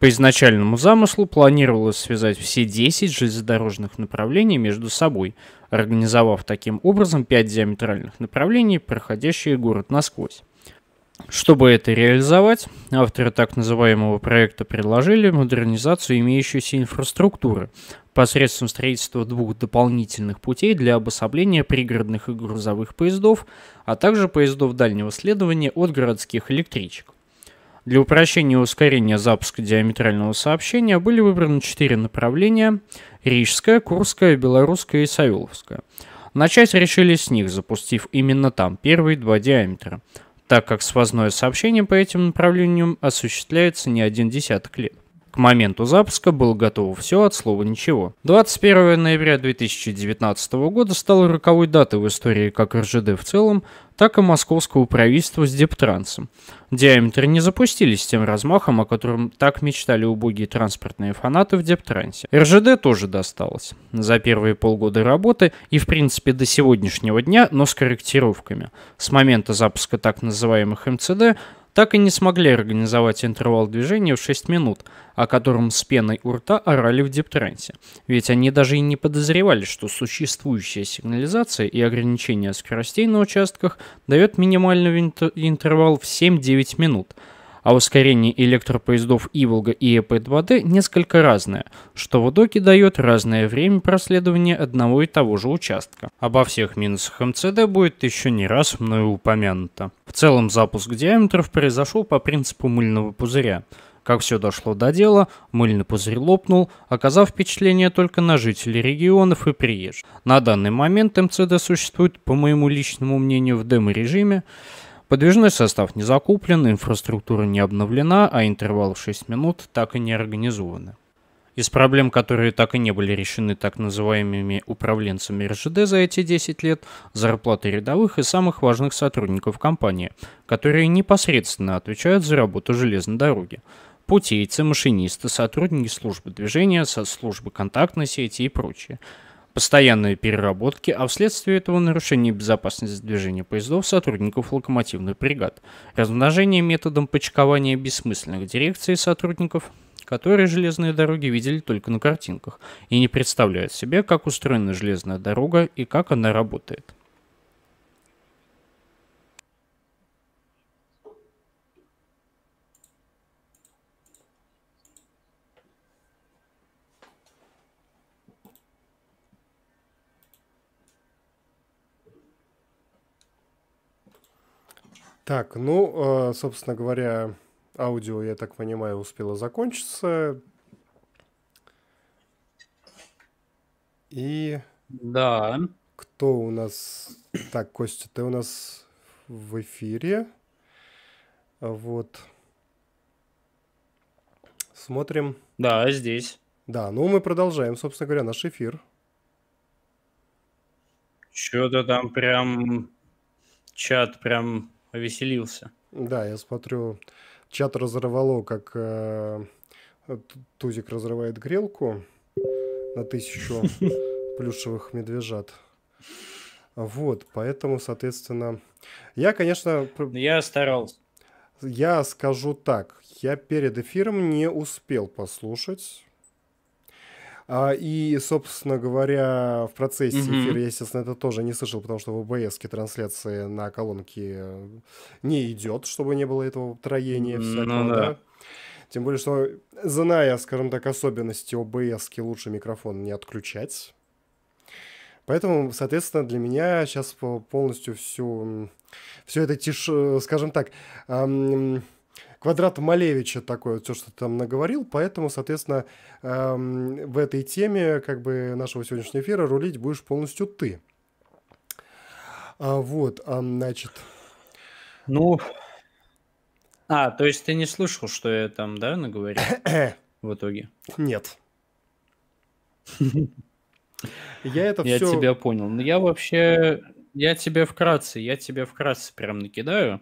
По изначальному замыслу планировалось связать все 10 железнодорожных направлений между собой, организовав таким образом пять диаметральных направлений, проходящие город насквозь. Чтобы это реализовать, авторы так называемого проекта предложили модернизацию имеющейся инфраструктуры посредством строительства двух дополнительных путей для обособления пригородных и грузовых поездов, а также поездов дальнего следования от городских электричек. Для упрощения и ускорения запуска диаметрального сообщения были выбраны четыре направления, Рижская, Курская, Белорусская и Савеловская. Начать решили с них, запустив именно там первые два диаметра, так как свозное сообщение по этим направлениям осуществляется не один десяток лет. К моменту запуска было готово все от слова ничего. 21 ноября 2019 года стало роковой датой в истории как РЖД в целом, так и московского правительства с Дептрансом. Диаметр не запустились с тем размахом, о котором так мечтали убогие транспортные фанаты в Дептрансе. РЖД тоже досталось. За первые полгода работы и, в принципе, до сегодняшнего дня, но с корректировками. С момента запуска так называемых МЦД так и не смогли организовать интервал движения в 6 минут, о котором с пеной у рта орали в диптрансе. Ведь они даже и не подозревали, что существующая сигнализация и ограничение скоростей на участках дает минимальный интервал в 7-9 минут – а ускорение электропоездов Иволга и ЭП-2Д несколько разное, что в итоге дает разное время проследования одного и того же участка. Обо всех минусах МЦД будет еще не раз мною упомянуто. В целом запуск диаметров произошел по принципу мыльного пузыря. Как все дошло до дела, мыльный пузырь лопнул, оказав впечатление только на жителей регионов и приезжих. На данный момент МЦД существует, по моему личному мнению, в демо-режиме, Подвижной состав не закуплен, инфраструктура не обновлена, а интервал в 6 минут так и не организованы. Из проблем, которые так и не были решены так называемыми управленцами РЖД за эти 10 лет, зарплаты рядовых и самых важных сотрудников компании, которые непосредственно отвечают за работу железной дороги. Путейцы, машинисты, сотрудники службы движения, службы контактной сети и прочее – постоянной переработки, а вследствие этого нарушение безопасности движения поездов сотрудников локомотивных бригад, размножение методом почкования бессмысленных дирекций сотрудников, которые железные дороги видели только на картинках и не представляют себе, как устроена железная дорога и как она работает. Так, ну, э, собственно говоря, аудио, я так понимаю, успело закончиться. И... Да. Кто у нас... Так, Костя, ты у нас в эфире. Вот. Смотрим. Да, здесь. Да, ну мы продолжаем, собственно говоря, наш эфир. Что-то там прям чат прям повеселился. Да, я смотрю, чат разорвало, как э, Тузик разрывает грелку на тысячу плюшевых медвежат. Вот, поэтому, соответственно, я, конечно... Ну, я старался. Я скажу так, я перед эфиром не успел послушать а, и, собственно говоря, в процессе mm-hmm. эфира я, естественно, это тоже не слышал, потому что в обс трансляции на колонке э, не идет, чтобы не было этого троения всякого, ну, да. да. Тем более, что, зная, скажем так, особенности обс лучше микрофон не отключать. Поэтому, соответственно, для меня сейчас полностью всю, всю это тиш, э, скажем так, эм, квадрат Малевича такой, вот все, что ты там наговорил, поэтому, соответственно, эм, в этой теме как бы нашего сегодняшнего эфира рулить будешь полностью ты. А, вот, а, значит... Ну... А, то есть ты не слышал, что я там, да, наговорил в итоге? Нет. Я это все... Я тебя понял. Но ну, я вообще... Я тебе вкратце, я тебе вкратце прям накидаю.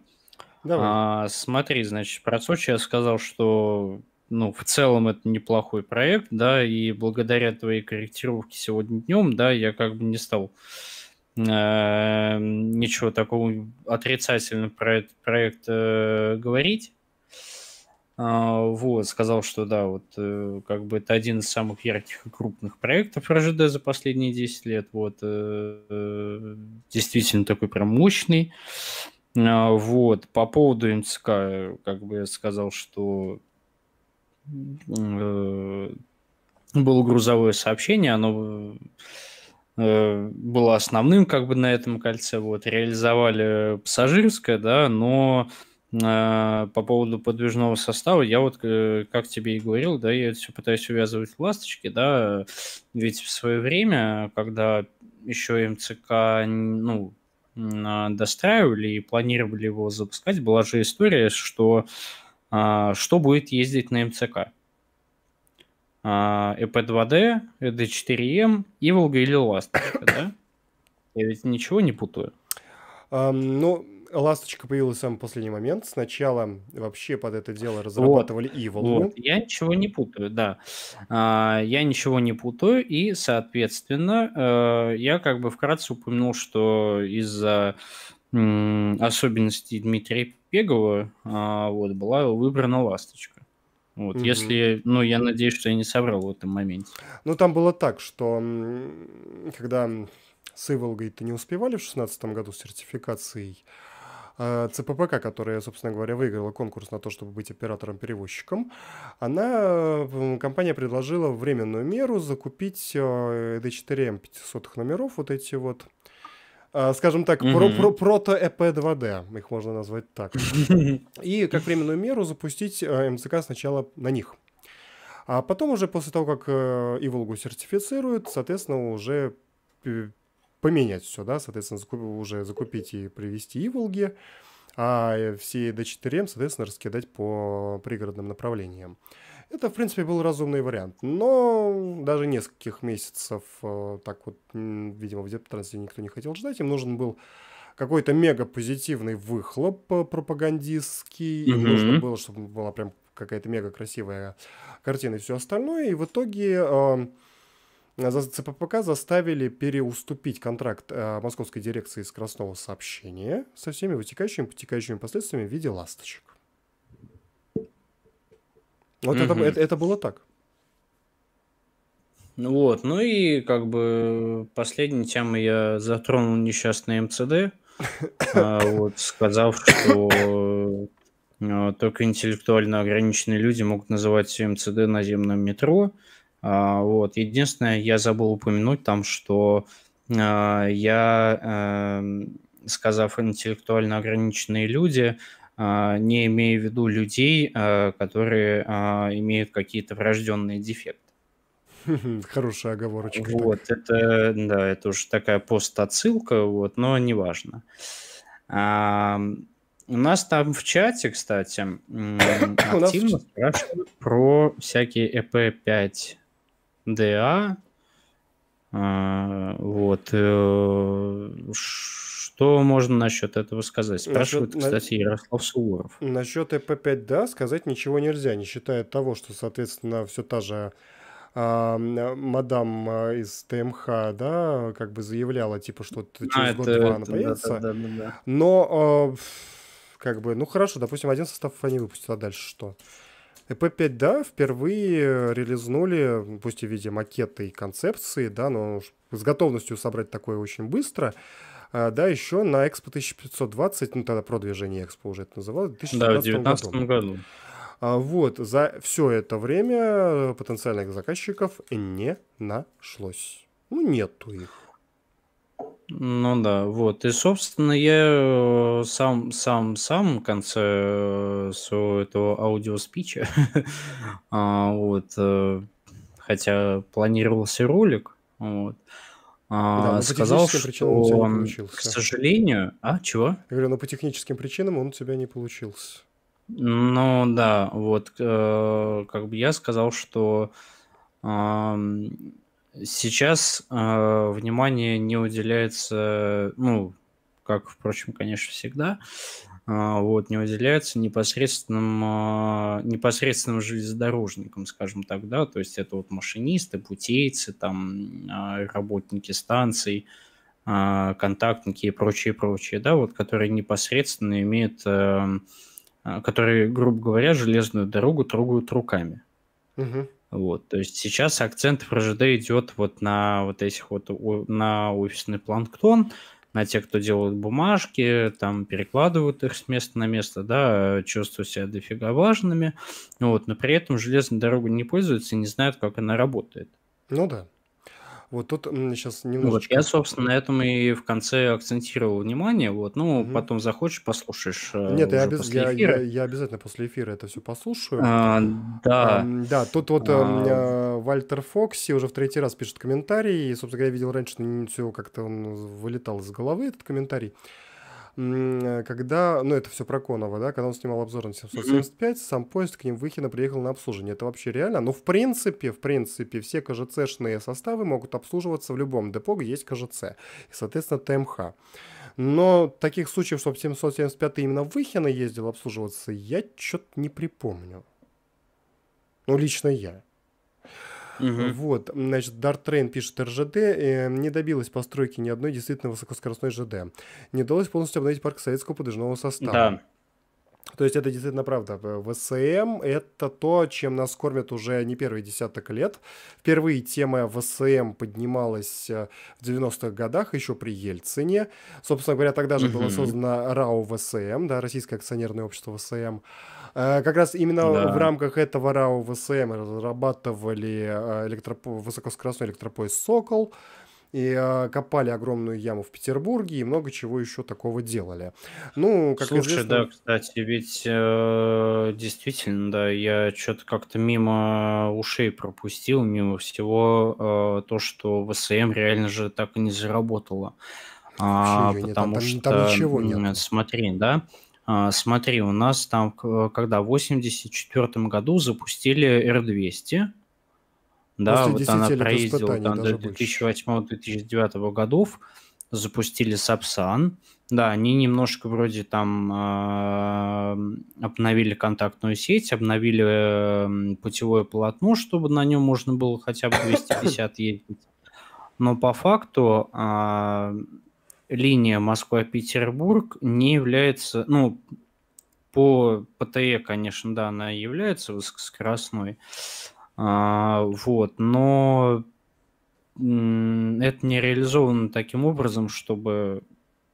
Давай. А, смотри, значит, про Сочи я сказал, что ну, в целом это неплохой проект, да, и благодаря твоей корректировке сегодня днем, да, я как бы не стал э, ничего такого отрицательного про этот проект э, говорить. Э, вот, сказал, что да, вот э, как бы это один из самых ярких и крупных проектов РЖД за последние 10 лет. Вот, э, э, действительно такой прям мощный. А, вот, по поводу МЦК, как бы я сказал, что э, было грузовое сообщение, оно э, было основным как бы на этом кольце, вот, реализовали пассажирское, да, но э, по поводу подвижного состава, я вот, э, как тебе и говорил, да, я все пытаюсь увязывать в ласточке, да, ведь в свое время, когда еще МЦК, ну, Э, достраивали и планировали его запускать, была же история, что а, что будет ездить на МЦК. EP2D, ED4M, Волга или Last, да? Я ведь ничего не путаю. Um, ну, ласточка появилась в самый последний момент. Сначала вообще под это дело разрабатывали вот, Evil. Вот. Я ничего не путаю, да. А, я ничего не путаю, и, соответственно, э, я как бы вкратце упомянул, что из-за особенностей Дмитрия Пегова а, вот, была выбрана ласточка. Вот, угу. если, ну, я надеюсь, что я не соврал в этом моменте. Ну, там было так, что когда с Иволгой-то не успевали в 2016 году с сертификацией, а, ЦППК, которая, собственно говоря, выиграла конкурс на то, чтобы быть оператором-перевозчиком, она, компания предложила временную меру закупить D4M э, 500 номеров, вот эти вот, а, скажем так, mm-hmm. про, про, прото-ЭП-2D, их можно назвать так. И как временную меру запустить э, МЦК сначала на них. А потом уже после того, как э, Иволгу сертифицируют, соответственно, уже поменять все, да, соответственно, закуп, уже закупить и привезти и Волги, а все D4M, соответственно, раскидать по пригородным направлениям. Это, в принципе, был разумный вариант. Но даже нескольких месяцев, э, так вот, видимо, в департаменте никто не хотел ждать. Им нужен был какой-то мега позитивный выхлоп э, пропагандистский. Им mm-hmm. нужно было, чтобы была прям какая-то мега красивая картина и все остальное. И в итоге э, а за ЦППК заставили переуступить контракт э, Московской дирекции скоростного сообщения со всеми вытекающими, потекающими последствиями в виде ласточек. Вот угу. это, это, это было так. Ну вот, ну и как бы последней темой я затронул несчастный МЦД, а вот, сказав, что э, только интеллектуально ограниченные люди могут называть МЦД наземным метро, а, вот. Единственное, я забыл упомянуть там, что а, я, эм, сказав интеллектуально ограниченные люди, а, не имея в виду людей, которые имеют какие-то врожденные дефекты. Хорошая оговорочка. Вот, так. это, да, это уже такая пост-отсылка, вот, но неважно. А, у нас там в чате, кстати, активно спрашивают про всякие EP5 да, а, вот. Э, что можно насчет этого сказать? Спрашивают, насчет, кстати, Ярослав Суворов. Насчет ЭП-5, да, сказать ничего нельзя, не считая того, что, соответственно, все та же а, а мадам а, из ТМХ, да, как бы заявляла, типа, что через а, год-два она появится. Да, да, да, да. Но, а, как бы, ну хорошо, допустим, один состав они выпустят, а дальше что? EP5, да, впервые релизнули, пусть и в виде макета и концепции, да, но с готовностью собрать такое очень быстро. А, да, еще на Экспо 1520, ну тогда продвижение Экспо уже это называлось, в 2019 да, в году. году. А, вот, за все это время потенциальных заказчиков не нашлось. Ну, нету их. Ну да, вот. И, собственно, я э, сам, сам, сам в конце э, своего этого аудиоспича, а, вот, э, хотя планировался ролик, вот, да, а, сказал, что он, к сожалению... А, чего? Я говорю, но по техническим причинам он у тебя не получился. Ну да, вот, как бы я сказал, что Сейчас э, внимание не уделяется, ну, как, впрочем, конечно, всегда, э, вот, не уделяется непосредственным, э, непосредственным железнодорожникам, скажем так, да, то есть это вот машинисты, путейцы, там, э, работники станций, э, контактники и прочее, прочее, да, вот, которые непосредственно имеют, э, которые, грубо говоря, железную дорогу трогают руками. Угу. Вот, то есть сейчас акцент в РЖД идет вот на вот этих вот, на офисный планктон, на тех, кто делают бумажки, там перекладывают их с места на место, да, чувствуют себя дофига важными, вот, но при этом железная дорога не пользуется и не знают, как она работает. Ну да. Вот тут сейчас немножко... Ну вот я, собственно, на этом и в конце акцентировал внимание. Вот, ну, угу. потом захочешь, послушаешь. Э, Нет, я, обез... я, я, я обязательно после эфира это все послушаю. А, да. А, да, тут вот а, а... Вальтер Фокси уже в третий раз пишет комментарий. И, собственно говоря, я видел раньше, все как-то он вылетал из головы, этот комментарий. Э, когда, ну это все про Конова, да, когда он снимал обзор на 775, mm-hmm. сам поезд к ним в Выхина приехал на обслуживание. Это вообще реально? Но ну, в принципе, в принципе, все КЖЦ КЖЦшные составы могут обслуживаться в любом депо, где есть КЖЦ. И, соответственно, ТМХ. Но таких случаев, чтобы 775 именно в Выхина ездил обслуживаться, я что-то не припомню. Ну, лично я. Угу. Вот, значит, Dart Train пишет РЖД, э, не добилась постройки ни одной действительно высокоскоростной ЖД. Не удалось полностью обновить парк советского подвижного состава. Да. То есть это действительно правда. ВСМ — это то, чем нас кормят уже не первые десяток лет. Впервые тема ВСМ поднималась э, в 90-х годах, еще при Ельцине. Собственно говоря, тогда же было создано РАО ВСМ, да, Российское акционерное общество ВСМ. Э, как раз именно да. в рамках этого РАО ВСМ разрабатывали э, электропо высокоскоростной электропоезд «Сокол», и э, копали огромную яму в Петербурге и много чего еще такого делали. Ну, как Слушай, известно... да, кстати, ведь э, действительно, да, я что-то как-то мимо ушей пропустил, мимо всего э, то, что ВСМ реально же так и не заработало. А, а, потому нет, там, что там ничего нет. Смотри, да. А, смотри, у нас там, когда в 84 году запустили R200, да, вот она проездила там до 2008-2009 годов, запустили Сапсан, да, они немножко вроде там а, обновили контактную сеть, обновили эм, путевое полотно, чтобы на нем можно было хотя бы 250 ездить. Но по факту а, линия Москва-Петербург не является, ну, по ПТЭ, конечно, да, она является высокоскоростной, а, вот, но это не реализовано таким образом, чтобы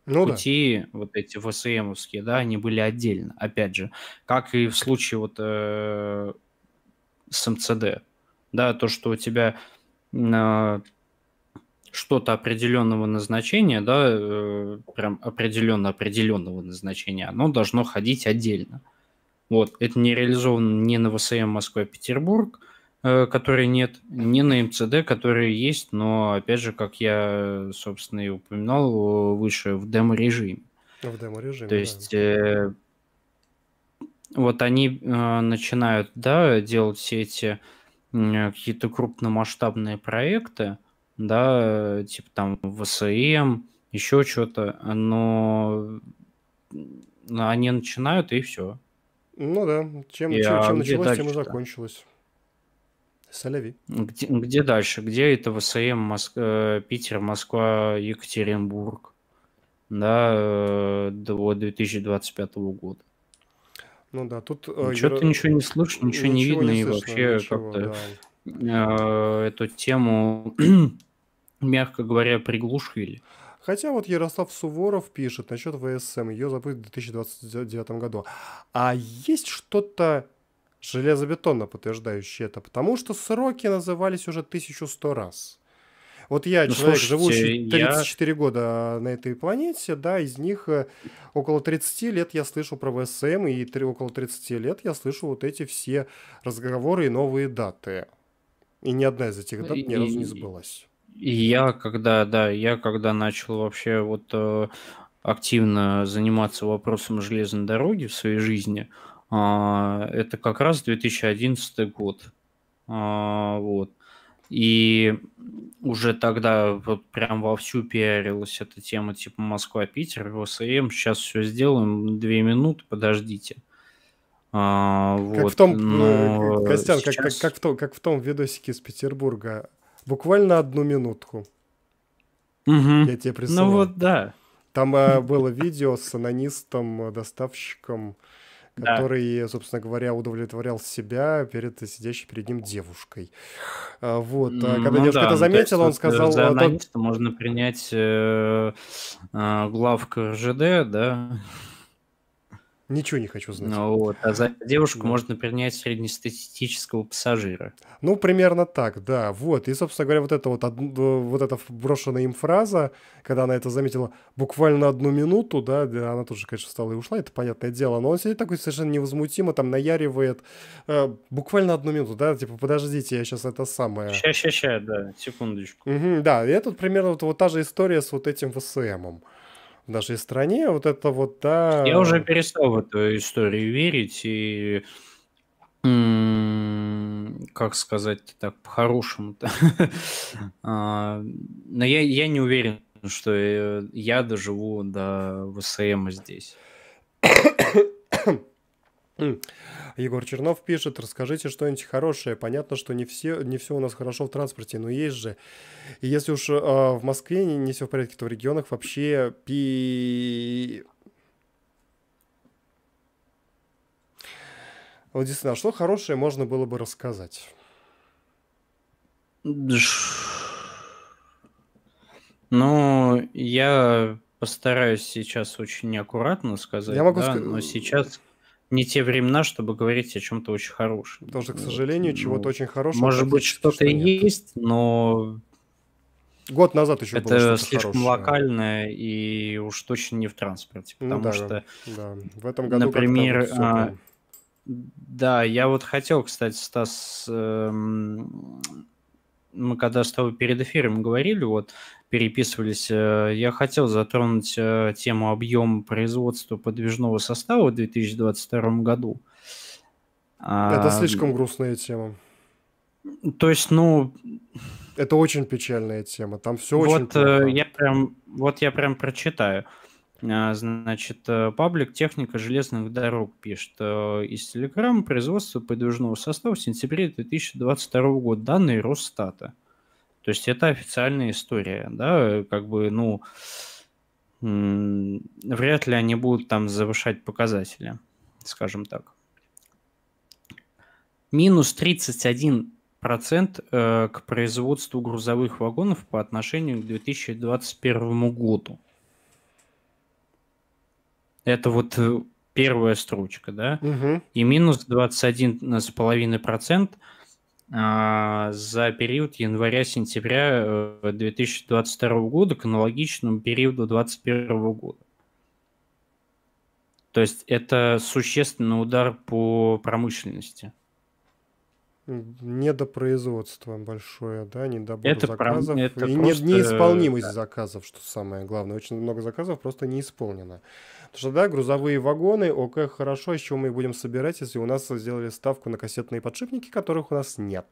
ну, пути да. вот эти ВСМовские, да, они были отдельно, опять же, как и в случае вот э, с МЦД, да, то, что у тебя э, что-то определенного назначения, да, э, прям определенно определенного назначения, оно должно ходить отдельно. Вот, это не реализовано ни на ВСМ Москва-Петербург, э, который нет, ни на МЦД, который есть, но, опять же, как я, собственно, и упоминал э, выше, в демо-режиме. В демо-режиме, То да. есть, э, вот они э, начинают, да, делать все эти э, какие-то крупномасштабные проекты, э, да, э, типа там ВСМ, еще что-то, э, но они начинают, и все. Ну да, чем, и, чем, а чем началось, дальше, тем и закончилось. Соляви. Где, где дальше? Где это ВСМ Моск... Э, Питер, Москва, Екатеринбург? Да, до 2025 года. Ну да, тут... Ну, что-то Евро... ничего не слышно, ничего, ничего не видно, не слышно, и вообще как-то да. эту тему мягко говоря, приглушили. Хотя вот Ярослав Суворов пишет насчет ВСМ, ее забыли в 2029 году. А есть что-то железобетонно подтверждающее это, потому что сроки назывались уже 1100 раз. Вот я, ну, человек, слушайте, живущий 34 я... года на этой планете, да, из них э, около 30 лет я слышу про ВСМ, и 3, около 30 лет я слышу вот эти все разговоры и новые даты. И ни одна из этих дат ну, ни разу не сбылась я когда, да, я когда начал вообще вот э, активно заниматься вопросом железной дороги в своей жизни, а, это как раз 2011 год. А, вот. И уже тогда вот прям вовсю пиарилась эта тема типа Москва-Питер, ВСМ, сейчас все сделаем, две минуты, подождите. А, вот, как в том, э, Но... Костян, сейчас... как, как, как, в том, как в том видосике из Петербурга, Буквально одну минутку. Угу. Я тебе присылал. Ну вот, да. Там э, было видео с анонистом, э, доставщиком, да. который, собственно говоря, удовлетворял себя перед сидящей перед ним девушкой. А, вот. А, когда ну, девушка да, это ну, заметила, он э, сказал... За э, анониста можно принять э, э, главку РЖД, да? Ничего не хочу знать. Ну, вот, а за девушку да. можно принять среднестатистического пассажира. Ну, примерно так, да. Вот. И, собственно говоря, вот эта вот, э, вот эта брошенная им фраза, когда она это заметила буквально одну минуту, да, она тоже, конечно, встала и ушла, это понятное дело, но он сидит такой совершенно невозмутимо, там наяривает э, буквально одну минуту, да, типа, подождите, я сейчас это самое... Ща-ща-ща, да, секундочку. Угу, да, и это примерно вот, вот та же история с вот этим ВСМом в нашей стране. Вот это вот, да... Я уже перестал в эту историю верить и как сказать так по-хорошему-то. А, но я, я не уверен, что э, я доживу до ВСМ здесь. Егор Чернов пишет, расскажите что-нибудь хорошее. Понятно, что не все, не все у нас хорошо в транспорте, но есть же. И если уж э, в Москве не, не все в порядке, то в регионах вообще пи... Вот действительно, а что хорошее можно было бы рассказать? Ну, я постараюсь сейчас очень неаккуратно сказать, я могу да, ск... но сейчас не те времена, чтобы говорить о чем-то очень хорошем. Тоже, к сожалению, вот, чего-то ну, очень хорошего. Может быть, что-то что есть, но Год назад еще это было что слишком хорошее. локально и уж точно не в транспорте, ну потому ну, да, что, да. в этом году, например, вот а, да, я вот хотел, кстати, Стас, эм, мы когда с тобой перед эфиром говорили, вот переписывались. Э, я хотел затронуть э, тему объема производства подвижного состава в 2022 году. Это слишком грустная тема. То есть, ну... Это очень печальная тема. Там все вот, э, очень... Я прям, вот я прям прочитаю. Значит, паблик «Техника железных дорог» пишет. Из Телеграма производство подвижного состава в сентябре 2022 года. Данные Росстата. То есть это официальная история, да, э, как бы, ну, вряд ли они будут там завышать показатели, скажем так. Минус 31% э, к производству грузовых вагонов по отношению к 2021 году. Это вот э, первая строчка, да? Угу. И минус 21,5% а, за период января-сентября 2022 э, года к аналогичному периоду 2021 года. То есть это существенный удар по промышленности. Недопроизводство большое, да, недобор это заказов. Про... Это и просто... неисполнимость да. заказов, что самое главное. Очень много заказов просто не исполнено. Потому что, да, грузовые вагоны, ок, хорошо, из чего мы их будем собирать, если у нас сделали ставку на кассетные подшипники, которых у нас нет.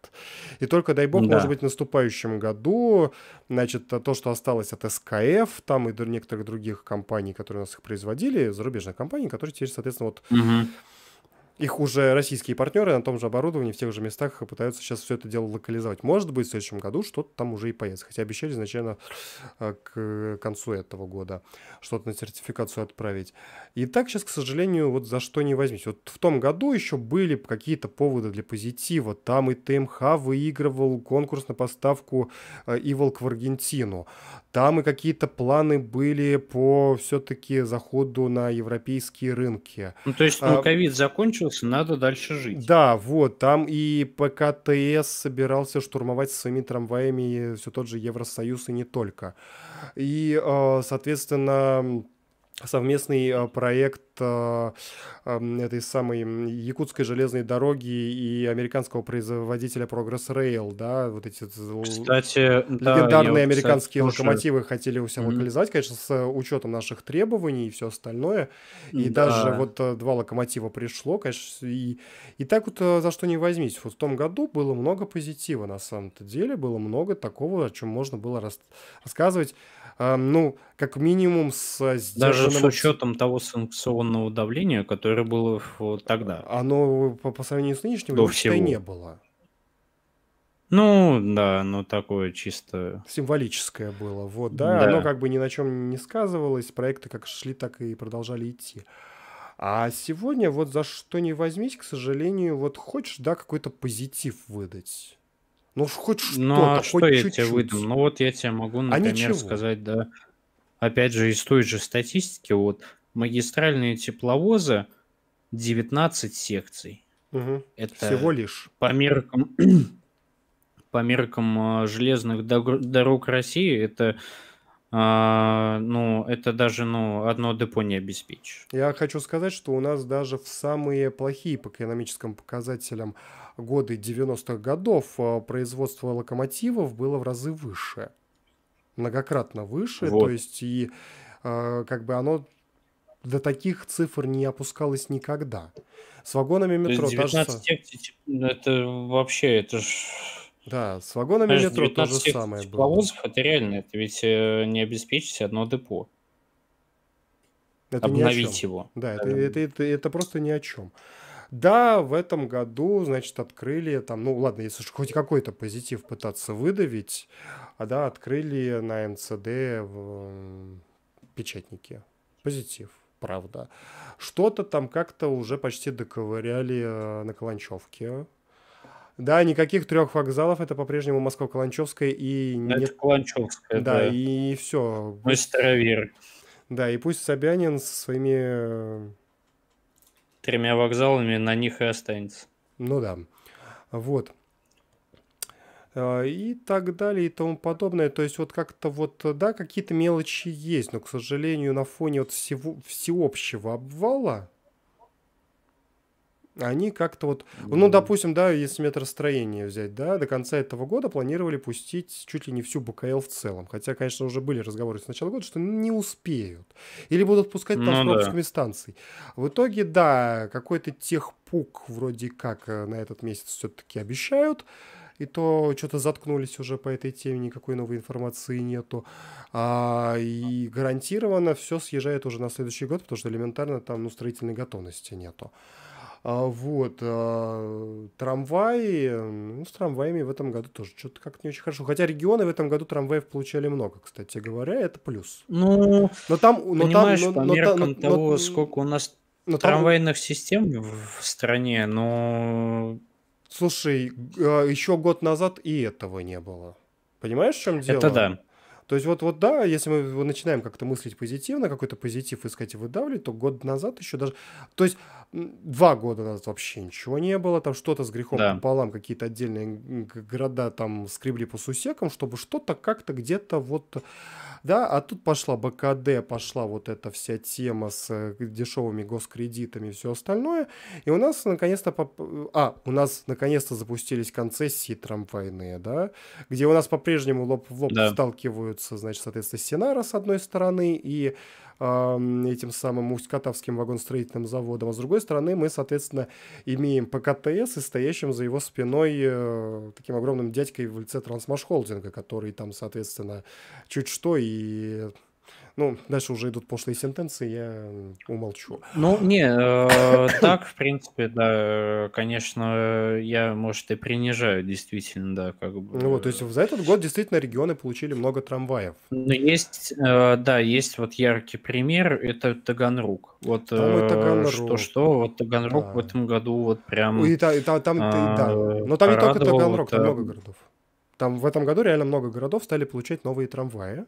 И только, дай бог, да. может быть, в наступающем году, значит, то, что осталось от СКФ, там и некоторых других компаний, которые у нас их производили, зарубежных компаний, которые теперь, соответственно, вот... Угу их уже российские партнеры на том же оборудовании, в тех же местах пытаются сейчас все это дело локализовать. Может быть, в следующем году что-то там уже и появится. Хотя обещали изначально э, к концу этого года что-то на сертификацию отправить. И так сейчас, к сожалению, вот за что не возьмись. Вот в том году еще были какие-то поводы для позитива. Там и ТМХ выигрывал конкурс на поставку э, Иволк в Аргентину. Там и какие-то планы были по все-таки заходу на европейские рынки. Ну, то есть, ну, а, ковид а, закончился закончился, надо дальше жить. Да, вот, там и ПКТС собирался штурмовать своими трамваями все тот же Евросоюз и не только. И, э, соответственно, совместный э, проект э, эм, этой самой якутской железной дороги и американского производителя Progress Rail, да, вот эти Кстати, легендарные да, американские кстати, локомотивы слушаю. хотели у себя mm-hmm. локализовать, конечно, с учетом наших требований и все остальное, и да. даже вот э, два локомотива пришло, конечно, и, и так вот за что не возьмись, вот в том году было много позитива, на самом-то деле, было много такого, о чем можно было рас- рассказывать, а, ну, как минимум с э, сдержанным... Даже с учетом того санкционного давления, которое было вот тогда. Оно по, по сравнению с нынешним, До всего. не было. Ну, да, но такое чисто... Символическое было, вот, да, да. Оно как бы ни на чем не сказывалось, проекты как шли, так и продолжали идти. А сегодня вот за что не возьмись, к сожалению, вот хочешь, да, какой-то позитив выдать. Ну, хоть что-то, ну, а хоть я чуть-чуть. тебе выдам? Ну, вот я тебе могу, а например, а сказать, да. Опять же, из той же статистики, вот, магистральные тепловозы 19 секций. Угу. Это Всего лишь. По меркам, по меркам э, железных дорог России, это а, ну, это даже ну, одно депо не обеспечишь. Я хочу сказать, что у нас даже в самые плохие по экономическим показателям годы 90-х годов э, производство локомотивов было в разы выше. Многократно выше. Вот. То есть и э, как бы оно до таких цифр не опускалось никогда. С вагонами метро... То есть 19 же... Тек... это вообще, это ж... Да, с вагонами Знаешь, метро то же самое было. это реально, это ведь э, не обеспечить одно депо. Это Обновить его. Да, это, это, это, это просто ни о чем. Да, в этом году, значит, открыли там, ну ладно, если же хоть какой-то позитив пытаться выдавить, а да, открыли на МЦД в печатнике. Позитив, правда. Что-то там как-то уже почти доковыряли э, на Каланчевке. Да, никаких трех вокзалов, это по-прежнему Москва Каланчевская и... Это нет... Каланчевская, да. Да, и все. Ну, старовер. Да, и пусть Собянин со своими э, тремя вокзалами на них и останется. Ну да. Вот. Э, и так далее, и тому подобное. То есть вот как-то вот, да, какие-то мелочи есть, но, к сожалению, на фоне вот всего, всеобщего обвала, они как-то вот, ну, допустим, да, если метростроение взять, да, до конца этого года планировали пустить чуть ли не всю БКЛ в целом. Хотя, конечно, уже были разговоры с начала года, что не успеют. Или будут пускать там ну, с пропусками да. станций. В итоге, да, какой-то техпук вроде как э, на этот месяц все-таки обещают и то что-то заткнулись уже по этой теме, никакой новой информации нету. А, и гарантированно все съезжает уже на следующий год, потому что элементарно там ну, строительной готовности нету. А, вот. А, трамваи, ну, с трамваями в этом году тоже что-то как-то не очень хорошо. Хотя регионы в этом году трамваев получали много, кстати говоря, это плюс. Ну, но там, но понимаешь, там, но, по но, меркам но, того, но, сколько у нас но трамвайных там... систем в стране, но... Слушай, а, еще год назад и этого не было. Понимаешь, в чем дело? Это да. То есть вот, вот да, если мы начинаем как-то мыслить позитивно, какой-то позитив искать и выдавливать, то год назад еще даже... То есть два года назад вообще ничего не было, там что-то с грехом да. пополам, какие-то отдельные города там скребли по сусекам, чтобы что-то как-то где-то вот... Да, а тут пошла БКД, пошла вот эта вся тема с э, дешевыми госкредитами и все остальное. И у нас наконец-то... Поп... А, у нас наконец-то запустились концессии трамвайные, да, где у нас по-прежнему лоб в лоб да. сталкивают создается, значит, соответственно, Синара с одной стороны и э, этим самым Усть-Катавским вагоностроительным заводом, а с другой стороны мы, соответственно, имеем ПКТС и стоящим за его спиной э, таким огромным дядькой в лице Трансмаш Холдинга, который там, соответственно, чуть что и ну, дальше уже идут пошлые сентенции, я э, умолчу. Ну, не, э, так, в принципе, да, э, конечно, я, может, и принижаю действительно, да, как бы. Ну вот, то есть за этот год действительно регионы получили много трамваев. Ну, есть, э, да, есть вот яркий пример, это Таганрог. Вот э, что-что, вот Таганрог да. в этом году вот прям... Ну, и, та, и та, там, и а, да, но там не только Таганрог, там много городов. Там в этом году реально много городов стали получать новые трамваи.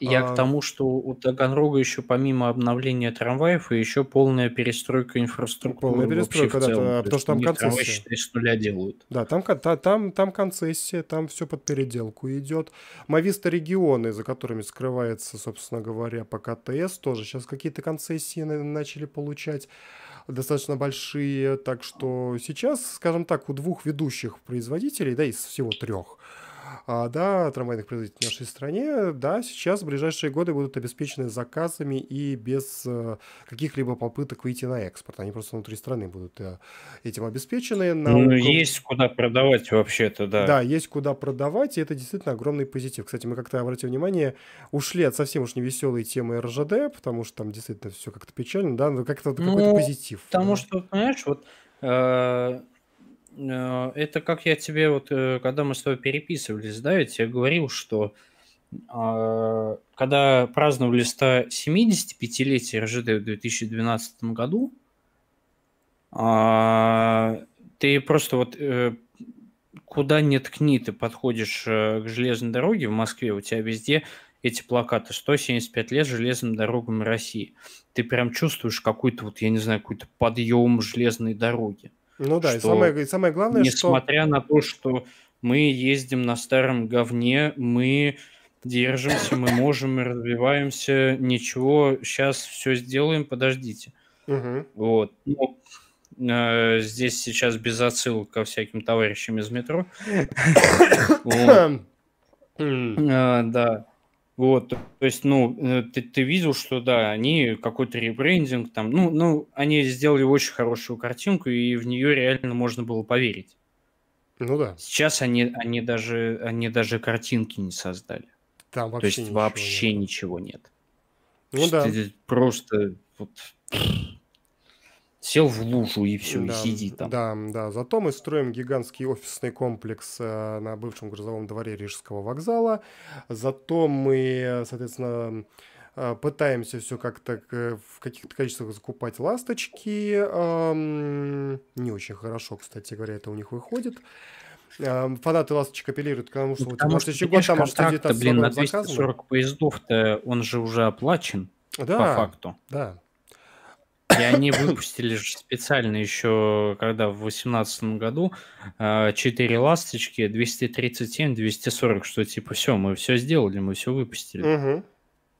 Я а... к тому, что у Таганрога еще помимо обновления трамваев и еще полная перестройка инфраструктуры полная перестройка, да, целом. Да, потому что там концессия. Трамвай, считай, с нуля делают. Да, там, та, там, там концессия, там все под переделку идет. Мависта регионы, за которыми скрывается, собственно говоря, по КТС тоже сейчас какие-то концессии начали получать достаточно большие, так что сейчас, скажем так, у двух ведущих производителей, да, из всего трех, а, да, трамвайных производителей в нашей стране, да, сейчас в ближайшие годы будут обеспечены заказами и без э, каких-либо попыток выйти на экспорт. Они просто внутри страны будут э, этим обеспечены. На... Ну, есть куда продавать вообще-то, да. Да, есть куда продавать, и это действительно огромный позитив. Кстати, мы как-то, обратили внимание, ушли от совсем уж невеселой темы РЖД, потому что там действительно все как-то печально, да, но как-то ну, какой-то позитив. Потому да. что, понимаешь, вот э, Э, это как я тебе вот, э, когда мы с тобой переписывались, да, я тебе говорил, что а, когда праздновали 175-летие РЖД в 2012 году, а, ты просто вот э, куда ни ткни, ты подходишь к железной дороге в Москве, у тебя везде эти плакаты 175 лет железным дорогам России. Ты прям чувствуешь какой-то вот, я не знаю, какой-то подъем железной дороги. Ну да, что, и, самое, и самое главное, несмотря что... Несмотря на то, что мы ездим на старом говне, мы держимся, мы можем, мы развиваемся, ничего, сейчас все сделаем, подождите. Угу. Вот. Ну, э, здесь сейчас без отсылок ко всяким товарищам из метро. Э, да. Вот, то есть, ну, э, ты, ты видел, что, да, они какой-то ребрендинг там, ну, ну, они сделали очень хорошую картинку, и в нее реально можно было поверить. Ну да. Сейчас они, они, даже, они даже картинки не создали. Там вообще То есть ничего вообще нет. ничего нет. Ну да. Просто вот сел в лужу и все, да, и сиди там. Да, да. Зато мы строим гигантский офисный комплекс э, на бывшем грузовом дворе Рижского вокзала. Зато мы, соответственно, э, пытаемся все как-то в каких-то количествах закупать ласточки. Не очень хорошо, кстати говоря, это у них выходит. Фанаты ласточек апеллируют к ну, что потому вот, что, что год там что блин, на 240 заказано. поездов-то он же уже оплачен да, по факту. Да, и они выпустили же специально еще, когда в 2018 году, 4 э, ласточки, 237, 240, что типа все, мы все сделали, мы все выпустили. Угу.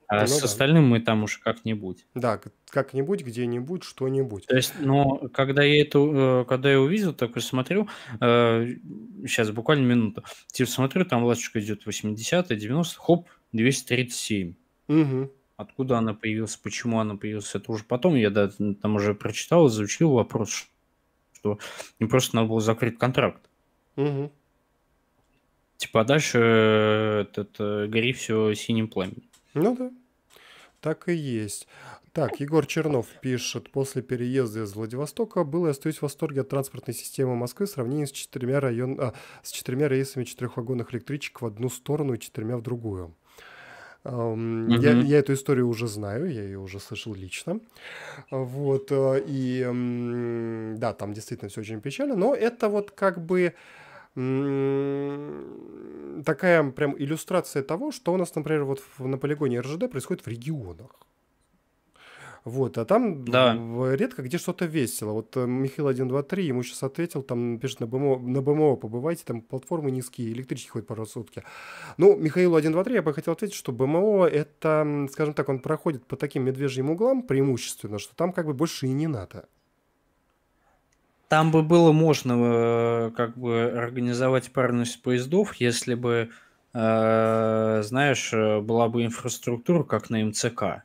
А ну, с да. остальным мы там уж как-нибудь. Да, как-нибудь, где-нибудь, что-нибудь. То есть, но ну, когда я это, э, когда я увидел, такой смотрю, сейчас э, буквально минуту, типа смотрю, там ласточка идет 80 90 хоп, 237. Угу. Откуда она появилась, почему она появилась, это уже потом. Я да, там уже прочитал, изучил вопрос, что не просто надо было закрыть контракт. Угу. Типа, а дальше э, этот, э, гори все синим пламенем. Ну да, так и есть. Так, Егор Чернов пишет, после переезда из Владивостока был и остаюсь в восторге от транспортной системы Москвы в сравнении с четырьмя, район... а, с четырьмя рейсами четырехвагонных электричек в одну сторону и четырьмя в другую. Mm-hmm. Я, я эту историю уже знаю, я ее уже слышал лично. Вот, э, и да, там действительно все очень печально, но это вот как бы такая прям иллюстрация того, что у нас, например, вот на полигоне РЖД происходит в регионах. Вот, а там да. редко где что-то весело. Вот э, Михаил 123 ему сейчас ответил, там пишет на БМО, на БМО побывайте, там платформы низкие, электрички ходят пару сутки. Ну, Михаилу 123 я бы хотел ответить, что БМО это, скажем так, он проходит по таким медвежьим углам преимущественно, что там как бы больше и не надо. Там бы было можно э, как бы организовать парность поездов, если бы, э, знаешь, была бы инфраструктура, как на МЦК.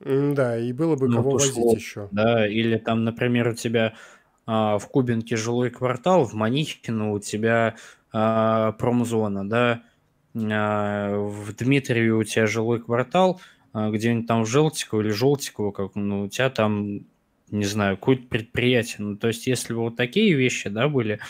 Да, и было бы ну, кого возить шло, еще. Да, или там, например, у тебя а, в Кубинке жилой квартал, в Манихину у тебя а, промзона, да, а, в Дмитриеве у тебя жилой квартал, а, где-нибудь там в Желтиково или Желтиково, как, ну, у тебя там, не знаю, какое-то предприятие. Ну, то есть, если бы вот такие вещи, да, были,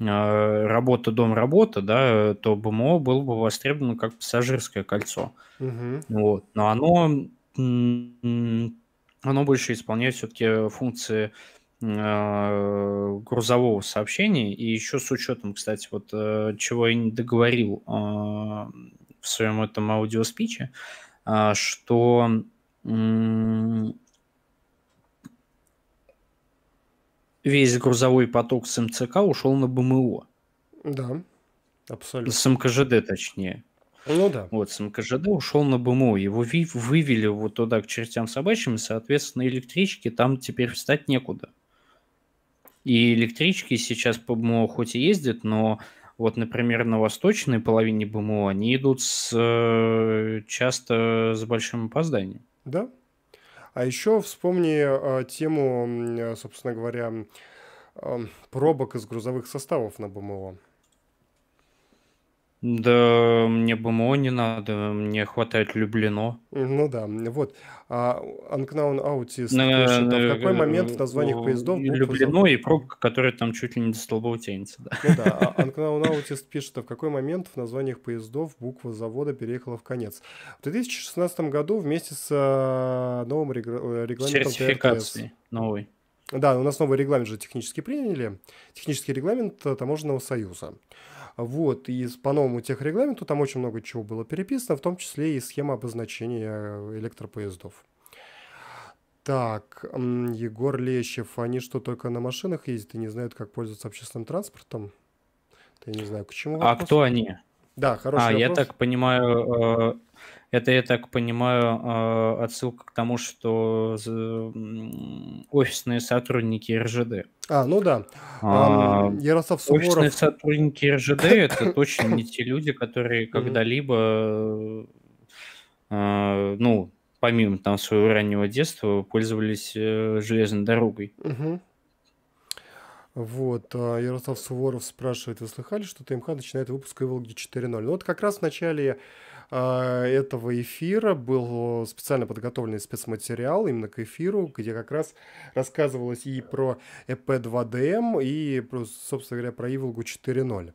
а, работа, дом, работа, да, то БМО было бы востребовано как пассажирское кольцо. Угу. Вот. Но оно оно больше исполняет все-таки функции э, грузового сообщения. И еще с учетом, кстати, вот э, чего я не договорил э, в своем этом аудиоспиче, что весь грузовой поток с МЦК ушел на БМО. Да, абсолютно. С МКЖД, точнее. Ну да. Вот, с МКЖД ушел на БМО, его вывели вот туда к чертям собачьим, и, соответственно, электрички там теперь встать некуда. И электрички сейчас по БМО хоть и ездят, но вот, например, на восточной половине БМО они идут с, э, часто с большим опозданием. Да. А еще вспомни э, тему, собственно говоря, э, пробок из грузовых составов на БМО. Да, мне БМО не надо, мне хватает Люблено. Ну да, вот. А Анкнаун Аутис, на, на, в э, какой момент в э, названиях поездов... Люблено и пробка, которая там чуть ли не до столбов тянется. Да. Ну да, Анкнаун Аутис пишет, а в какой момент в названиях поездов буква завода переехала в конец. В 2016 году вместе с э, новым регламентом Сертификации новый. Да, у нас новый регламент же технически приняли. Технический регламент Таможенного союза. Вот, и по новому техрегламенту там очень много чего было переписано, в том числе и схема обозначения э, электропоездов. Так, Егор Лещев, они что, только на машинах ездят и не знают, как пользоваться общественным транспортом? я не знаю, к чему а вопрос. А кто они? Да, хороший А, вопрос. я так понимаю, э, это, я так понимаю, а, отсылка к тому, что офисные сотрудники РЖД. А, ну да. А, Ярослав Суворов... Офисные сотрудники РЖД – это точно не те люди, которые когда-либо, а, ну, помимо там своего раннего детства, пользовались э, железной дорогой. Угу. Вот, а, Ярослав Суворов спрашивает, вы слыхали, что ТМХ начинает выпуск Evil 4.0? Ну вот как раз в начале а, этого эфира был специально подготовленный спецматериал именно к эфиру, где как раз рассказывалось и про EP2DM, эм, и, собственно говоря, про Иволгу 4.0.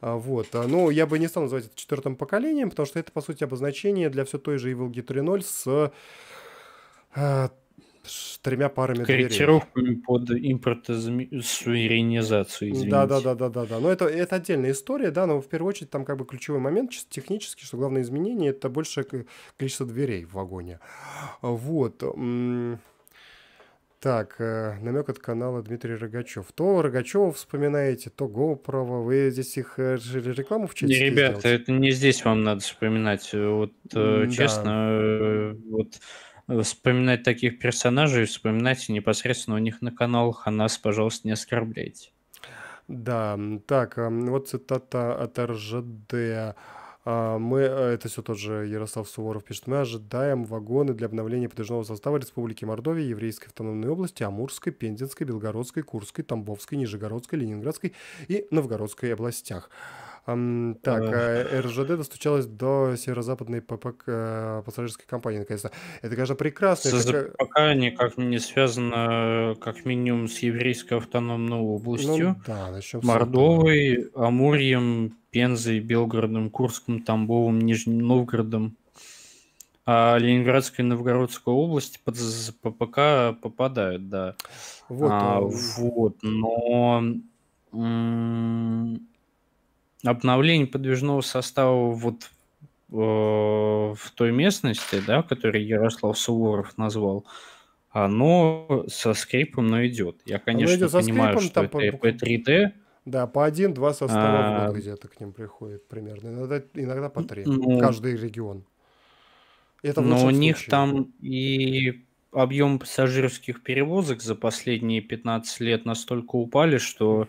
А, вот. А, ну, я бы не стал называть это четвертым поколением, потому что это, по сути, обозначение для все той же Иволги 3.0 с с тремя парами Корректировку дверей. под импортозамеринизацию, извините. Да, да, да, да, да, да. Но это, это отдельная история, да, но в первую очередь там как бы ключевой момент чисто технически, что главное изменение это большее количество дверей в вагоне. Вот. Так, э, намек от канала Дмитрий Рогачев. То Рогачева вспоминаете, то GoPro. Вы здесь их э, рекламу в чате ребята, сделаете? это не здесь вам надо вспоминать. Вот, э, да. честно, вот вспоминать таких персонажей, вспоминать непосредственно у них на каналах, а нас, пожалуйста, не оскорбляйте. Да, так, вот цитата от РЖД. А, мы, э, это все тот же Ярослав Суворов пишет, мы ожидаем вагоны для обновления подвижного состава Республики Мордовия, Еврейской автономной области, Амурской, Пензенской, Белгородской, Курской, Тамбовской, Нижегородской, Ленинградской и Новгородской областях так, э. э, РЖД достучалась до северо-западной ППК э, пассажирской компании, наконец-то. Это, конечно, прекрасно. С как... никак не связано, как минимум, с еврейской автономной областью, ну, да, начнем Мордовой, Амурьем, Пензой, Белгородом, Курском, Тамбовым, Нижним Новгородом. А Ленинградская и Новгородская области под ППК попадают, да. Вот, а, вот но обновление подвижного состава вот э, в той местности, да, которую Ярослав Суворов назвал, оно со скрипом, но идет. Я, конечно, идет понимаю, скрипом, что это по... 3D. Да, по один-два состава а... в год где-то к ним приходит примерно. Иногда, иногда по три. Ну... Каждый регион. Это но у них там и объем пассажирских перевозок за последние 15 лет настолько упали, что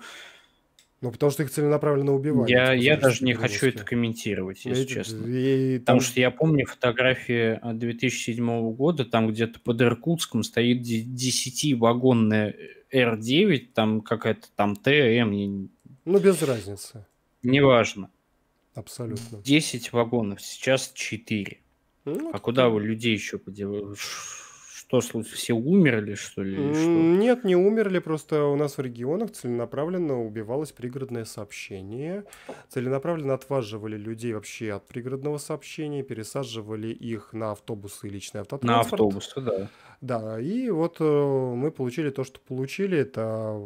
ну, потому что их целенаправленно убивали. Я, типа, я даже не хочу это комментировать, если ну, Эти, честно. И, там... Потому что я помню фотографии 2007 а, года, там где-то под Иркутском стоит 10-вагонная R9, э, там какая-то там ТМ. Не... Ну, без разницы. Неважно. Абсолютно. 10 вагонов, сейчас 4. Ну, а куда вы людей еще подевали? что случилось? Все умерли, что ли? Что? Нет, не умерли, просто у нас в регионах целенаправленно убивалось пригородное сообщение. Целенаправленно отваживали людей вообще от пригородного сообщения, пересаживали их на автобусы и личный автотранспорт. На автобусы, да. Да, и вот э, мы получили то, что получили. Это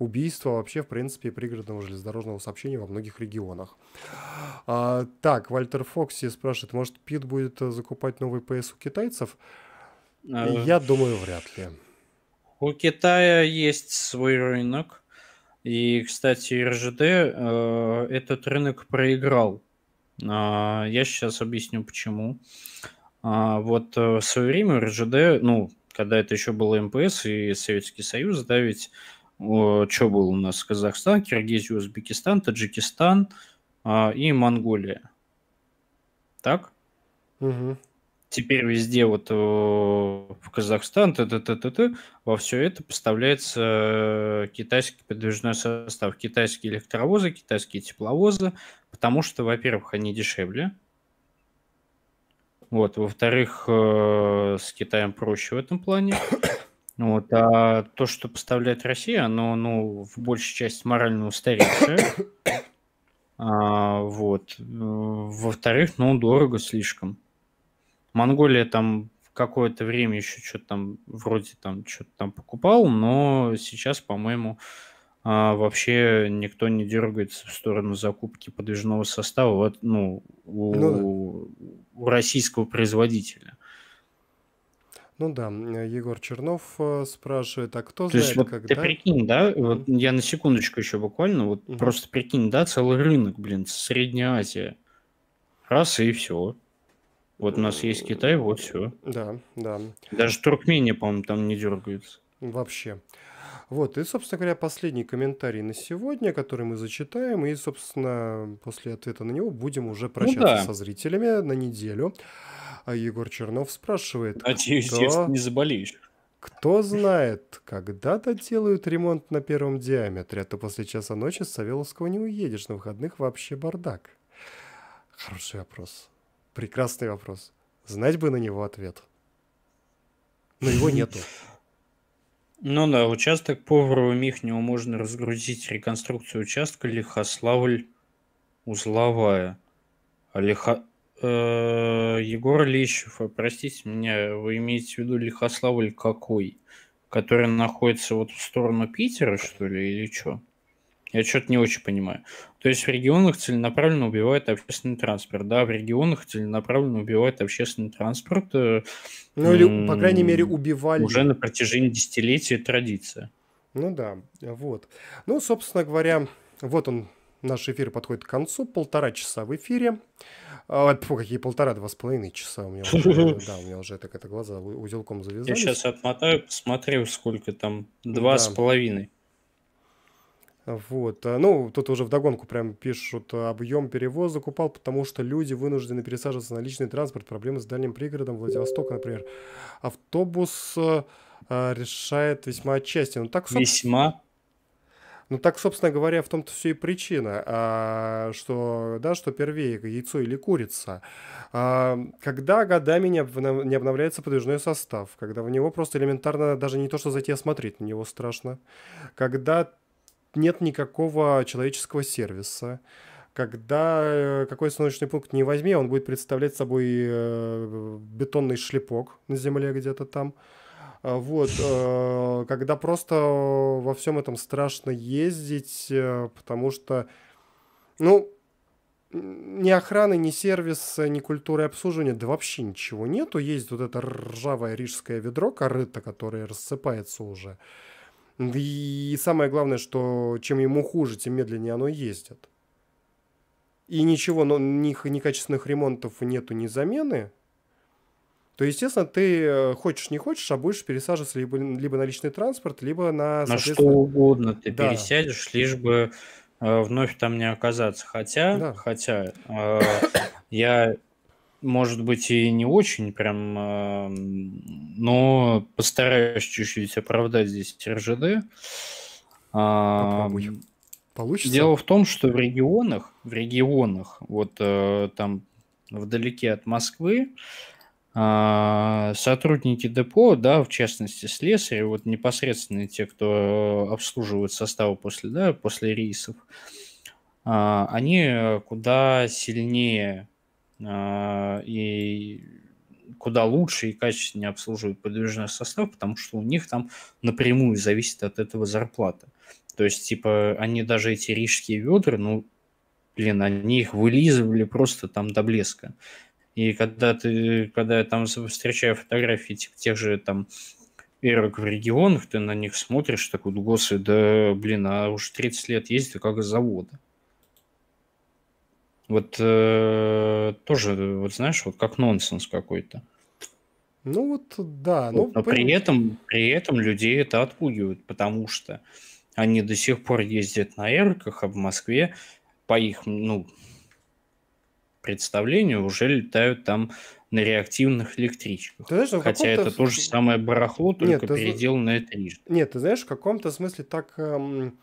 убийство вообще, в принципе, пригородного железнодорожного сообщения во многих регионах. А, так, Вальтер Фокси спрашивает, может, Пит будет э, закупать новый ПС у китайцев? Э, я думаю, вряд ли. У Китая есть свой рынок. И, кстати, РЖД э, этот рынок проиграл. Э, я сейчас объясню, почему. А, э, вот в свое время РЖД, ну, когда это еще было МПС эм и Советский Союз, да, ведь о, что было у нас Казахстан, Киргизия, Узбекистан, Таджикистан э, и Монголия. Так? Угу теперь везде вот э, в Казахстан, т -т -т -т -т, во все это поставляется э, китайский подвижной состав, китайские электровозы, китайские тепловозы, потому что, во-первых, они дешевле, вот, во-вторых, э, с Китаем проще в этом плане. Вот, а то, что поставляет Россия, оно, ну, в большей части морально устаревшее. А, вот. Во-вторых, ну, дорого слишком. Монголия там какое-то время еще что-то там вроде там что-то там покупал, но сейчас, по-моему, а, вообще никто не дергается в сторону закупки подвижного состава вот, ну, у, ну, у российского производителя. Ну да, э, Егор Чернов э, спрашивает, а кто То знает, есть, вот когда... Ты прикинь, да, вот я на секундочку еще буквально, вот угу. просто прикинь, да, целый рынок, блин, Средняя Азия. Раз и все. Вот у нас есть Китай, вот все. Да, да. Даже Туркмения, по-моему, там не дергается. Вообще. Вот, и, собственно говоря, последний комментарий на сегодня, который мы зачитаем, и, собственно, после ответа на него будем уже ну прощаться ну, да. со зрителями на неделю. А Егор Чернов спрашивает... Надеюсь, кто... не заболеешь. Кто знает, когда-то делают ремонт на первом диаметре, а то после часа ночи с Савеловского не уедешь, на выходных вообще бардак. Хороший вопрос. Прекрасный вопрос. Знать бы на него ответ. Но его нету. Ну да, участок Поварова Михнева можно разгрузить реконструкцию участка Лихославль Узловая. Лихо... Э, Егор Лищев, э, простите меня, вы имеете в виду Лихославль какой? Который находится вот в сторону Питера, что ли, или что? Я что-то не очень понимаю. То есть в регионах целенаправленно убивают общественный транспорт, да, в регионах целенаправленно убивают общественный транспорт. Э, ну или, по крайней мере, убивали. Уже на протяжении десятилетий традиция. Ну да, вот. Ну, собственно говоря, вот он, наш эфир подходит к концу, полтора часа в эфире. А, фу, какие полтора, два с половиной часа у меня уже, да, у меня уже так это глаза узелком завязались. Я сейчас отмотаю, посмотрю, сколько там, два с половиной. Вот. А, ну, тут уже вдогонку прям пишут, а, объем перевозок упал, потому что люди вынуждены пересаживаться на личный транспорт, проблемы с дальним пригородом Владивостока, например. Автобус э, решает весьма отчасти. Ну, так, весьма? Ну так, собственно говоря, в том-то все и причина, а, что, да, что первее, яйцо или курица. А, когда годами не, обнов... не обновляется подвижной состав, когда в него просто элементарно даже не то, что зайти осмотреть, на него страшно. Когда нет никакого человеческого сервиса. Когда э, какой солнечный пункт не возьми, он будет представлять собой э, бетонный шлепок на земле где-то там. А, вот, э, когда просто во всем этом страшно ездить, потому что, ну, ни охраны, ни сервиса, ни культуры обслуживания, да вообще ничего нету. Есть вот это ржавое рижское ведро, корыто, которое рассыпается уже. Uh, и самое главное, что чем ему хуже, тем медленнее оно ездит. И ничего, но них некачественных ремонтов нету ни замены, то, естественно, ты э, хочешь не хочешь, а будешь пересаживаться либо, либо на личный транспорт, либо на... На что угодно ты да. пересядешь, лишь бы э, вновь там не оказаться. Хотя, да. хотя э, я может быть, и не очень прям, а, но постараюсь чуть-чуть оправдать здесь РЖД. Попробуй. Получится? Дело в том, что в регионах, в регионах, вот э, там вдалеке от Москвы, а, сотрудники депо, да, в частности слесари, вот непосредственно те, кто обслуживают составы после, да, после рейсов, а, они куда сильнее а, и куда лучше и качественнее обслуживают подвижной состав, потому что у них там напрямую зависит от этого зарплата. То есть, типа, они даже эти рижские ведра, ну, блин, они их вылизывали просто там до блеска. И когда ты, когда я там встречаю фотографии типа, тех же там эрок в регионах, ты на них смотришь, такой, господи, да, блин, а уже 30 лет ездит, а как из завода. Вот э, тоже, вот знаешь, вот как нонсенс какой-то. Ну вот, да. ну, но при этом, при этом людей это отпугивает, потому что они до сих пор ездят на Эрках, а в Москве, по их ну, представлению, уже летают там на реактивных электричках. Ты знаешь, а Хотя это то же самое барахло, только переделанное трижды. Нет, ты знаешь, в каком-то смысле так... Эм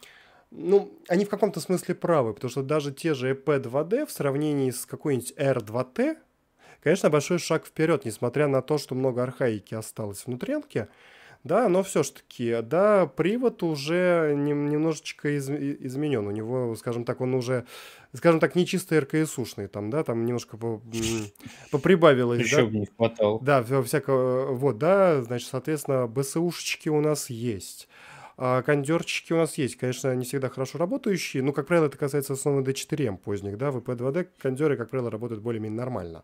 ну, они в каком-то смысле правы, потому что даже те же EP2D в сравнении с какой-нибудь R2T, конечно, большой шаг вперед, несмотря на то, что много архаики осталось внутренки. Да, но все-таки, да, привод уже нем немножечко из, изменен. У него, скажем так, он уже, скажем так, не чисто РКСушный там, да, там немножко по, поприбавилось. Еще да? не хватало. Да, всякого, вот, да, значит, соответственно, БСУшечки у нас есть. А кондерчики у нас есть, конечно, не всегда хорошо работающие, но, ну, как правило, это касается основно D4M поздних, да, VP2D, кондеры, как правило, работают более-менее нормально.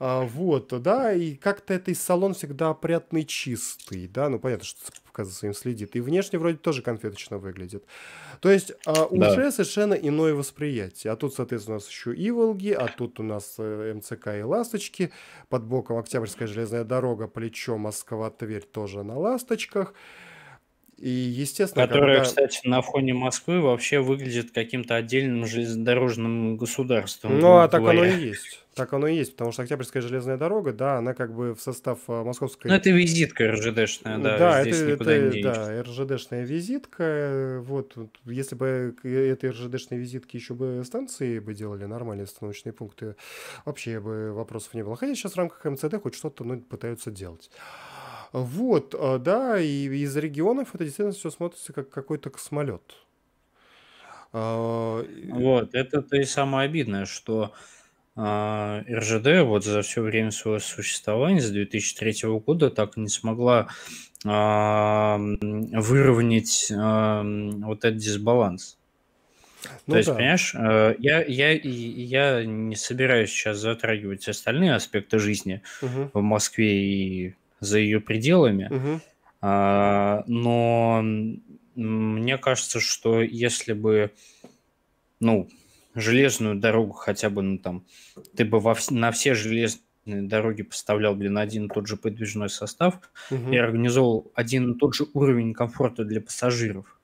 А, вот, да, и как-то этот салон всегда опрятный, чистый, да, ну понятно, что цепка за своим следит, и внешне вроде тоже конфеточно выглядит. То есть а, уже да. совершенно иное восприятие, а тут, соответственно, у нас еще Иволги, а тут у нас э, МЦК и Ласточки, под боком Октябрьская железная дорога, плечо Москва-Тверь тоже на Ласточках, и, естественно, Которая, когда... кстати, на фоне Москвы вообще выглядит каким-то отдельным железнодорожным государством. Ну, а так говоря. оно и есть. Так оно и есть, потому что Октябрьская железная дорога, да, она как бы в состав э, московской... Ну, это визитка РЖДшная, да, да здесь это, никуда это, не Да, РЖДшная визитка, вот, если бы э, этой РЖДшной визитки еще бы станции бы делали, нормальные остановочные пункты, вообще бы вопросов не было. Хотя сейчас в рамках МЦД хоть что-то ну, пытаются делать. Вот, а, да, и из регионов это действительно все смотрится как какой-то космолет. А, вот, это-то и самое обидное, что а, РЖД вот за все время своего существования, с 2003 года, так и не смогла выровнять вот этот дисбаланс. Ну, То есть, да. понимаешь, э, я, я, я не собираюсь сейчас затрагивать остальные аспекты жизни угу. в Москве и за ее пределами. Угу. А, но мне кажется, что если бы, ну, железную дорогу хотя бы, ну, там, ты бы во, на все железные дороги поставлял, блин, один и тот же подвижной состав угу. и организовал один и тот же уровень комфорта для пассажиров,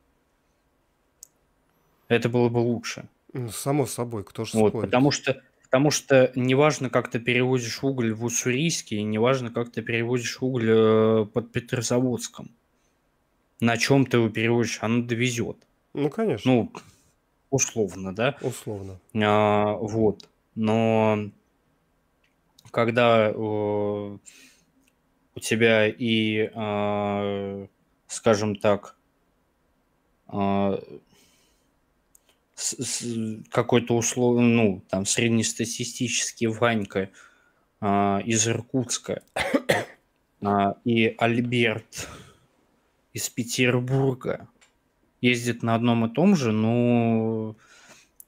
это было бы лучше. Ну, само собой, кто же вот, спорит? Потому что Потому что неважно, как ты перевозишь уголь в Уссурийске, неважно, как ты перевозишь уголь э, под Петрозаводском. На чем ты его перевозишь, оно довезет. Ну, конечно. Ну, условно, да? Условно. А, вот. Но когда э, у тебя и, э, скажем так, э, какой-то услов, ну, там, среднестатистический Ванька а, из Иркутска а, и Альберт из Петербурга ездит на одном и том же, но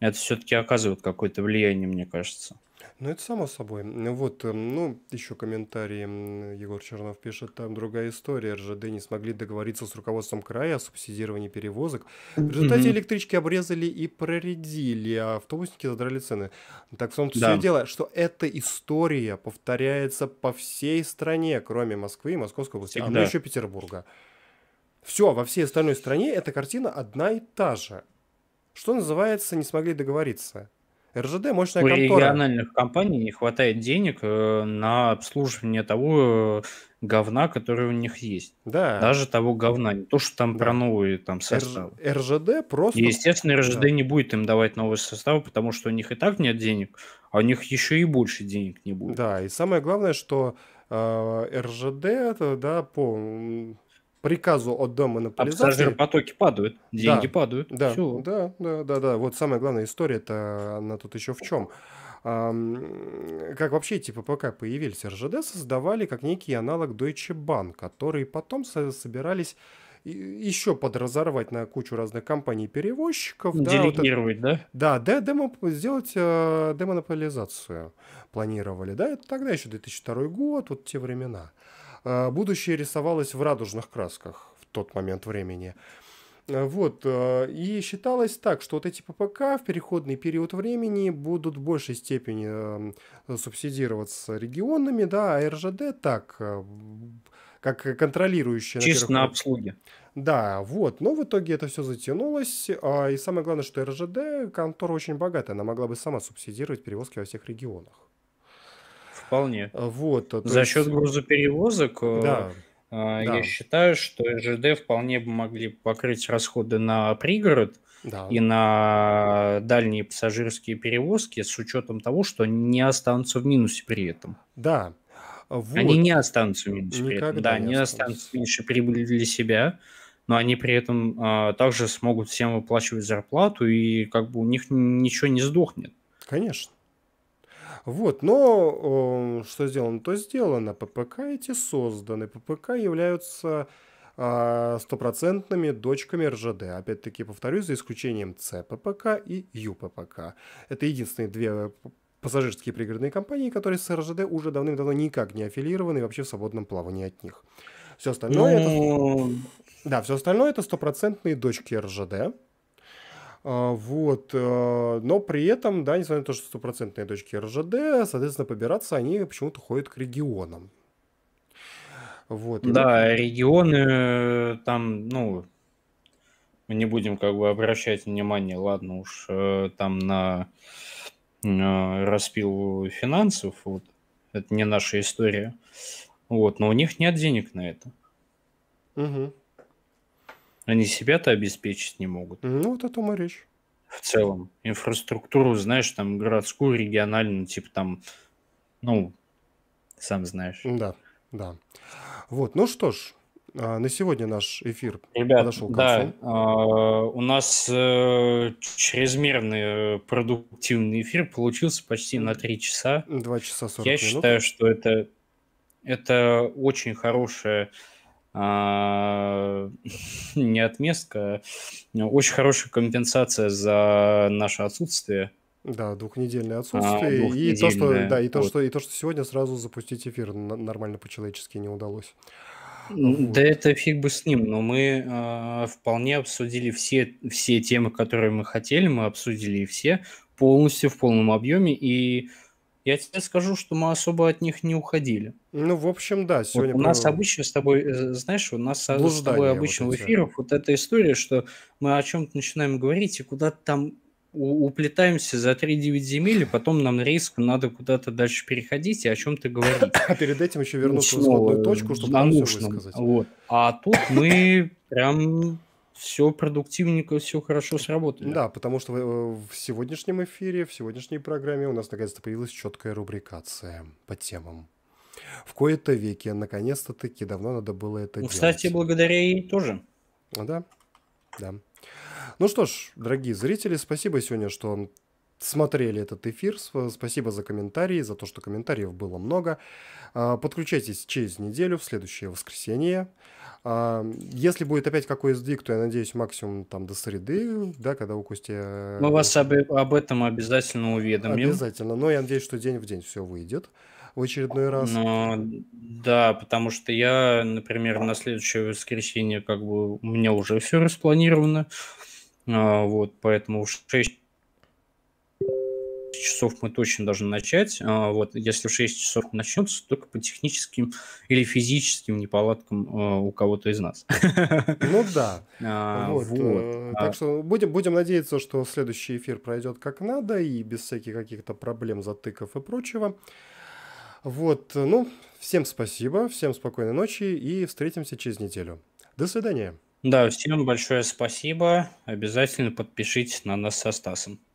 это все-таки оказывает какое-то влияние, мне кажется. Ну, это само собой. Ну, вот, эм, ну, еще комментарии Егор Чернов пишет, там другая история. РЖД не смогли договориться с руководством края о субсидировании перевозок. В результате mm-hmm. электрички обрезали и проредили, а автобусники задрали цены. Так в том-то да. все дело, что эта история повторяется по всей стране, кроме Москвы и Московской области, а Всегда. а ну еще Петербурга. Все, во всей остальной стране эта картина одна и та же. Что называется, не смогли договориться. РЖД мощная У контора. У региональных компаний не хватает денег э, на обслуживание того э, говна, который у них есть. Да. Даже того говна, не то, что там да. про новые там составы. РЖД просто... естественно, РЖД да. не будет им давать новые составы, потому что у них и так нет денег, а у них еще и больше денег не будет. Да, и самое главное, что э, РЖД, это, да, по приказу от дома монополизации... А пассажиропотоки падают, деньги да, падают. Да, все. да, да, да, да. Вот самая главная история-то, она тут еще в чем? как вообще типа пока появились РЖД, создавали как некий аналог Deutsche Bank, который потом собирались еще подразорвать на кучу разных компаний перевозчиков. Делегировать, да? Вот это, да, да, демо, сделать э, демонополизацию планировали. Да, это тогда еще 2002 год, вот те времена. Э, Э, будущее рисовалось в радужных красках в тот момент времени. Э, вот, э, и считалось так, что вот эти ППК в переходный период времени будут в большей степени эм, субсидироваться регионами, да, а РЖД так, как контролирующие. Чисто на обслуге. Да, вот, но в итоге это все затянулось, и самое главное, что РЖД, контора очень богатая, она могла бы сама субсидировать перевозки во всех регионах вполне. Э, вот. За есть... счет грузоперевозок, э, да. Э, да. я считаю, что РЖД вполне бы могли покрыть расходы на пригород да. и на дальние пассажирские перевозки с учетом того, что они не останутся в минусе при этом. Да. Вот. Они не останутся в минусе Никогда при этом. Да, не останутся меньше прибыли для себя но они при этом а, также смогут всем выплачивать зарплату, и как бы у них ничего не сдохнет. Конечно. Вот, но э, что сделано, то сделано. ППК эти созданы. ППК являются а, стопроцентными дочками РЖД. Опять-таки повторюсь, за исключением ЦППК и ЮППК. Это единственные две э, пассажирские пригородные компании, которые с РЖД уже давным-давно никак не аффилированы и вообще в свободном плавании от них. Все остальное ну... это... Да, все остальное это стопроцентные дочки РЖД, а, вот. А, но при этом, да, несмотря на то, что стопроцентные дочки РЖД, соответственно, побираться они почему-то ходят к регионам. Вот. Да, регионы э, там, ну, мы не будем как бы обращать внимание, ладно уж, э, там на, на э, распил финансов, вот, это не наша история. Вот, но у них нет денег на это. Угу. Они себя-то обеспечить не могут. Ну, вот о том и речь. В целом. Инфраструктуру, знаешь, там городскую, региональную, типа там, ну, сам знаешь. Да, да. Вот, ну что ж, а, на сегодня наш эфир Ребят, подошел к концу. Да, у нас э, чрезмерный э, продуктивный эфир получился почти на 3 часа. 2 часа 40 Я минут. считаю, что это, это очень хорошая а, не отместка, а, очень хорошая компенсация за наше отсутствие. Да, двухнедельное а, отсутствие. А, И то, что, да, и то, вот. что, и то, что сегодня сразу запустить эфир нормально по-человечески не удалось. Вот. Да это фиг бы с ним, но мы э, вполне обсудили все, все темы, которые мы хотели, мы обсудили их все полностью, в полном объеме, и я тебе скажу, что мы особо от них не уходили. Ну, в общем, да, сегодня... Вот у нас обычно с тобой, э, знаешь, у нас Блуждание с тобой обычно вот в эфирах вот эта история, что мы о чем-то начинаем говорить и куда-то там уплетаемся за 3-9 земель, и потом нам риск надо куда-то дальше переходить и о чем-то говорить. А перед этим еще вернуться в ну, исходную точку, чтобы нам все высказать. Вот. А тут мы прям все продуктивненько, все хорошо сработало. Да, потому что э, в сегодняшнем эфире, в сегодняшней программе у нас наконец-то появилась четкая рубрикация по темам. В кои-то веке, наконец-то таки, давно надо было это ну, делать. Кстати, благодаря ей тоже. Да, да. Ну что ж, дорогие зрители, спасибо сегодня, что смотрели этот эфир. Спасибо за комментарии, за то, что комментариев было много. А, подключайтесь через неделю, в следующее воскресенье. А, если будет опять какой сдвиг, то я надеюсь максимум там до среды, да, когда у Кости... Э, Мы вас об, э, об этом обязательно уведомим. Обязательно, но я надеюсь, что день в день все выйдет в очередной раз. Но, да, потому что я, например, на следующее воскресенье как бы у меня уже все распланировано, а, вот, поэтому в 6 часов мы точно должны начать. А, вот, если в 6 часов начнется, только по техническим или физическим неполадкам а, у кого-то из нас. Ну да. А, вот. Э, так что будем, будем надеяться, что следующий эфир пройдет как надо и без всяких каких-то проблем, затыков и прочего. Вот, ну, всем спасибо, всем спокойной ночи и встретимся через неделю. До свидания. Да, всем большое спасибо. Обязательно подпишитесь на нас со Стасом.